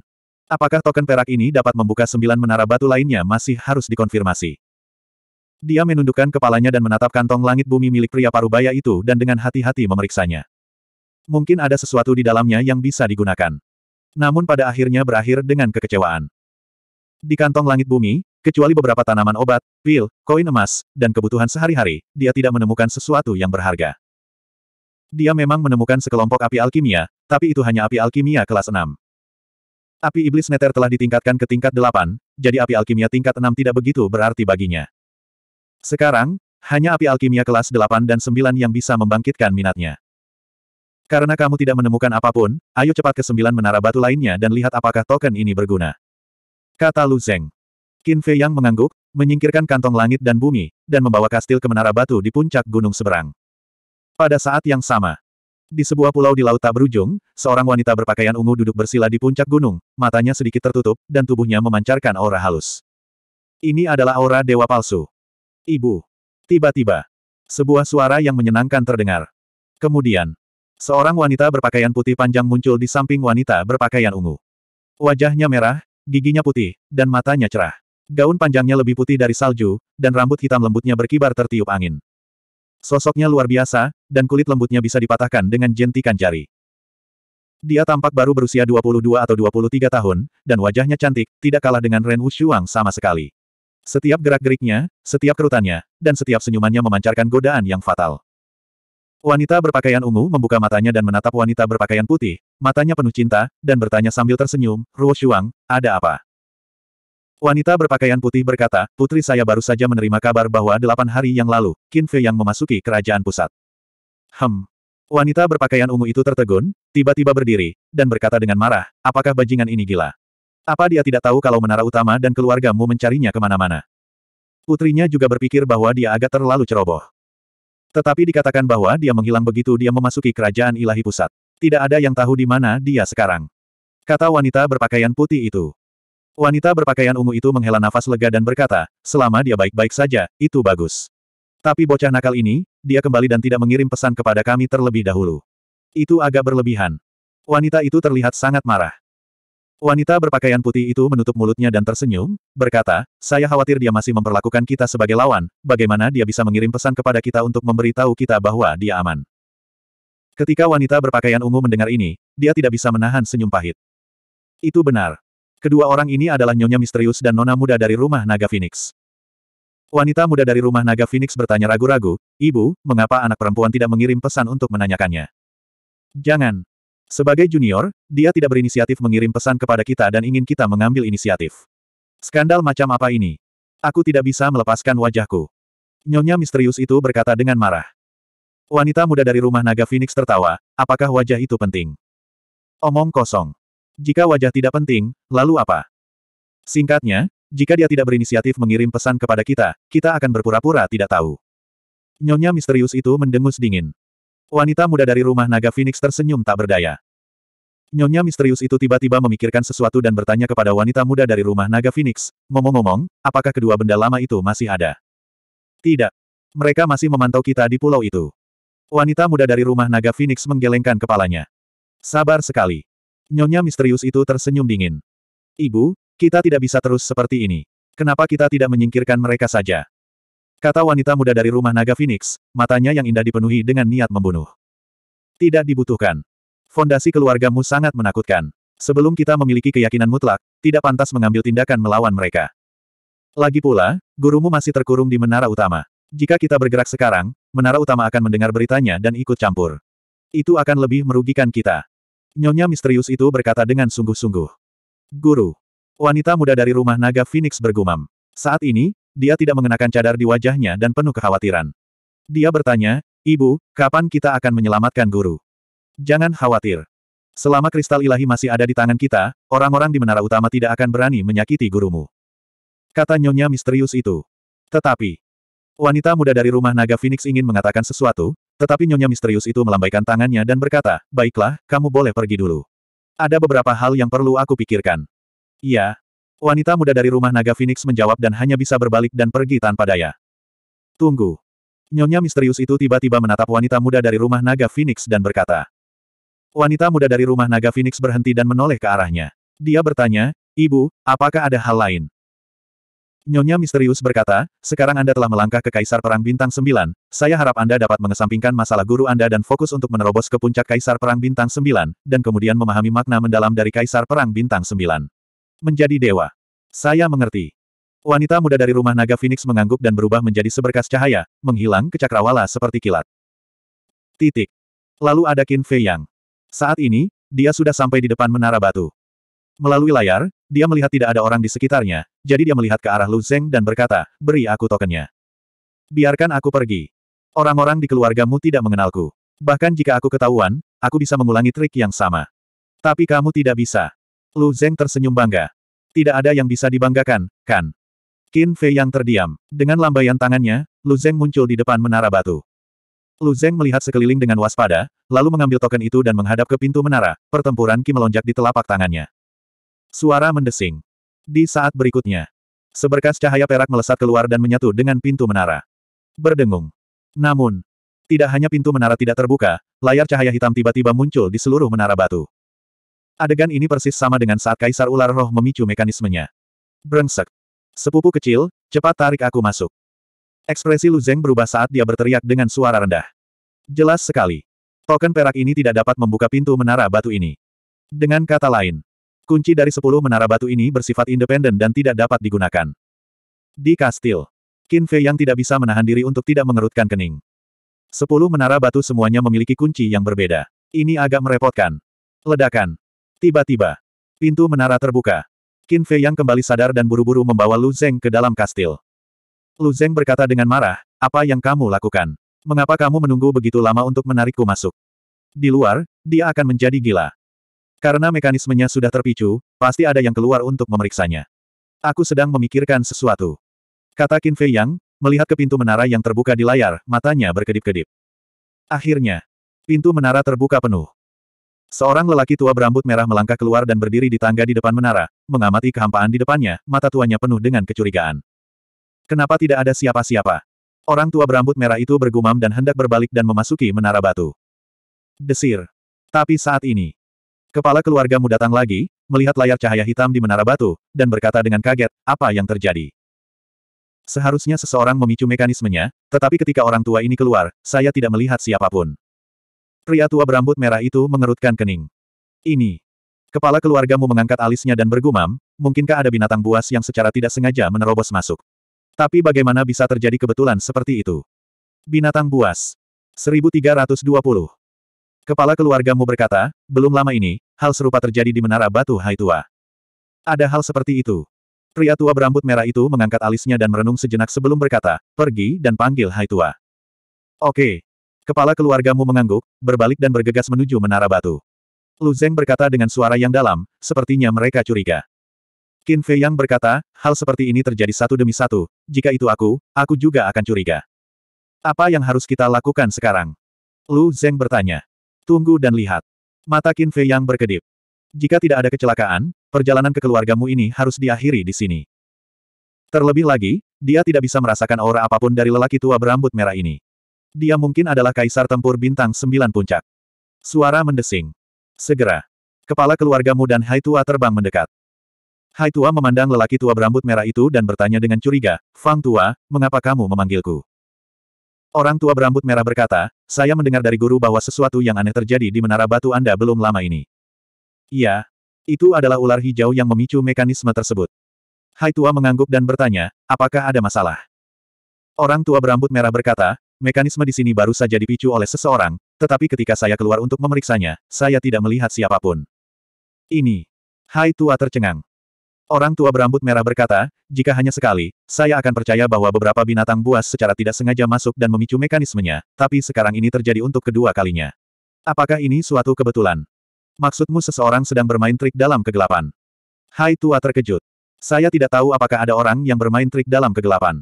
apakah token perak ini dapat membuka sembilan menara batu lainnya masih harus dikonfirmasi. Dia menundukkan kepalanya dan menatap kantong langit bumi milik pria parubaya itu dan dengan hati-hati memeriksanya. Mungkin ada sesuatu di dalamnya yang bisa digunakan. Namun pada akhirnya berakhir dengan kekecewaan. Di kantong langit bumi, Kecuali beberapa tanaman obat, pil, koin emas, dan kebutuhan sehari-hari, dia tidak menemukan sesuatu yang berharga. Dia memang menemukan sekelompok api alkimia, tapi itu hanya api alkimia kelas 6. Api iblis neter telah ditingkatkan ke tingkat 8, jadi api alkimia tingkat 6 tidak begitu berarti baginya. Sekarang, hanya api alkimia kelas 8 dan 9 yang bisa membangkitkan minatnya. Karena kamu tidak menemukan apapun, ayo cepat ke sembilan menara batu lainnya dan lihat apakah token ini berguna. Kata Lu Zeng. Qin Fei Yang mengangguk, menyingkirkan kantong langit dan bumi, dan membawa kastil ke menara batu di puncak gunung seberang. Pada saat yang sama, di sebuah pulau di laut tak berujung, seorang wanita berpakaian ungu duduk bersila di puncak gunung, matanya sedikit tertutup, dan tubuhnya memancarkan aura halus. Ini adalah aura dewa palsu. Ibu. Tiba-tiba, sebuah suara yang menyenangkan terdengar. Kemudian, seorang wanita berpakaian putih panjang muncul di samping wanita berpakaian ungu. Wajahnya merah, giginya putih, dan matanya cerah. Gaun panjangnya lebih putih dari salju, dan rambut hitam lembutnya berkibar tertiup angin. Sosoknya luar biasa, dan kulit lembutnya bisa dipatahkan dengan jentikan jari. Dia tampak baru berusia 22 atau 23 tahun, dan wajahnya cantik, tidak kalah dengan Ren Wushuang sama sekali. Setiap gerak-geriknya, setiap kerutannya, dan setiap senyumannya memancarkan godaan yang fatal. Wanita berpakaian ungu membuka matanya dan menatap wanita berpakaian putih, matanya penuh cinta, dan bertanya sambil tersenyum, Ruo Shuang, ada apa? Wanita berpakaian putih berkata, putri saya baru saja menerima kabar bahwa delapan hari yang lalu, Qin Fei yang memasuki kerajaan pusat. Hem. Wanita berpakaian ungu itu tertegun, tiba-tiba berdiri, dan berkata dengan marah, apakah bajingan ini gila? Apa dia tidak tahu kalau menara utama dan keluargamu mencarinya kemana-mana? Putrinya juga berpikir bahwa dia agak terlalu ceroboh. Tetapi dikatakan bahwa dia menghilang begitu dia memasuki kerajaan ilahi pusat. Tidak ada yang tahu di mana dia sekarang. Kata wanita berpakaian putih itu. Wanita berpakaian ungu itu menghela nafas lega dan berkata, selama dia baik-baik saja, itu bagus. Tapi bocah nakal ini, dia kembali dan tidak mengirim pesan kepada kami terlebih dahulu. Itu agak berlebihan. Wanita itu terlihat sangat marah. Wanita berpakaian putih itu menutup mulutnya dan tersenyum, berkata, saya khawatir dia masih memperlakukan kita sebagai lawan, bagaimana dia bisa mengirim pesan kepada kita untuk memberitahu kita bahwa dia aman. Ketika wanita berpakaian ungu mendengar ini, dia tidak bisa menahan senyum pahit. Itu benar. Kedua orang ini adalah Nyonya Misterius dan Nona Muda dari Rumah Naga Phoenix. Wanita muda dari Rumah Naga Phoenix bertanya ragu-ragu, Ibu, mengapa anak perempuan tidak mengirim pesan untuk menanyakannya? Jangan. Sebagai junior, dia tidak berinisiatif mengirim pesan kepada kita dan ingin kita mengambil inisiatif. Skandal macam apa ini? Aku tidak bisa melepaskan wajahku. Nyonya misterius itu berkata dengan marah. Wanita muda dari rumah naga Phoenix tertawa, apakah wajah itu penting? Omong kosong. Jika wajah tidak penting, lalu apa? Singkatnya, jika dia tidak berinisiatif mengirim pesan kepada kita, kita akan berpura-pura tidak tahu. Nyonya misterius itu mendengus dingin. Wanita muda dari rumah naga Phoenix tersenyum tak berdaya. Nyonya misterius itu tiba-tiba memikirkan sesuatu dan bertanya kepada wanita muda dari rumah naga Phoenix, ngomong-ngomong, apakah kedua benda lama itu masih ada? Tidak. Mereka masih memantau kita di pulau itu. Wanita muda dari rumah naga Phoenix menggelengkan kepalanya. Sabar sekali. Nyonya misterius itu tersenyum dingin. Ibu, kita tidak bisa terus seperti ini. Kenapa kita tidak menyingkirkan mereka saja? Kata wanita muda dari rumah naga Phoenix, matanya yang indah dipenuhi dengan niat membunuh. Tidak dibutuhkan. Fondasi keluargamu sangat menakutkan. Sebelum kita memiliki keyakinan mutlak, tidak pantas mengambil tindakan melawan mereka. Lagi pula, gurumu masih terkurung di menara utama. Jika kita bergerak sekarang, menara utama akan mendengar beritanya dan ikut campur. Itu akan lebih merugikan kita. Nyonya misterius itu berkata dengan sungguh-sungguh. Guru. Wanita muda dari rumah naga Phoenix bergumam. Saat ini, dia tidak mengenakan cadar di wajahnya dan penuh kekhawatiran. Dia bertanya, Ibu, kapan kita akan menyelamatkan guru? Jangan khawatir. Selama kristal ilahi masih ada di tangan kita, orang-orang di menara utama tidak akan berani menyakiti gurumu. Kata nyonya misterius itu. Tetapi, wanita muda dari rumah naga Phoenix ingin mengatakan sesuatu, tetapi nyonya misterius itu melambaikan tangannya dan berkata, baiklah, kamu boleh pergi dulu. Ada beberapa hal yang perlu aku pikirkan. Iya. Wanita muda dari rumah naga Phoenix menjawab dan hanya bisa berbalik dan pergi tanpa daya. Tunggu. Nyonya misterius itu tiba-tiba menatap wanita muda dari rumah naga Phoenix dan berkata. Wanita muda dari rumah naga Phoenix berhenti dan menoleh ke arahnya. Dia bertanya, Ibu, apakah ada hal lain? Nyonya misterius berkata, sekarang Anda telah melangkah ke Kaisar Perang Bintang 9, saya harap Anda dapat mengesampingkan masalah guru Anda dan fokus untuk menerobos ke puncak Kaisar Perang Bintang 9, dan kemudian memahami makna mendalam dari Kaisar Perang Bintang 9. Menjadi dewa. Saya mengerti. Wanita muda dari rumah naga Phoenix mengangguk dan berubah menjadi seberkas cahaya, menghilang ke cakrawala seperti kilat. Titik. Lalu ada Qin Fei Yang. Saat ini, dia sudah sampai di depan menara batu. Melalui layar, dia melihat tidak ada orang di sekitarnya, jadi dia melihat ke arah Lu Zeng dan berkata, beri aku tokennya. Biarkan aku pergi. Orang-orang di keluargamu tidak mengenalku. Bahkan jika aku ketahuan, aku bisa mengulangi trik yang sama. Tapi kamu tidak bisa. Lu Zeng tersenyum bangga. Tidak ada yang bisa dibanggakan, kan? Qin Fei yang terdiam. Dengan lambaian tangannya, Lu Zeng muncul di depan menara batu. Lu Zeng melihat sekeliling dengan waspada, lalu mengambil token itu dan menghadap ke pintu menara, pertempuran Qi melonjak di telapak tangannya. Suara mendesing. Di saat berikutnya, seberkas cahaya perak melesat keluar dan menyatu dengan pintu menara. Berdengung. Namun, tidak hanya pintu menara tidak terbuka, layar cahaya hitam tiba-tiba muncul di seluruh menara batu. Adegan ini persis sama dengan saat Kaisar Ular Roh memicu mekanismenya. Brengsek. Sepupu kecil, cepat tarik aku masuk. Ekspresi Lu Zeng berubah saat dia berteriak dengan suara rendah. Jelas sekali. Token perak ini tidak dapat membuka pintu menara batu ini. Dengan kata lain, Kunci dari sepuluh menara batu ini bersifat independen dan tidak dapat digunakan. Di kastil, Qin Fei yang tidak bisa menahan diri untuk tidak mengerutkan kening. Sepuluh menara batu semuanya memiliki kunci yang berbeda. Ini agak merepotkan. Ledakan. Tiba-tiba, pintu menara terbuka. Qin Fei yang kembali sadar dan buru-buru membawa Lu Zeng ke dalam kastil. Lu Zeng berkata dengan marah, apa yang kamu lakukan? Mengapa kamu menunggu begitu lama untuk menarikku masuk? Di luar, dia akan menjadi gila. Karena mekanismenya sudah terpicu, pasti ada yang keluar untuk memeriksanya. Aku sedang memikirkan sesuatu. Kata Qin Fei Yang, melihat ke pintu menara yang terbuka di layar, matanya berkedip-kedip. Akhirnya, pintu menara terbuka penuh. Seorang lelaki tua berambut merah melangkah keluar dan berdiri di tangga di depan menara, mengamati kehampaan di depannya, mata tuanya penuh dengan kecurigaan. Kenapa tidak ada siapa-siapa? Orang tua berambut merah itu bergumam dan hendak berbalik dan memasuki menara batu. Desir. Tapi saat ini, Kepala keluargamu datang lagi, melihat layar cahaya hitam di menara batu, dan berkata dengan kaget, apa yang terjadi? Seharusnya seseorang memicu mekanismenya, tetapi ketika orang tua ini keluar, saya tidak melihat siapapun. Pria tua berambut merah itu mengerutkan kening. Ini. Kepala keluargamu mengangkat alisnya dan bergumam, mungkinkah ada binatang buas yang secara tidak sengaja menerobos masuk? Tapi bagaimana bisa terjadi kebetulan seperti itu? Binatang buas. 1320. Kepala keluargamu berkata, belum lama ini, hal serupa terjadi di Menara Batu Hai Tua. Ada hal seperti itu. Pria tua berambut merah itu mengangkat alisnya dan merenung sejenak sebelum berkata, pergi dan panggil Hai Tua. Oke. Kepala keluargamu mengangguk, berbalik dan bergegas menuju Menara Batu. Lu Zeng berkata dengan suara yang dalam, sepertinya mereka curiga. Qin Fei Yang berkata, hal seperti ini terjadi satu demi satu, jika itu aku, aku juga akan curiga. Apa yang harus kita lakukan sekarang? Lu Zeng bertanya. Tunggu dan lihat. Mata Qin Fei yang berkedip. Jika tidak ada kecelakaan, perjalanan ke keluargamu ini harus diakhiri di sini. Terlebih lagi, dia tidak bisa merasakan aura apapun dari lelaki tua berambut merah ini. Dia mungkin adalah kaisar tempur bintang sembilan puncak. Suara mendesing. Segera. Kepala keluargamu dan Hai Tua terbang mendekat. Hai Tua memandang lelaki tua berambut merah itu dan bertanya dengan curiga, Fang Tua, mengapa kamu memanggilku? Orang tua berambut merah berkata, saya mendengar dari guru bahwa sesuatu yang aneh terjadi di menara batu Anda belum lama ini. Iya. Itu adalah ular hijau yang memicu mekanisme tersebut. Hai tua mengangguk dan bertanya, apakah ada masalah? Orang tua berambut merah berkata, mekanisme di sini baru saja dipicu oleh seseorang, tetapi ketika saya keluar untuk memeriksanya, saya tidak melihat siapapun. Ini. Hai tua tercengang. Orang tua berambut merah berkata, jika hanya sekali, saya akan percaya bahwa beberapa binatang buas secara tidak sengaja masuk dan memicu mekanismenya, tapi sekarang ini terjadi untuk kedua kalinya. Apakah ini suatu kebetulan? Maksudmu seseorang sedang bermain trik dalam kegelapan? Hai tua terkejut. Saya tidak tahu apakah ada orang yang bermain trik dalam kegelapan.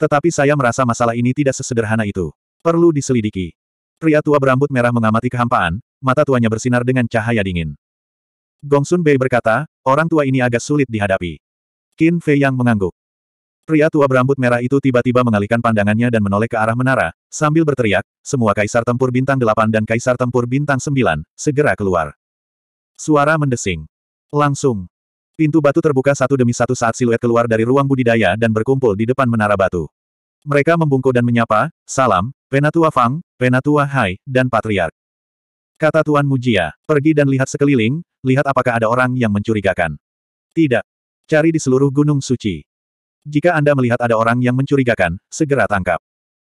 Tetapi saya merasa masalah ini tidak sesederhana itu. Perlu diselidiki. Pria tua berambut merah mengamati kehampaan, mata tuanya bersinar dengan cahaya dingin. Gongsun Bei berkata, orang tua ini agak sulit dihadapi. Qin Fei yang mengangguk. Pria tua berambut merah itu tiba-tiba mengalihkan pandangannya dan menoleh ke arah menara, sambil berteriak, semua kaisar tempur bintang Delapan dan kaisar tempur bintang Sembilan segera keluar. Suara mendesing. Langsung. Pintu batu terbuka satu demi satu saat siluet keluar dari ruang budidaya dan berkumpul di depan menara batu. Mereka membungkuk dan menyapa, salam, Penatua Fang, Penatua Hai, dan Patriark. Kata Tuan Mujia, pergi dan lihat sekeliling, lihat apakah ada orang yang mencurigakan. Tidak. Cari di seluruh gunung suci. Jika Anda melihat ada orang yang mencurigakan, segera tangkap.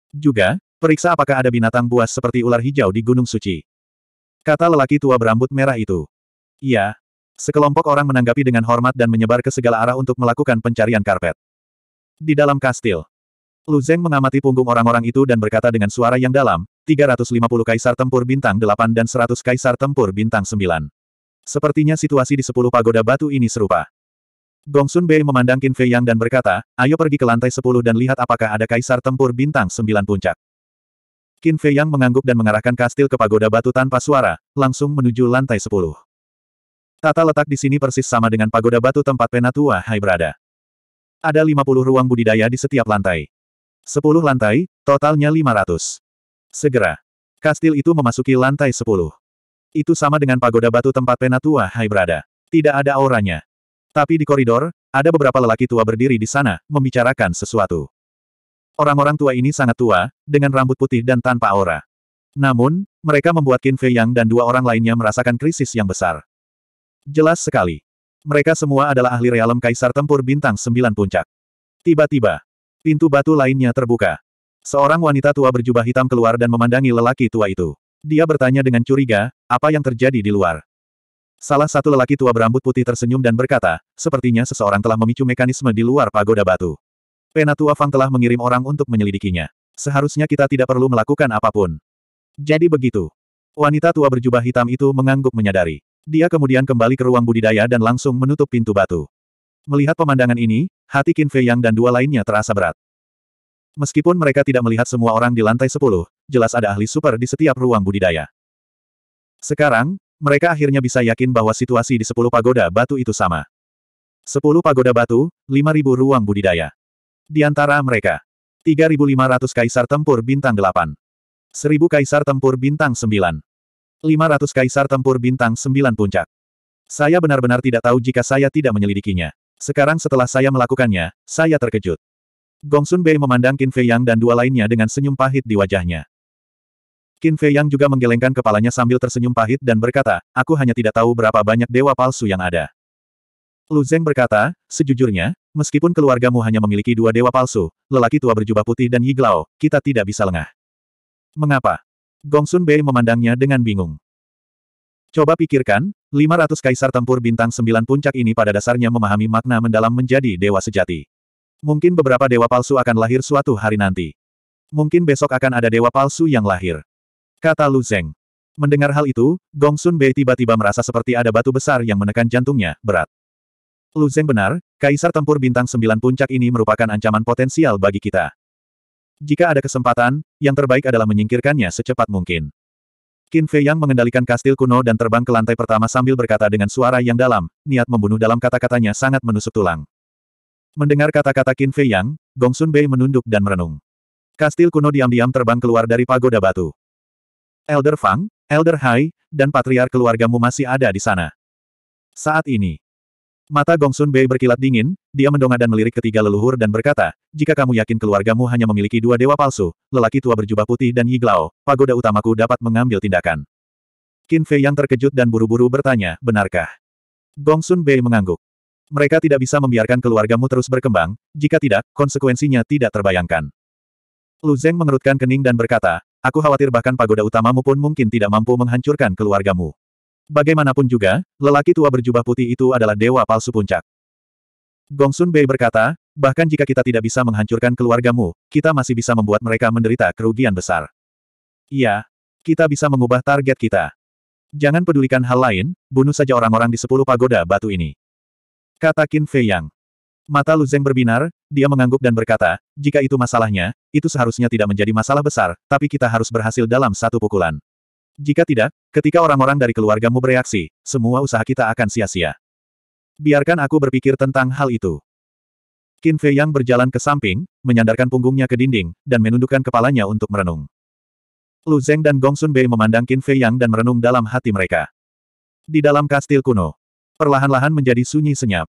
Juga, periksa apakah ada binatang buas seperti ular hijau di gunung suci. Kata lelaki tua berambut merah itu. Iya. Sekelompok orang menanggapi dengan hormat dan menyebar ke segala arah untuk melakukan pencarian karpet. Di dalam kastil, Lu Zeng mengamati punggung orang-orang itu dan berkata dengan suara yang dalam, 350 kaisar tempur bintang 8 dan 100 kaisar tempur bintang 9. Sepertinya situasi di sepuluh pagoda batu ini serupa. Gongsun Bei memandang Qin Fei Yang dan berkata, ayo pergi ke lantai sepuluh dan lihat apakah ada kaisar tempur bintang sembilan puncak. Qin Fei Yang mengangguk dan mengarahkan kastil ke pagoda batu tanpa suara, langsung menuju lantai sepuluh. Tata letak di sini persis sama dengan pagoda batu tempat Penatua Hai berada. Ada lima puluh ruang budidaya di setiap lantai. Sepuluh lantai, totalnya lima ratus. Segera. Kastil itu memasuki lantai sepuluh. Itu sama dengan pagoda batu tempat penatua Hai berada. Tidak ada auranya. Tapi di koridor, ada beberapa lelaki tua berdiri di sana, membicarakan sesuatu. Orang-orang tua ini sangat tua, dengan rambut putih dan tanpa aura. Namun, mereka membuat Qin Fei Yang dan dua orang lainnya merasakan krisis yang besar. Jelas sekali. Mereka semua adalah ahli realem Kaisar Tempur Bintang Sembilan Puncak. Tiba-tiba, pintu batu lainnya terbuka. Seorang wanita tua berjubah hitam keluar dan memandangi lelaki tua itu. Dia bertanya dengan curiga, apa yang terjadi di luar? Salah satu lelaki tua berambut putih tersenyum dan berkata, sepertinya seseorang telah memicu mekanisme di luar pagoda batu. Penatua Fang telah mengirim orang untuk menyelidikinya. Seharusnya kita tidak perlu melakukan apapun. Jadi begitu. Wanita tua berjubah hitam itu mengangguk menyadari. Dia kemudian kembali ke ruang budidaya dan langsung menutup pintu batu. Melihat pemandangan ini, hati Qin Fei Yang dan dua lainnya terasa berat. Meskipun mereka tidak melihat semua orang di lantai 10, jelas ada ahli super di setiap ruang budidaya. Sekarang, mereka akhirnya bisa yakin bahwa situasi di 10 pagoda batu itu sama. 10 pagoda batu, 5.000 ruang budidaya. Di antara mereka, 3.500 kaisar tempur bintang 8. 1.000 kaisar tempur bintang 9. 500 kaisar tempur bintang 9 puncak. Saya benar-benar tidak tahu jika saya tidak menyelidikinya. Sekarang setelah saya melakukannya, saya terkejut. Gongsun Bei memandang Qin Fei Yang dan dua lainnya dengan senyum pahit di wajahnya. Qin Fei Yang juga menggelengkan kepalanya sambil tersenyum pahit dan berkata, aku hanya tidak tahu berapa banyak dewa palsu yang ada. Lu Zeng berkata, sejujurnya, meskipun keluargamu hanya memiliki dua dewa palsu, lelaki tua berjubah putih dan Yiglao, kita tidak bisa lengah. Mengapa? Gongsun Bei memandangnya dengan bingung. Coba pikirkan, 500 kaisar tempur bintang 9 puncak ini pada dasarnya memahami makna mendalam menjadi dewa sejati. Mungkin beberapa dewa palsu akan lahir suatu hari nanti. Mungkin besok akan ada dewa palsu yang lahir. Kata Lu Zeng. Mendengar hal itu, Gong Sun Bei tiba-tiba merasa seperti ada batu besar yang menekan jantungnya, berat. Lu Zeng benar, Kaisar Tempur Bintang Sembilan Puncak ini merupakan ancaman potensial bagi kita. Jika ada kesempatan, yang terbaik adalah menyingkirkannya secepat mungkin. Qin Fei Yang mengendalikan kastil kuno dan terbang ke lantai pertama sambil berkata dengan suara yang dalam, niat membunuh dalam kata-katanya sangat menusuk tulang. Mendengar kata-kata Qin Fei Yang, Gong Sun Bei menunduk dan merenung. Kastil kuno diam-diam terbang keluar dari pagoda batu. Elder Fang, Elder Hai, dan Patriar keluargamu masih ada di sana. Saat ini, mata Gong Sun Bei berkilat dingin, dia mendongak dan melirik ketiga leluhur dan berkata, jika kamu yakin keluargamu hanya memiliki dua dewa palsu, lelaki tua berjubah putih dan Yiglao, pagoda utamaku dapat mengambil tindakan. Qin Fei yang terkejut dan buru-buru bertanya, benarkah? Gong Sun Bei mengangguk. Mereka tidak bisa membiarkan keluargamu terus berkembang, jika tidak, konsekuensinya tidak terbayangkan. Lu Zeng mengerutkan kening dan berkata, aku khawatir bahkan pagoda utamamu pun mungkin tidak mampu menghancurkan keluargamu. Bagaimanapun juga, lelaki tua berjubah putih itu adalah dewa palsu puncak. Gongsun Bei berkata, bahkan jika kita tidak bisa menghancurkan keluargamu, kita masih bisa membuat mereka menderita kerugian besar. Iya, kita bisa mengubah target kita. Jangan pedulikan hal lain, bunuh saja orang-orang di sepuluh pagoda batu ini. Kata Qin Fei Yang. Mata Lu Zeng berbinar, dia mengangguk dan berkata, jika itu masalahnya, itu seharusnya tidak menjadi masalah besar, tapi kita harus berhasil dalam satu pukulan. Jika tidak, ketika orang-orang dari keluargamu bereaksi, semua usaha kita akan sia-sia. Biarkan aku berpikir tentang hal itu. Qin Fei Yang berjalan ke samping, menyandarkan punggungnya ke dinding, dan menundukkan kepalanya untuk merenung. Lu Zeng dan Gong Sun Bei memandang Qin Fei Yang dan merenung dalam hati mereka. Di dalam kastil kuno, perlahan-lahan menjadi sunyi senyap.